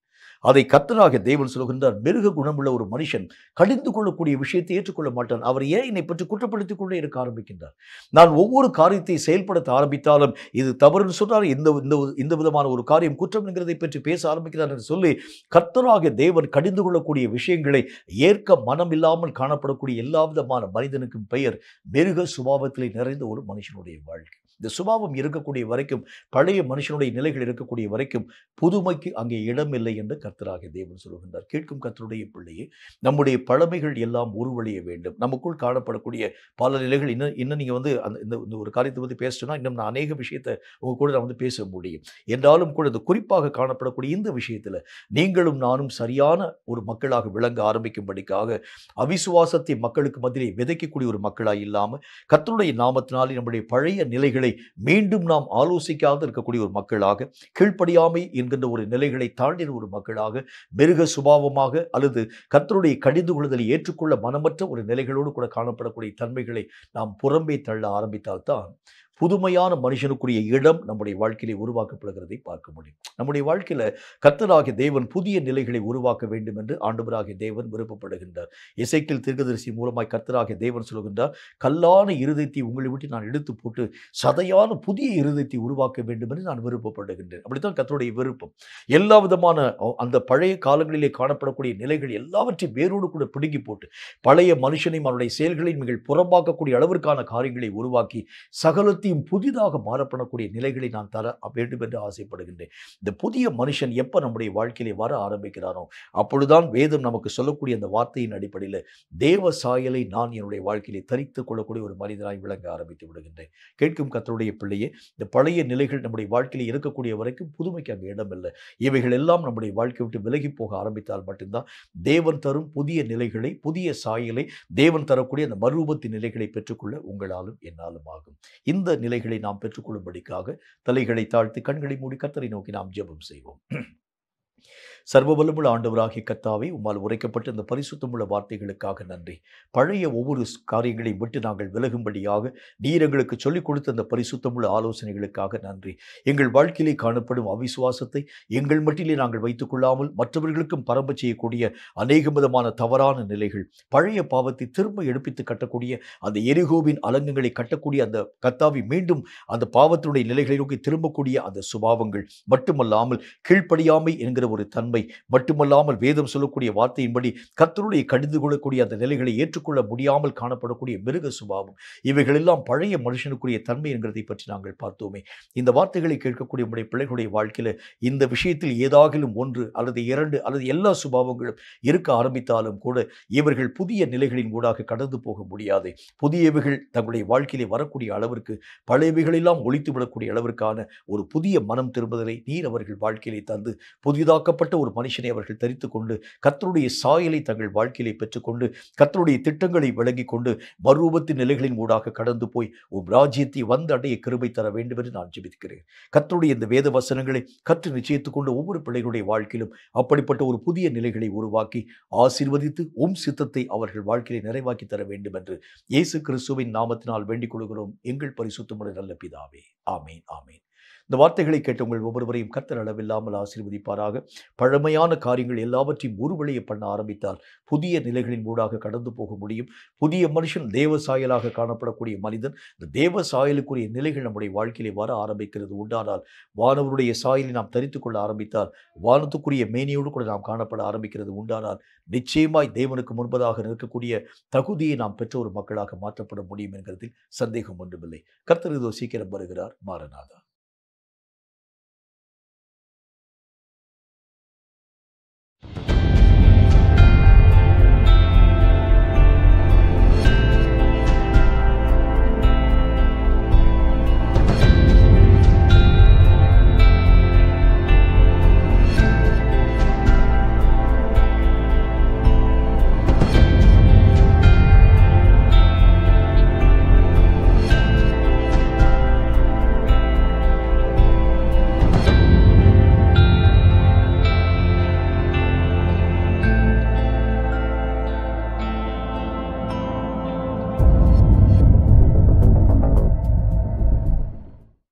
அதை கத்தனாக தேவன் சொல்கின்றார் மிருக குணமுள்ள ஒரு மனுஷன் கடிந்து கொள்ளக்கூடிய விஷயத்தை ஏற்றுக்கொள்ள மாட்டான் அவர் ஏன் என்னை பற்றி குற்றப்படுத்திக் கொண்டே இருக்க ஆரம்பிக்கின்றார் நான் ஒவ்வொரு காரியத்தை செயல்படுத்த ஆரம்பித்தாலும் இது தவறுன்னு சொன்னால் இந்த இந்த இந்த விதமான ஒரு காரியம் குற்றம் என்கிறதை பற்றி பேச ஆரம்பிக்கிறார் என்று சொல்லி கத்தனாக தேவன் கடிந்து கொள்ளக்கூடிய விஷயங்களை ஏற்க மனம் இல்லாமல் காணப்படக்கூடிய எல்லா விதமான மனிதனுக்கும் பெயர் மிருக சுபாவத்தில் நிறைந்த ஒரு மனுஷனுடைய வாழ்க்கை இந்த சுபாவம் இருக்கக்கூடிய வரைக்கும் பழைய மனுஷனுடைய நிலைகள் இருக்கக்கூடிய வரைக்கும் புதுமைக்கு அங்கே இடமில்லை என்று கர்த்தராக தேவன் சொல்கின்றார் கேட்கும் கர்த்தருடைய பிள்ளையே நம்முடைய பழமைகள் எல்லாம் உருவழிய வேண்டும் நமக்குள் காணப்படக்கூடிய பல நிலைகள் இன்னும் இன்னும் நீங்கள் வந்து அந்த இந்த ஒரு காரியத்தை வந்து பேசணும்னா இன்னும் நான் அநேக விஷயத்தை உங்கள் கூட நான் வந்து பேச முடியும் என்றாலும் கூட இந்த குறிப்பாக காணப்படக்கூடிய இந்த விஷயத்தில் நீங்களும் நானும் சரியான ஒரு மக்களாக விளங்க ஆரம்பிக்கும்படிக்காக அவிசுவாசத்தை மக்களுக்கு மத்தியிலே விதைக்கக்கூடிய ஒரு மக்களாக இல்லாமல் கத்தருடைய நாமத்தினாலே நம்முடைய பழைய நிலைகள் நிலைகளை மீண்டும் நாம் ஆலோசிக்காது இருக்கக்கூடிய ஒரு மக்களாக கீழ்ப்படியாமை என்கின்ற ஒரு நிலைகளை தாண்டின ஒரு மக்களாக மிருக சுபாவமாக அல்லது கத்தருடைய கடிந்து கொள்ளுதலை ஏற்றுக்கொள்ள மனமற்ற ஒரு நிலைகளோடு கூட காணப்படக்கூடிய தன்மைகளை நாம் புறம்பே தள்ள ஆரம்பித்தால்தான் புதுமையான மனுஷனுக்குரிய இடம் நம்முடைய வாழ்க்கையிலே உருவாக்கப்படுகிறதை பார்க்க முடியும் நம்முடைய வாழ்க்கையில் கத்தராகிய தேவன் புதிய நிலைகளை உருவாக்க வேண்டும் என்று ஆண்டவராகிய தேவன் விருப்பப்படுகின்றார் இசைக்கில் திருக்கதரிசி மூலமாய் கத்தராகிய தேவன் சொல்கின்றார் கல்லான இருதயத்தை உங்களை விட்டு நான் எடுத்து போட்டு சதையான புதிய இருதயத்தை உருவாக்க வேண்டும் என்று நான் விருப்பப்படுகின்றேன் அப்படித்தான் கத்தருடைய விருப்பம் எல்லா விதமான அந்த பழைய காலங்களிலே காணப்படக்கூடிய நிலைகள் எல்லாவற்றையும் வேரோடு கூட பிடுங்கி போட்டு பழைய மனுஷனையும் அவருடைய செயல்களையும் மிக புறம்பாக்கக்கூடிய அளவிற்கான காரியங்களை உருவாக்கி சகல உலகத்தையும் புதிதாக மாறப்படக்கூடிய நிலைகளை நான் தர வேண்டும் என்று ஆசைப்படுகின்றேன் இந்த புதிய மனுஷன் எப்போ நம்முடைய வாழ்க்கையிலே வர ஆரம்பிக்கிறானோ அப்பொழுதுதான் வேதம் நமக்கு சொல்லக்கூடிய அந்த வார்த்தையின் அடிப்படையில் தேவ சாயலை நான் என்னுடைய வாழ்க்கையிலே தரித்து கொள்ளக்கூடிய ஒரு மனிதராய் விளங்க ஆரம்பித்து விடுகின்றேன் கேட்கும் கத்தருடைய பிள்ளையே இந்த பழைய நிலைகள் நம்முடைய வாழ்க்கையில் இருக்கக்கூடிய வரைக்கும் புதுமைக்கு அங்கே இடமில்லை இவைகள் எல்லாம் நம்முடைய வாழ்க்கை விட்டு விலகி போக ஆரம்பித்தால் மட்டும்தான் தேவன் தரும் புதிய நிலைகளை புதிய சாயலை தேவன் தரக்கூடிய அந்த மறுரூபத்தின் நிலைகளை பெற்றுக்கொள்ள உங்களாலும் என்னாலும் ஆகும் இந்த நிலைகளை நாம் பெற்றுக்கொள்ளும்படிக்காக தலைகளை தாழ்த்தி கண்களை மூடி கத்தரை நோக்கி நாம் ஜெபம் செய்வோம் சர்வ வல்லமுள்ள ஆண்டவராகி கத்தாவை உம்மால் உரைக்கப்பட்ட இந்த பரிசுத்தமுள்ள வார்த்தைகளுக்காக நன்றி பழைய ஒவ்வொரு காரியங்களை விட்டு நாங்கள் விலகும்படியாக நீர் எங்களுக்கு சொல்லிக் கொடுத்த இந்த பரிசுத்தமுள்ள ஆலோசனைகளுக்காக நன்றி எங்கள் வாழ்க்கையிலே காணப்படும் அவிசுவாசத்தை எங்கள் மட்டிலே நாங்கள் வைத்துக்கொள்ளாமல் மற்றவர்களுக்கும் பரம்ப செய்யக்கூடிய அநேக விதமான தவறான நிலைகள் பழைய பாவத்தை திரும்ப எடுப்பித்து கட்டக்கூடிய அந்த எரிகோவின் அலங்கங்களை கட்டக்கூடிய அந்த கத்தாவி மீண்டும் அந்த பாவத்தினுடைய நிலைகளை நோக்கி திரும்பக்கூடிய அந்த சுபாவங்கள் மட்டுமல்லாமல் கீழ்ப்படியாமை என்கிற ஒரு தன்மை தன்மை மட்டுமல்லாமல் வேதம் சொல்லக்கூடிய வார்த்தையின்படி கத்தருடைய கடிந்து கொள்ளக்கூடிய அந்த நிலைகளை ஏற்றுக்கொள்ள முடியாமல் காணப்படக்கூடிய மிருக சுபாவம் இவைகளெல்லாம் பழைய மனுஷனுக்குரிய தன்மை என்கிறதை பற்றி நாங்கள் பார்த்தோமே இந்த வார்த்தைகளை கேட்கக்கூடிய உடைய பிள்ளைகளுடைய வாழ்க்கையில் இந்த விஷயத்தில் ஏதாகிலும் ஒன்று அல்லது இரண்டு அல்லது எல்லா சுபாவங்களும் இருக்க ஆரம்பித்தாலும் கூட இவர்கள் புதிய நிலைகளின் ஊடாக கடந்து போக முடியாது புதியவைகள் தங்களுடைய வாழ்க்கையிலே வரக்கூடிய அளவிற்கு பழையவைகளெல்லாம் ஒழித்து விடக்கூடிய அளவிற்கான ஒரு புதிய மனம் திரும்புதலை நீர் அவர்கள் வாழ்க்கையிலே தந்து புதிதாக்கப்பட்ட ஒரு மனுஷனை அவர்கள் தரித்து கொண்டு கத்தருடைய சாயலை தங்கள் வாழ்க்கையிலே பெற்றுக்கொண்டு கத்தருடைய திட்டங்களை விளங்கி கொண்டு மறுரூபத்தின் நிலைகளின் ஊடாக கடந்து போய் உம் ராஜ்யத்தை வந்து அடைய கிருபை தர வேண்டும் என்று நான் ஜெபிக்கிறேன் கத்தருடைய இந்த வேத வசனங்களை கற்று நிச்சயத்துக் கொண்டு ஒவ்வொரு பிள்ளைகளுடைய வாழ்க்கையிலும் அப்படிப்பட்ட ஒரு புதிய நிலைகளை உருவாக்கி ஆசீர்வதித்து உம் சித்தத்தை அவர்கள் வாழ்க்கையை நிறைவாக்கி தர வேண்டும் என்று இயேசு கிறிஸ்துவின் நாமத்தினால் வேண்டிக் கொள்கிறோம் எங்கள் பரிசுத்தமுறை நல்ல பிதாவே ஆமேன் ஆமேன் இந்த வார்த்தைகளை கேட்டு உங்கள் ஒவ்வொருவரையும் கத்தர் அளவில்லாமல் ஆசீர்வதிப்பாராக பழமையான காரியங்கள் எல்லாவற்றையும் ஒருவழிய பண்ண ஆரம்பித்தால் புதிய நிலைகளின் ஊடாக கடந்து போக முடியும் புதிய மனுஷன் தேவ சாயலாக காணப்படக்கூடிய மனிதன் இந்த தேவ சாயலுக்குரிய நிலைகள் நம்முடைய வாழ்க்கையிலே வர ஆரம்பிக்கிறது உண்டானால் வானவருடைய சாயலை நாம் தரித்து கொள்ள ஆரம்பித்தால் வானத்துக்குரிய மேனியோடு கூட நாம் காணப்பட ஆரம்பிக்கிறது உண்டானால் நிச்சயமாய் தேவனுக்கு முன்பதாக நிற்கக்கூடிய தகுதியை நாம் பெற்ற ஒரு மக்களாக மாற்றப்பட முடியும் என்கிறதில் சந்தேகம் ஒன்றுமில்லை கர்த்தர் இதோ சீக்கிரம் வருகிறார் மாறனாதா